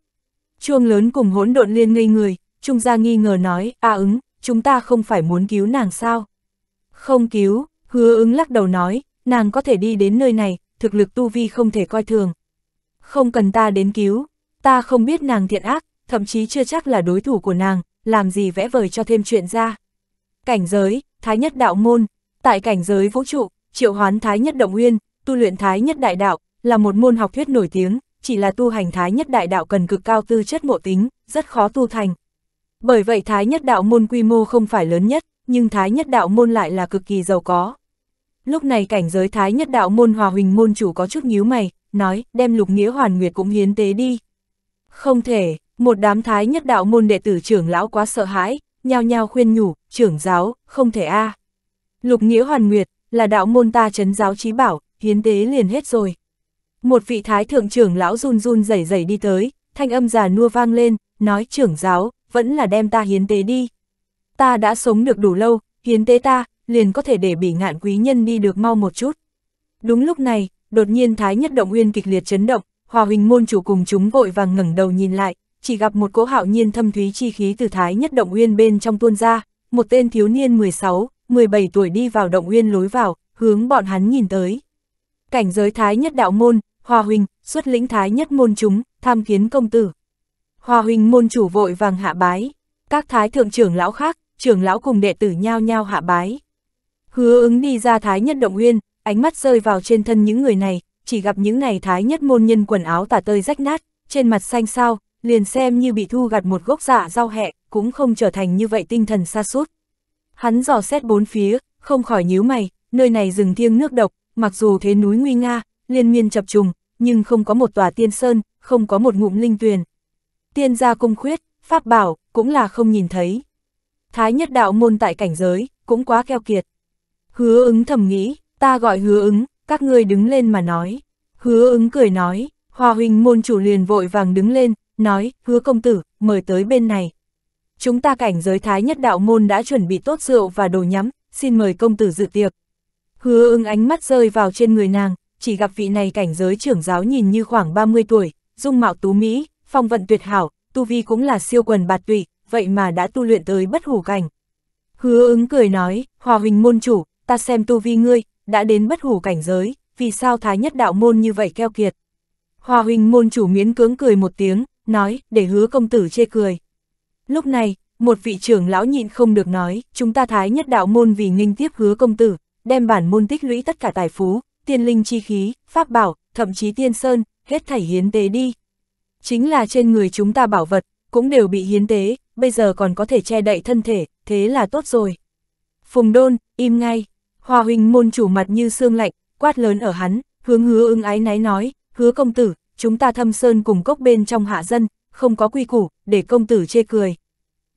A: Chuông lớn cùng hỗn độn liên ngây người, Trung gia nghi ngờ nói, a à, ứng, chúng ta không phải muốn cứu nàng sao? Không cứu, hứa ứng lắc đầu nói, nàng có thể đi đến nơi này, thực lực tu vi không thể coi thường. Không cần ta đến cứu, ta không biết nàng thiện ác, thậm chí chưa chắc là đối thủ của nàng, làm gì vẽ vời cho thêm chuyện ra. Cảnh giới, Thái Nhất Đạo Môn, tại cảnh giới vũ trụ, triệu hoán Thái Nhất Động Uyên, tu luyện Thái Nhất Đại Đạo, là một môn học thuyết nổi tiếng, chỉ là tu hành thái nhất đại đạo cần cực cao tư chất mộ tính, rất khó tu thành. Bởi vậy thái nhất đạo môn quy mô không phải lớn nhất, nhưng thái nhất đạo môn lại là cực kỳ giàu có. Lúc này cảnh giới thái nhất đạo môn hòa huỳnh môn chủ có chút nhíu mày, nói đem lục nghĩa hoàn nguyệt cũng hiến tế đi. Không thể, một đám thái nhất đạo môn đệ tử trưởng lão quá sợ hãi, nhao nhao khuyên nhủ, trưởng giáo, không thể a à. Lục nghĩa hoàn nguyệt, là đạo môn ta chấn giáo trí bảo, hiến tế liền hết rồi. Một vị thái thượng trưởng lão run run rẩy rẩy đi tới, thanh âm già nua vang lên, nói trưởng giáo, vẫn là đem ta hiến tế đi. Ta đã sống được đủ lâu, hiến tế ta, liền có thể để bỉ ngạn quý nhân đi được mau một chút. Đúng lúc này, đột nhiên thái nhất động uyên kịch liệt chấn động, hòa huỳnh môn chủ cùng chúng vội vàng ngẩng đầu nhìn lại, chỉ gặp một cỗ hạo nhiên thâm thúy chi khí từ thái nhất động uyên bên trong tuôn ra, một tên thiếu niên 16, 17 tuổi đi vào động uyên lối vào, hướng bọn hắn nhìn tới. Cảnh giới thái nhất đạo môn, Hoa huynh, xuất lĩnh thái nhất môn chúng, tham kiến công tử. Hoa huynh môn chủ vội vàng hạ bái, các thái thượng trưởng lão khác, trưởng lão cùng đệ tử nhao nhao hạ bái. Hứa ứng đi ra thái nhất động uyên, ánh mắt rơi vào trên thân những người này, chỉ gặp những này thái nhất môn nhân quần áo tả tơi rách nát, trên mặt xanh sao, liền xem như bị thu gặt một gốc dạ rau hẹ, cũng không trở thành như vậy tinh thần xa sút Hắn dò xét bốn phía, không khỏi nhíu mày, nơi này rừng thiêng nước độc, mặc dù thế núi nguy nga, liên miên chập trùng, nhưng không có một tòa tiên sơn, không có một ngụm linh tuyền. Tiên gia cung khuyết, pháp bảo, cũng là không nhìn thấy. Thái nhất đạo môn tại cảnh giới, cũng quá keo kiệt. Hứa ứng thầm nghĩ, ta gọi hứa ứng, các ngươi đứng lên mà nói. Hứa ứng cười nói, hòa huynh môn chủ liền vội vàng đứng lên, nói, hứa công tử, mời tới bên này. Chúng ta cảnh giới thái nhất đạo môn đã chuẩn bị tốt rượu và đồ nhắm, xin mời công tử dự tiệc. Hứa ứng ánh mắt rơi vào trên người nàng, chỉ gặp vị này cảnh giới trưởng giáo nhìn như khoảng 30 tuổi, dung mạo tú Mỹ, phong vận tuyệt hảo, tu vi cũng là siêu quần bạt tụy, vậy mà đã tu luyện tới bất hủ cảnh. Hứa ứng cười nói, hòa huynh môn chủ, ta xem tu vi ngươi, đã đến bất hủ cảnh giới, vì sao thái nhất đạo môn như vậy keo kiệt. Hòa huynh môn chủ miễn cưỡng cười một tiếng, nói, để hứa công tử chê cười. Lúc này, một vị trưởng lão nhịn không được nói, chúng ta thái nhất đạo môn vì nghênh tiếp hứa công tử, đem bản môn tích lũy tất cả tài phú, tiên linh chi khí, pháp bảo, thậm chí tiên sơn, hết thảy hiến tế đi. Chính là trên người chúng ta bảo vật, cũng đều bị hiến tế, bây giờ còn có thể che đậy thân thể, thế là tốt rồi. Phùng đôn, im ngay, hòa huynh môn chủ mặt như xương lạnh, quát lớn ở hắn, hướng hứa ưng ái náy nói, hứa công tử, chúng ta thâm sơn cùng cốc bên trong hạ dân, không có quy củ, để công tử chê cười.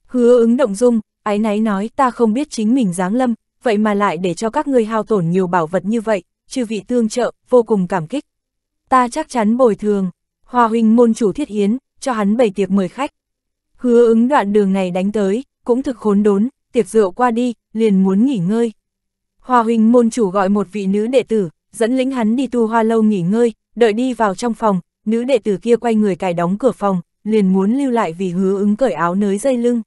A: Hứa ứng động dung, ái náy nói ta không biết chính mình giáng lâm, vậy mà lại để cho các ngươi hao tổn nhiều bảo vật như vậy, chư vị tương trợ, vô cùng cảm kích. Ta chắc chắn bồi thường, hòa huynh môn chủ thiết hiến, cho hắn bày tiệc mời khách. Hứa ứng đoạn đường này đánh tới, cũng thực khốn đốn, tiệc rượu qua đi, liền muốn nghỉ ngơi. Hòa huynh môn chủ gọi một vị nữ đệ tử, dẫn lĩnh hắn đi tu hoa lâu nghỉ ngơi, đợi đi vào trong phòng, nữ đệ tử kia quay người cài đóng cửa phòng, liền muốn lưu lại vì hứa ứng cởi áo nới dây lưng.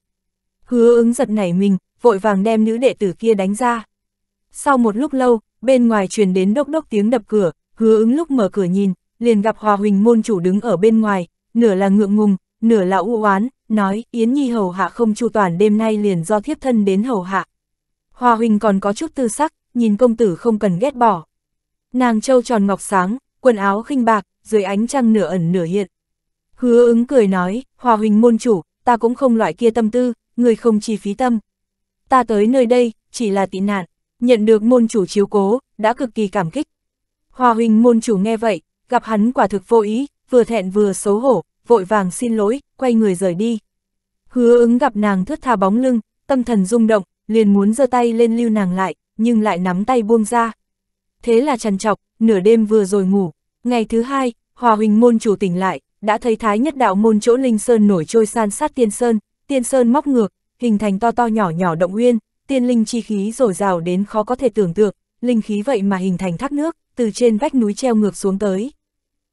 A: Hứa ứng giật nảy mình, vội vàng đem nữ đệ tử kia đánh ra. Sau một lúc lâu, bên ngoài truyền đến đốc đốc tiếng đập cửa, hứa ứng lúc mở cửa nhìn, liền gặp Hòa Huỳnh môn chủ đứng ở bên ngoài, nửa là ngượng ngùng, nửa là u oán, nói Yến Nhi hầu hạ không chu toàn đêm nay liền do thiếp thân đến hầu hạ. Hòa Huỳnh còn có chút tư sắc, nhìn công tử không cần ghét bỏ. Nàng trâu tròn ngọc sáng, quần áo khinh bạc, dưới ánh trăng nửa ẩn nửa hiện. Hứa ứng cười nói, Hòa Huỳnh môn chủ, ta cũng không loại kia tâm tư, người không chi phí tâm. Ta tới nơi đây, chỉ là tị nạn nhận được môn chủ chiếu cố, đã cực kỳ cảm kích. Hòa huynh môn chủ nghe vậy, gặp hắn quả thực vô ý, vừa thẹn vừa xấu hổ, vội vàng xin lỗi, quay người rời đi. Hứa ứng gặp nàng thướt tha bóng lưng, tâm thần rung động, liền muốn giơ tay lên lưu nàng lại, nhưng lại nắm tay buông ra. Thế là trằn trọc, nửa đêm vừa rồi ngủ. Ngày thứ hai, Hòa huynh môn chủ tỉnh lại, đã thấy thái nhất đạo môn chỗ linh sơn nổi trôi san sát tiên sơn, tiên sơn móc ngược, hình thành to to nhỏ nhỏ động uyên, tiên linh chi khí dồi dào đến khó có thể tưởng tượng, linh khí vậy mà hình thành thác nước, từ trên vách núi treo ngược xuống tới.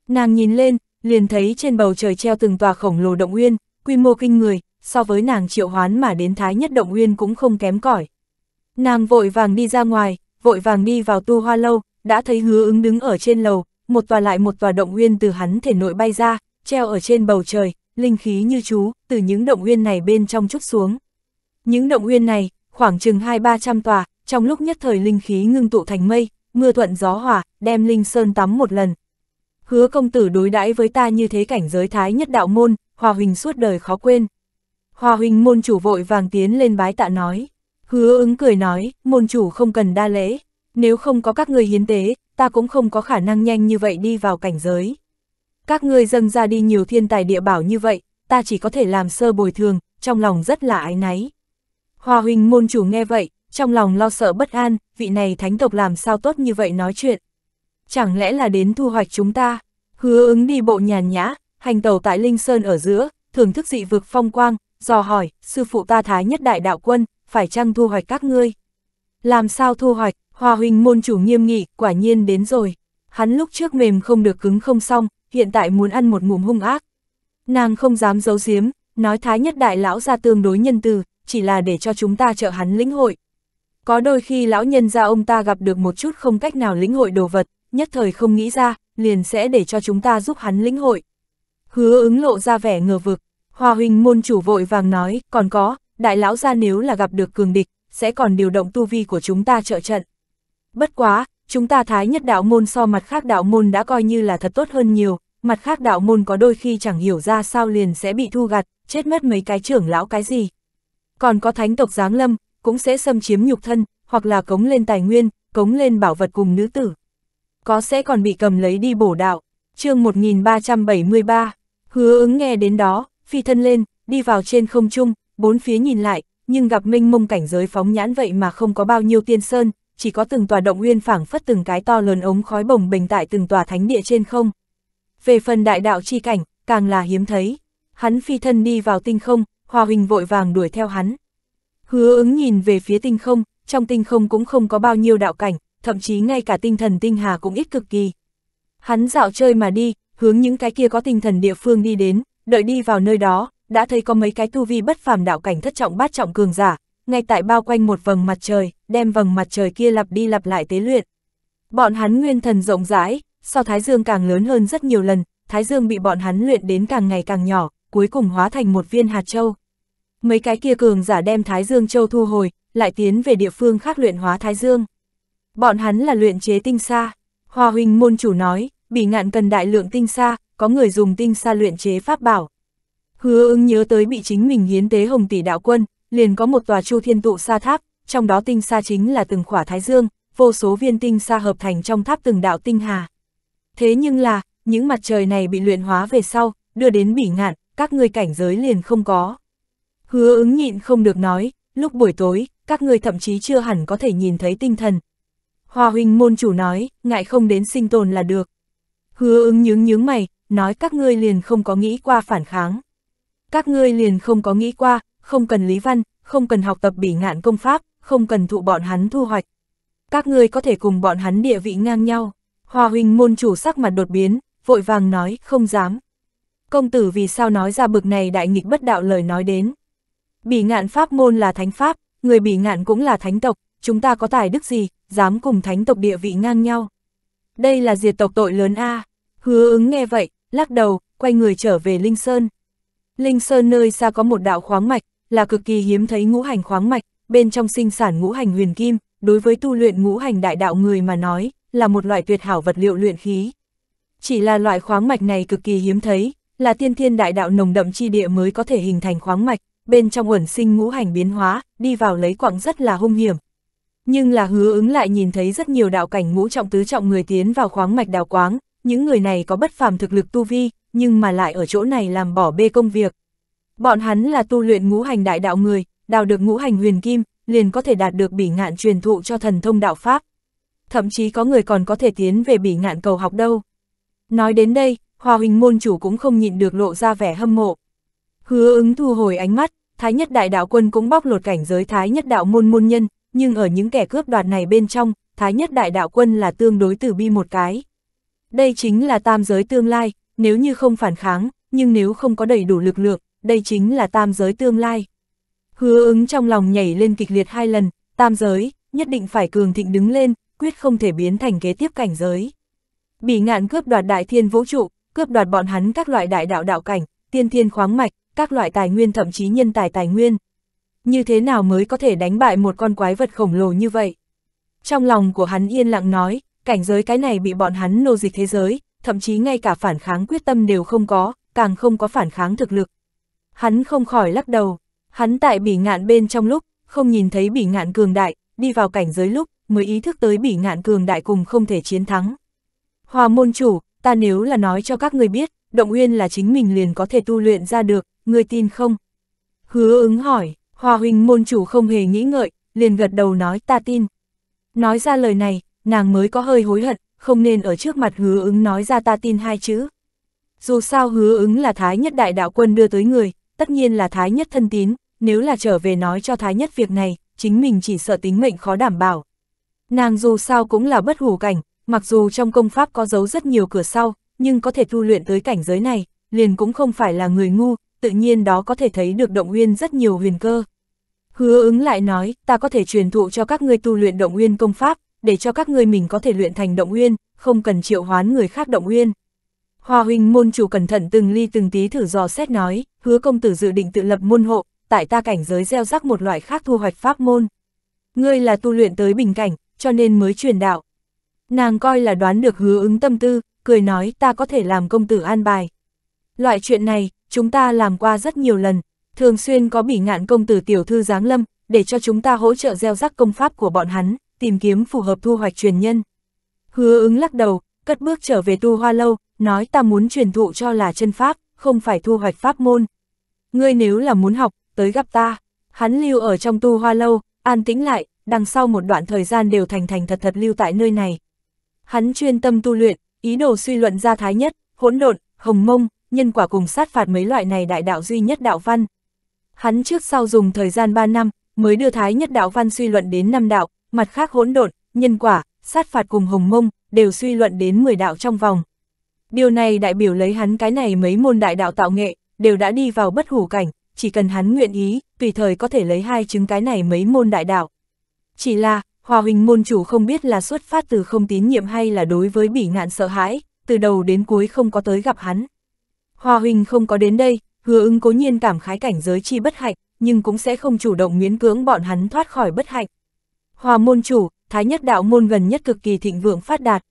A: Nàng nhìn lên, liền thấy trên bầu trời treo từng tòa khổng lồ động nguyên, quy mô kinh người, so với nàng triệu hoán mà đến thái nhất động nguyên cũng không kém cỏi. Nàng vội vàng đi ra ngoài, vội vàng đi vào tu hoa lâu, đã thấy hứa ứng đứng ở trên lầu, một tòa lại một tòa động nguyên từ hắn thể nội bay ra, treo ở trên bầu trời, linh khí như chú, từ những động nguyên này bên trong trúc xuống. Những động nguyên này, khoảng chừng hai ba trăm tòa, trong lúc nhất thời linh khí ngưng tụ thành mây, mưa thuận gió hòa, đem Linh Sơn tắm một lần. Hứa công tử đối đãi với ta như thế cảnh giới thái nhất đạo môn, Hòa Huỳnh suốt đời khó quên. Hòa Huỳnh môn chủ vội vàng tiến lên bái tạ nói. Hứa ứng cười nói, môn chủ không cần đa lễ, nếu không có các người hiến tế, ta cũng không có khả năng nhanh như vậy đi vào cảnh giới. Các ngươi dâng ra đi nhiều thiên tài địa bảo như vậy, ta chỉ có thể làm sơ bồi thường, trong lòng rất là ái náy. Hoa huynh môn chủ nghe vậy, trong lòng lo sợ bất an, vị này thánh tộc làm sao tốt như vậy nói chuyện. Chẳng lẽ là đến thu hoạch chúng ta? Hứa ứng đi bộ nhàn nhã, hành tàu tại Linh Sơn ở giữa, thưởng thức dị vực phong quang, dò hỏi, sư phụ ta thái nhất đại đạo quân, phải chăng thu hoạch các ngươi? Làm sao thu hoạch? Hoa huynh môn chủ nghiêm nghị, quả nhiên đến rồi. Hắn lúc trước mềm không được cứng không xong, hiện tại muốn ăn một ngụm hung ác. Nàng không dám giấu giếm, nói thái nhất đại lão ra tương đối nhân từ, chỉ là để cho chúng ta trợ hắn lĩnh hội. Có đôi khi lão nhân gia ông ta gặp được một chút không cách nào lĩnh hội đồ vật, nhất thời không nghĩ ra, liền sẽ để cho chúng ta giúp hắn lĩnh hội. Hứa ứng lộ ra vẻ ngờ vực, hòa huynh môn chủ vội vàng nói, còn có, đại lão gia nếu là gặp được cường địch, sẽ còn điều động tu vi của chúng ta trợ trận. Bất quá, chúng ta thái nhất đạo môn so mặt khác đạo môn đã coi như là thật tốt hơn nhiều, mặt khác đạo môn có đôi khi chẳng hiểu ra sao liền sẽ bị thu gặt, chết mất mấy cái trưởng lão cái gì. Còn có thánh tộc giáng lâm, cũng sẽ xâm chiếm nhục thân, hoặc là cống lên tài nguyên, cống lên bảo vật cùng nữ tử. Có sẽ còn bị cầm lấy đi bổ đạo. chương 1373, hứa ứng nghe đến đó, phi thân lên, đi vào trên không trung, bốn phía nhìn lại, nhưng gặp minh mông cảnh giới phóng nhãn vậy mà không có bao nhiêu tiên sơn, chỉ có từng tòa động nguyên phảng phất từng cái to lớn ống khói bồng bình tại từng tòa thánh địa trên không. Về phần đại đạo chi cảnh, càng là hiếm thấy. Hắn phi thân đi vào tinh không, Hòa Huỳnh vội vàng đuổi theo hắn. Hứa ứng nhìn về phía tinh không, trong tinh không cũng không có bao nhiêu đạo cảnh, thậm chí ngay cả tinh thần tinh hà cũng ít cực kỳ. Hắn dạo chơi mà đi, hướng những cái kia có tinh thần địa phương đi đến, đợi đi vào nơi đó, đã thấy có mấy cái tu vi bất phàm đạo cảnh thất trọng bát trọng cường giả, ngay tại bao quanh một vầng mặt trời, đem vầng mặt trời kia lặp đi lặp lại tế luyện. Bọn hắn nguyên thần rộng rãi, so Thái Dương càng lớn hơn rất nhiều lần, Thái Dương bị bọn hắn luyện đến càng ngày càng nhỏ, cuối cùng hóa thành một viên hạt châu. Mấy cái kia cường giả đem Thái Dương Châu thu hồi, lại tiến về địa phương khác luyện hóa Thái Dương. Bọn hắn là luyện chế tinh sa. Hoa huynh môn chủ nói, bị ngạn cần đại lượng tinh sa, có người dùng tinh sa luyện chế pháp bảo. Hứa ứng nhớ tới bị chính mình hiến tế hồng tỷ đạo quân, liền có một tòa chu thiên tụ sa tháp, trong đó tinh sa chính là từng khỏa thái dương, vô số viên tinh sa hợp thành trong tháp từng đạo tinh hà. Thế nhưng là, những mặt trời này bị luyện hóa về sau, đưa đến bỉ ngạn, các ngươi cảnh giới liền không có. Hứa ứng nhịn không được nói, lúc buổi tối, các ngươi thậm chí chưa hẳn có thể nhìn thấy tinh thần. Hòa huynh môn chủ nói, ngại không đến sinh tồn là được. Hứa ứng nhướng nhướng mày, nói các ngươi liền không có nghĩ qua phản kháng. Các ngươi liền không có nghĩ qua, không cần lý văn, không cần học tập bỉ ngạn công pháp, không cần thụ bọn hắn thu hoạch. Các ngươi có thể cùng bọn hắn địa vị ngang nhau. Hòa huynh môn chủ sắc mặt đột biến, vội vàng nói, không dám, công tử vì sao nói ra bực này đại nghịch bất đạo lời nói đến. Bỉ ngạn pháp môn là thánh pháp, người bỉ ngạn cũng là thánh tộc, chúng ta có tài đức gì, dám cùng thánh tộc địa vị ngang nhau. Đây là diệt tộc tội lớn A, hứa ứng nghe vậy, lắc đầu, quay người trở về Linh Sơn. Linh Sơn nơi xa có một đạo khoáng mạch, là cực kỳ hiếm thấy ngũ hành khoáng mạch, bên trong sinh sản ngũ hành huyền kim, đối với tu luyện ngũ hành đại đạo người mà nói, là một loại tuyệt hảo vật liệu luyện khí. Chỉ là loại khoáng mạch này cực kỳ hiếm thấy, là tiên thiên đại đạo nồng đậm chi địa mới có thể hình thành khoáng mạch, bên trong uẩn sinh ngũ hành biến hóa, đi vào lấy quặng rất là hung hiểm. Nhưng là hứa ứng lại nhìn thấy rất nhiều đạo cảnh ngũ trọng tứ trọng người tiến vào khoáng mạch đào quáng, những người này có bất phàm thực lực tu vi, nhưng mà lại ở chỗ này làm bỏ bê công việc. Bọn hắn là tu luyện ngũ hành đại đạo người, đào được ngũ hành huyền kim, liền có thể đạt được bỉ ngạn truyền thụ cho thần thông đạo Pháp. Thậm chí có người còn có thể tiến về bỉ ngạn cầu học đâu. Nói đến đây, Hòa Huỳnh môn chủ cũng không nhịn được lộ ra vẻ hâm mộ. Hứa ứng thu hồi ánh mắt, Thái nhất đại đạo quân cũng bóc lột cảnh giới Thái nhất đạo môn môn nhân, nhưng ở những kẻ cướp đoạt này bên trong, Thái nhất đại đạo quân là tương đối tử bi một cái. Đây chính là tam giới tương lai, nếu như không phản kháng, nhưng nếu không có đầy đủ lực lượng, đây chính là tam giới tương lai. Hứa ứng trong lòng nhảy lên kịch liệt hai lần, tam giới, nhất định phải cường thịnh đứng lên, quyết không thể biến thành kế tiếp cảnh giới. Bị ngạn cướp đoạt đại thiên vũ trụ, cướp đoạt bọn hắn các loại đại đạo đạo cảnh, tiên thiên khoáng mạch, các loại tài nguyên thậm chí nhân tài tài nguyên. Như thế nào mới có thể đánh bại một con quái vật khổng lồ như vậy? Trong lòng của hắn yên lặng nói, cảnh giới cái này bị bọn hắn nô dịch thế giới, thậm chí ngay cả phản kháng quyết tâm đều không có, càng không có phản kháng thực lực. Hắn không khỏi lắc đầu, hắn tại bỉ ngạn bên trong lúc, không nhìn thấy bỉ ngạn cường đại, đi vào cảnh giới lúc, mới ý thức tới bỉ ngạn cường đại cùng không thể chiến thắng. Hòa môn chủ, ta nếu là nói cho các người biết, động nguyên là chính mình liền có thể tu luyện ra được, người tin không? Hứa ứng hỏi, hòa huynh môn chủ không hề nghĩ ngợi, liền gật đầu nói ta tin. Nói ra lời này, nàng mới có hơi hối hận, không nên ở trước mặt hứa ứng nói ra ta tin hai chữ. Dù sao hứa ứng là thái nhất đại đạo quân đưa tới người, tất nhiên là thái nhất thân tín, nếu là trở về nói cho thái nhất việc này, chính mình chỉ sợ tính mệnh khó đảm bảo. Nàng dù sao cũng là bất hủ cảnh, Mặc dù trong công pháp có dấu rất nhiều cửa sau, nhưng có thể tu luyện tới cảnh giới này, liền cũng không phải là người ngu, tự nhiên đó có thể thấy được động nguyên rất nhiều huyền cơ. Hứa ứng lại nói, ta có thể truyền thụ cho các ngươi tu luyện động nguyên công pháp, để cho các ngươi mình có thể luyện thành động nguyên, không cần triệu hoán người khác động nguyên. Hoa huynh môn chủ cẩn thận từng ly từng tí thử dò xét nói, hứa công tử dự định tự lập môn hộ, tại ta cảnh giới gieo rắc một loại khác thu hoạch pháp môn. Ngươi là tu luyện tới bình cảnh, cho nên mới truyền đạo, Nàng coi là đoán được hứa ứng tâm tư, cười nói ta có thể làm công tử an bài. Loại chuyện này, chúng ta làm qua rất nhiều lần, thường xuyên có bỉ ngạn công tử tiểu thư giáng lâm, để cho chúng ta hỗ trợ gieo rắc công pháp của bọn hắn, tìm kiếm phù hợp thu hoạch truyền nhân. Hứa ứng lắc đầu, cất bước trở về tu hoa lâu, nói ta muốn truyền thụ cho là chân pháp, không phải thu hoạch pháp môn. Ngươi nếu là muốn học, tới gặp ta. Hắn lưu ở trong tu hoa lâu, an tĩnh lại, đằng sau một đoạn thời gian đều thành thành thật thật lưu tại nơi này. Hắn chuyên tâm tu luyện, ý đồ suy luận ra thái nhất, hỗn độn, hồng mông, nhân quả cùng sát phạt mấy loại này đại đạo duy nhất đạo văn. Hắn trước sau dùng thời gian 3 năm, mới đưa thái nhất đạo văn suy luận đến năm đạo, mặt khác hỗn độn, nhân quả, sát phạt cùng hồng mông, đều suy luận đến 10 đạo trong vòng. Điều này đại biểu lấy hắn cái này mấy môn đại đạo tạo nghệ, đều đã đi vào bất hủ cảnh, chỉ cần hắn nguyện ý, tùy thời có thể lấy hai chứng cái này mấy môn đại đạo. Chỉ là, Hòa huynh môn chủ không biết là xuất phát từ không tín nhiệm hay là đối với bỉ ngạn sợ hãi, từ đầu đến cuối không có tới gặp hắn. Hòa huynh không có đến đây, hứa ưng cố nhiên cảm khái cảnh giới chi bất hạnh, nhưng cũng sẽ không chủ động miễn cưỡng bọn hắn thoát khỏi bất hạnh. Hòa môn chủ, thái nhất đạo môn gần nhất cực kỳ thịnh vượng phát đạt.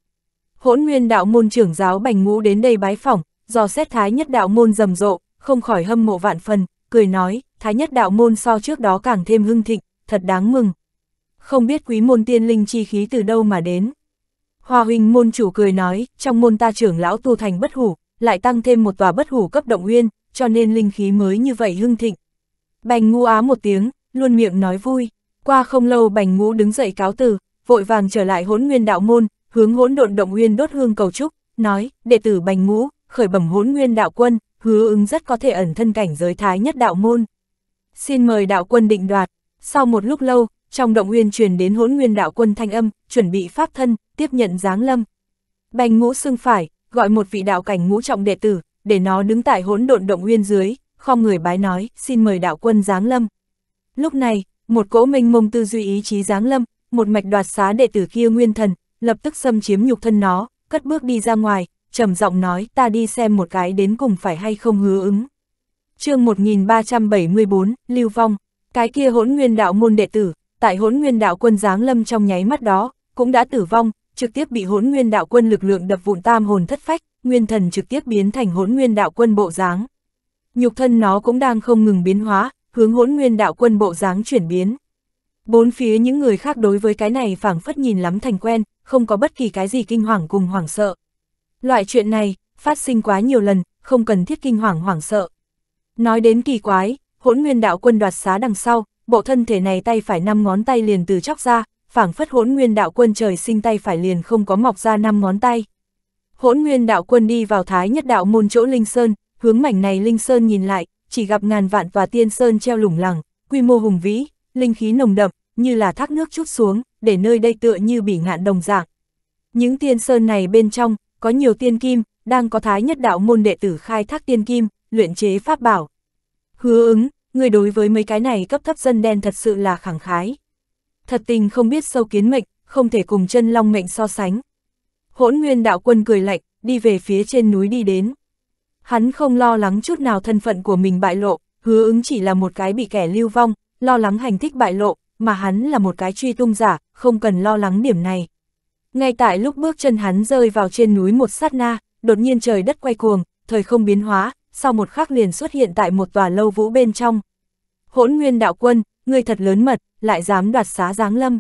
A: Hỗn nguyên đạo môn trưởng giáo bành ngũ đến đây bái phỏng, do xét thái nhất đạo môn rầm rộ, không khỏi hâm mộ vạn phần, cười nói, thái nhất đạo môn so trước đó càng thêm hưng thịnh, thật đáng mừng không biết quý môn tiên linh chi khí từ đâu mà đến. Hòa huynh môn chủ cười nói, trong môn ta trưởng lão tu thành bất hủ, lại tăng thêm một tòa bất hủ cấp động nguyên, cho nên linh khí mới như vậy hưng thịnh. Bành ngu á một tiếng, luôn miệng nói vui. Qua không lâu bành ngũ đứng dậy cáo từ, vội vàng trở lại hỗn nguyên đạo môn, hướng hỗn độn động nguyên đốt hương cầu chúc nói, đệ tử bành ngũ, khởi bẩm hỗn nguyên đạo quân, hứa ứng rất có thể ẩn thân cảnh giới thái nhất đạo môn. Xin mời đạo quân định đoạt. Sau một lúc lâu, trong động huyên truyền đến hỗn nguyên đạo quân thanh âm, chuẩn bị pháp thân, tiếp nhận giáng lâm. Bành ngũ xương phải, gọi một vị đạo cảnh ngũ trọng đệ tử, để nó đứng tại hỗn độn động huyên dưới, không người bái nói, xin mời đạo quân giáng lâm. Lúc này, một cỗ minh mông tư duy ý chí giáng lâm, một mạch đoạt xá đệ tử kia nguyên thần, lập tức xâm chiếm nhục thân nó, cất bước đi ra ngoài, trầm giọng nói ta đi xem một cái đến cùng phải hay không hứa ứng. chương 1374, Lưu Vong, cái kia hỗn nguyên đạo môn đệ tử, tại hốn nguyên đạo quân giáng lâm trong nháy mắt đó, cũng đã tử vong, trực tiếp bị Hỗn nguyên đạo quân lực lượng đập vụn tam hồn thất phách, nguyên thần trực tiếp biến thành Hỗn nguyên đạo quân bộ dáng. Nhục thân nó cũng đang không ngừng biến hóa, hướng Hỗn nguyên đạo quân bộ dáng chuyển biến. Bốn phía những người khác đối với cái này phảng phất nhìn lắm thành quen, không có bất kỳ cái gì kinh hoàng cùng hoảng sợ. Loại chuyện này, phát sinh quá nhiều lần, không cần thiết kinh hoàng hoảng sợ. Nói đến kỳ quái, hỗn nguyên đạo quân đoạt xá đằng sau, bộ thân thể này tay phải năm ngón tay liền từ chóc ra, phảng phất hỗn nguyên đạo quân trời sinh tay phải liền không có mọc ra năm ngón tay. Hỗn nguyên đạo quân đi vào thái nhất đạo môn chỗ Linh Sơn, hướng mảnh này Linh Sơn nhìn lại, chỉ gặp ngàn vạn và tiên sơn treo lủng lẳng, quy mô hùng vĩ, linh khí nồng đậm, như là thác nước chút xuống, để nơi đây tựa như bị ngạn đồng dạng. Những tiên sơn này bên trong, có nhiều tiên kim, đang có thái nhất đạo môn đệ tử khai thác tiên kim, luyện chế pháp bảo. Hứa ứng, người đối với mấy cái này cấp thấp dân đen thật sự là khẳng khái. Thật tình không biết sâu kiến mệnh, không thể cùng chân long mệnh so sánh. Hỗn nguyên đạo quân cười lạnh, đi về phía trên núi đi đến. Hắn không lo lắng chút nào thân phận của mình bại lộ, hứa ứng chỉ là một cái bị kẻ lưu vong, lo lắng hành thích bại lộ, mà hắn là một cái truy tung giả, không cần lo lắng điểm này. Ngay tại lúc bước chân hắn rơi vào trên núi một sát na, đột nhiên trời đất quay cuồng, thời không biến hóa, sau một khắc liền xuất hiện tại một tòa lâu vũ bên trong. Hỗn nguyên đạo quân, người thật lớn mật, lại dám đoạt xá giáng lâm.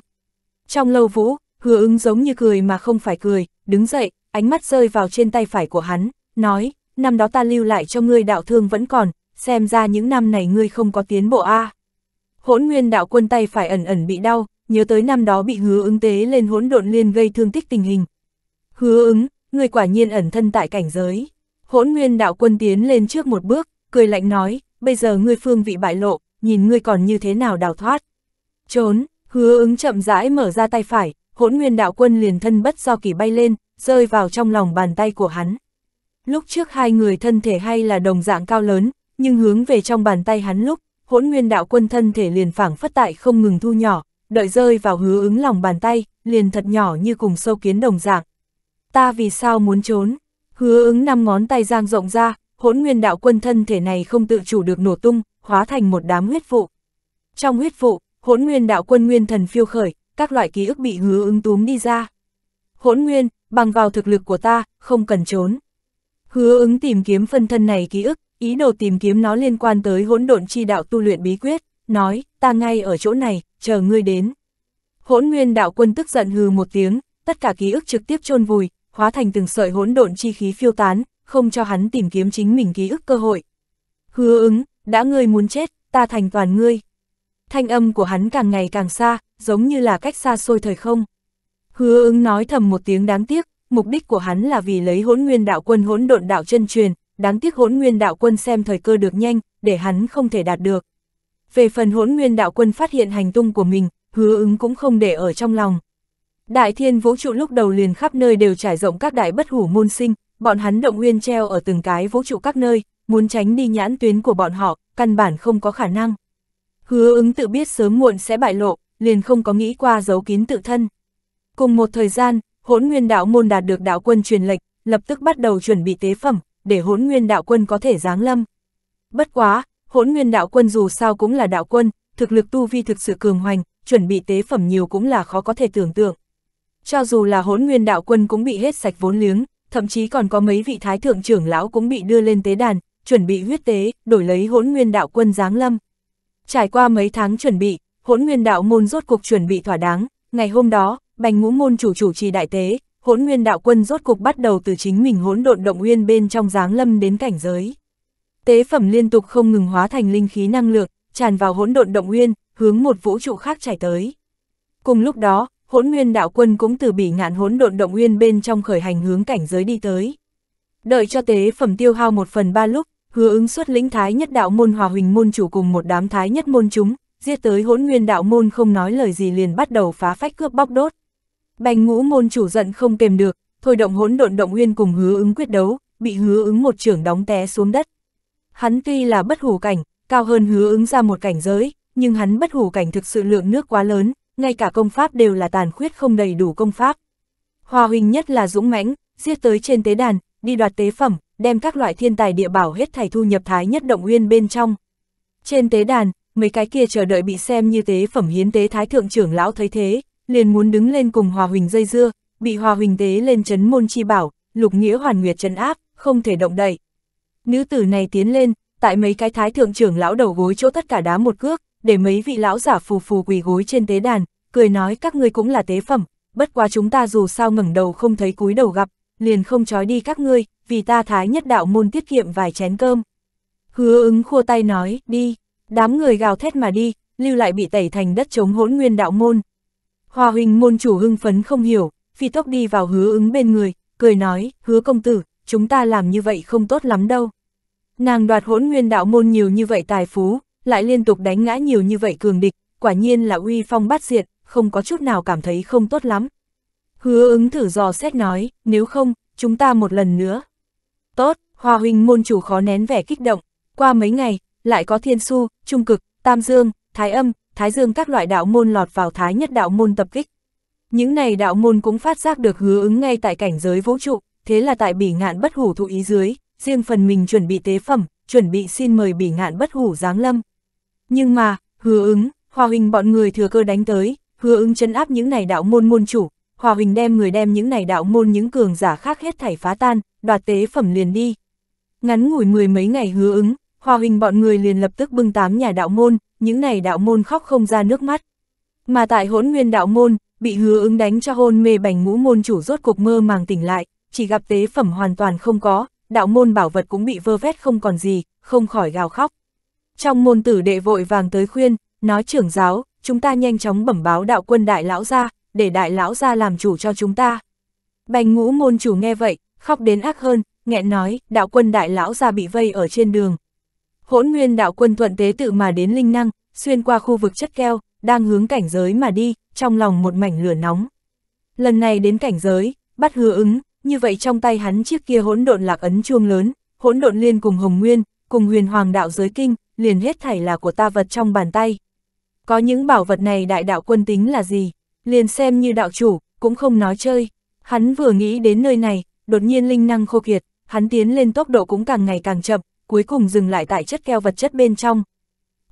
A: Trong lâu vũ, hứa ứng giống như cười mà không phải cười, đứng dậy, ánh mắt rơi vào trên tay phải của hắn, nói, năm đó ta lưu lại cho ngươi đạo thương vẫn còn, xem ra những năm này ngươi không có tiến bộ a. À. Hỗn nguyên đạo quân tay phải ẩn ẩn bị đau, nhớ tới năm đó bị hứa ứng tế lên hỗn độn liên gây thương tích tình hình. Hứa ứng, người quả nhiên ẩn thân tại cảnh giới. Hỗn nguyên đạo quân tiến lên trước một bước, cười lạnh nói, bây giờ ngươi phương vị bại lộ, nhìn ngươi còn như thế nào đào thoát. Trốn, hứa ứng chậm rãi mở ra tay phải, hỗn nguyên đạo quân liền thân bất do kỳ bay lên, rơi vào trong lòng bàn tay của hắn. Lúc trước hai người thân thể hay là đồng dạng cao lớn, nhưng hướng về trong bàn tay hắn lúc, hỗn nguyên đạo quân thân thể liền phảng phất tại không ngừng thu nhỏ, đợi rơi vào hứa ứng lòng bàn tay, liền thật nhỏ như cùng sâu kiến đồng dạng. Ta vì sao muốn trốn? Hứa ứng năm ngón tay giang rộng ra, hỗn nguyên đạo quân thân thể này không tự chủ được nổ tung, hóa thành một đám huyết vụ. Trong huyết vụ, hỗn nguyên đạo quân nguyên thần phiêu khởi, các loại ký ức bị hứa ứng túm đi ra. Hỗn nguyên, bằng vào thực lực của ta, không cần trốn. Hứa ứng tìm kiếm phân thân này ký ức, ý đồ tìm kiếm nó liên quan tới hỗn độn chi đạo tu luyện bí quyết, nói, ta ngay ở chỗ này, chờ ngươi đến. Hỗn nguyên đạo quân tức giận hừ một tiếng, tất cả ký ức trực tiếp chôn vùi, hóa thành từng sợi hỗn độn chi khí phiêu tán, không cho hắn tìm kiếm chính mình ký ức cơ hội. Hứa ứng, đã ngươi muốn chết, ta thành toàn ngươi. Thanh âm của hắn càng ngày càng xa, giống như là cách xa xôi thời không. Hứa ứng nói thầm một tiếng đáng tiếc, mục đích của hắn là vì lấy hỗn nguyên đạo quân hỗn độn đạo chân truyền, đáng tiếc hỗn nguyên đạo quân xem thời cơ được nhanh, để hắn không thể đạt được. Về phần hỗn nguyên đạo quân phát hiện hành tung của mình, hứa ứng cũng không để ở trong lòng, Đại thiên vũ trụ lúc đầu liền khắp nơi đều trải rộng các đại bất hủ môn sinh, bọn hắn động nguyên treo ở từng cái vũ trụ các nơi, muốn tránh đi nhãn tuyến của bọn họ, căn bản không có khả năng. Hứa ứng tự biết sớm muộn sẽ bại lộ, liền không có nghĩ qua giấu kín tự thân. Cùng một thời gian, hỗn nguyên đạo môn đạt được đạo quân truyền lệnh, lập tức bắt đầu chuẩn bị tế phẩm, để hỗn nguyên đạo quân có thể giáng lâm. Bất quá, hỗn nguyên đạo quân dù sao cũng là đạo quân, thực lực tu vi thực sự cường hoành, chuẩn bị tế phẩm nhiều cũng là khó có thể tưởng tượng cho dù là hỗn nguyên đạo quân cũng bị hết sạch vốn liếng, thậm chí còn có mấy vị thái thượng trưởng lão cũng bị đưa lên tế đàn, chuẩn bị huyết tế, đổi lấy hỗn nguyên đạo quân giáng lâm. Trải qua mấy tháng chuẩn bị, hỗn nguyên đạo môn rốt cuộc chuẩn bị thỏa đáng, ngày hôm đó, bành ngũ môn chủ chủ trì đại tế, hỗn nguyên đạo quân rốt cuộc bắt đầu từ chính mình hỗn độn động nguyên bên trong giáng lâm đến cảnh giới. Tế phẩm liên tục không ngừng hóa thành linh khí năng lượng, tràn vào hỗn độn động nguyên, hướng một vũ trụ khác chảy tới. Cùng lúc đó, hỗn nguyên đạo quân cũng từ bỉ ngạn hỗn độn động nguyên bên trong khởi hành hướng cảnh giới đi tới. Đợi cho tế phẩm tiêu hao một phần ba lúc, hứa ứng xuất lĩnh thái nhất đạo môn hòa huỳnh môn chủ cùng một đám thái nhất môn chúng, giết tới hỗn nguyên đạo môn không nói lời gì liền bắt đầu phá phách cướp bóc đốt. Bành ngũ môn chủ giận không kềm được, thôi động hỗn độn động nguyên cùng hứa ứng quyết đấu, bị hứa ứng một trưởng đóng té xuống đất. Hắn tuy là bất hủ cảnh, cao hơn hứa ứng ra một cảnh giới, nhưng hắn bất hủ cảnh thực sự lượng nước quá lớn, ngay cả công pháp đều là tàn khuyết không đầy đủ công pháp. Hòa huynh nhất là dũng mãnh, giết tới trên tế đàn, đi đoạt tế phẩm, đem các loại thiên tài địa bảo hết thảy thu nhập thái nhất động nguyên bên trong. Trên tế đàn, mấy cái kia chờ đợi bị xem như tế phẩm hiến tế thái thượng trưởng lão thấy thế, liền muốn đứng lên cùng Hòa huynh dây dưa, bị Hòa huynh tế lên chấn môn chi bảo, lục nghĩa hoàn nguyệt chấn áp, không thể động đậy. Nữ tử này tiến lên, tại mấy cái thái thượng trưởng lão đầu gối chỗ tất cả đá một cước, để mấy vị lão giả phù phù quỳ gối trên tế đàn, cười nói các ngươi cũng là tế phẩm, bất quá chúng ta dù sao ngẩng đầu không thấy cúi đầu gặp, liền không trói đi các ngươi, vì ta thái nhất đạo môn tiết kiệm vài chén cơm. Hứa ứng khua tay nói, đi, đám người gào thét mà đi, lưu lại bị tẩy thành đất chống hỗn nguyên đạo môn. Hòa huynh môn chủ hưng phấn không hiểu, phi tốc đi vào hứa ứng bên người, cười nói, hứa công tử, chúng ta làm như vậy không tốt lắm đâu. Nàng đoạt hỗn nguyên đạo môn nhiều như vậy tài phú, lại liên tục đánh ngã nhiều như vậy cường địch, quả nhiên là uy phong bát diệt, không có chút nào cảm thấy không tốt lắm. Hứa ứng thử dò xét nói, nếu không, chúng ta một lần nữa. Tốt, hòa huynh môn chủ khó nén vẻ kích động, qua mấy ngày, lại có thiên su, trung cực, tam dương, thái âm, thái dương các loại đạo môn lọt vào thái nhất đạo môn tập kích. Những này đạo môn cũng phát giác được hứa ứng ngay tại cảnh giới vũ trụ, thế là tại bỉ ngạn bất hủ thụ ý dưới, riêng phần mình chuẩn bị tế phẩm, chuẩn bị xin mời bỉ ngạn bất hủ giáng lâm. Nhưng mà, hứa ứng, Hòa Huỳnh bọn người thừa cơ đánh tới, hứa ứng chấn áp những này đạo môn môn chủ, Hòa Huỳnh đem người đem những này đạo môn những cường giả khác hết thảy phá tan, đoạt tế phẩm liền đi. Ngắn ngủi mười mấy ngày hứa ứng, Hòa Huỳnh bọn người liền lập tức bưng tám nhà đạo môn, những này đạo môn khóc không ra nước mắt. Mà tại hỗn nguyên đạo môn, bị hứa ứng đánh cho hôn mê bành ngũ môn chủ rốt cuộc mơ màng tỉnh lại, chỉ gặp tế phẩm hoàn toàn không có, đạo môn bảo vật cũng bị vơ vét không còn gì, không khỏi gào khóc. Trong môn tử đệ vội vàng tới khuyên, nói trưởng giáo, chúng ta nhanh chóng bẩm báo đạo quân đại lão ra, để đại lão ra làm chủ cho chúng ta. Bành ngũ môn chủ nghe vậy, khóc đến ác hơn, nghẹn nói, đạo quân đại lão ra bị vây ở trên đường. Hỗn nguyên đạo quân thuận tế tự mà đến linh năng, xuyên qua khu vực chất keo, đang hướng cảnh giới mà đi, trong lòng một mảnh lửa nóng. Lần này đến cảnh giới, bắt hứa ứng, như vậy trong tay hắn chiếc kia hỗn độn lạc ấn chuông lớn, hỗn độn liên cùng Hồng Nguyên, cùng huyền hoàng đạo giới kinh, liền hết thảy là của ta vật trong bàn tay. Có những bảo vật này đại đạo quân tính là gì, liền xem như đạo chủ, cũng không nói chơi. Hắn vừa nghĩ đến nơi này, đột nhiên linh năng khô kiệt, hắn tiến lên tốc độ cũng càng ngày càng chậm, cuối cùng dừng lại tại chất keo vật chất bên trong.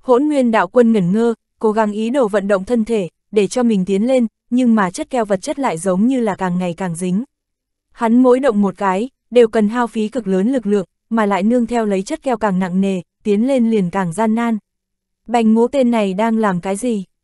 A: Hỗn nguyên đạo quân ngẩn ngơ, cố gắng ý đồ vận động thân thể, để cho mình tiến lên, nhưng mà chất keo vật chất lại giống như là càng ngày càng dính. Hắn mỗi động một cái, đều cần hao phí cực lớn lực lượng, mà lại nương theo lấy chất keo càng nặng nề, tiến lên liền càng gian nan. Bành ngố tên này đang làm cái gì?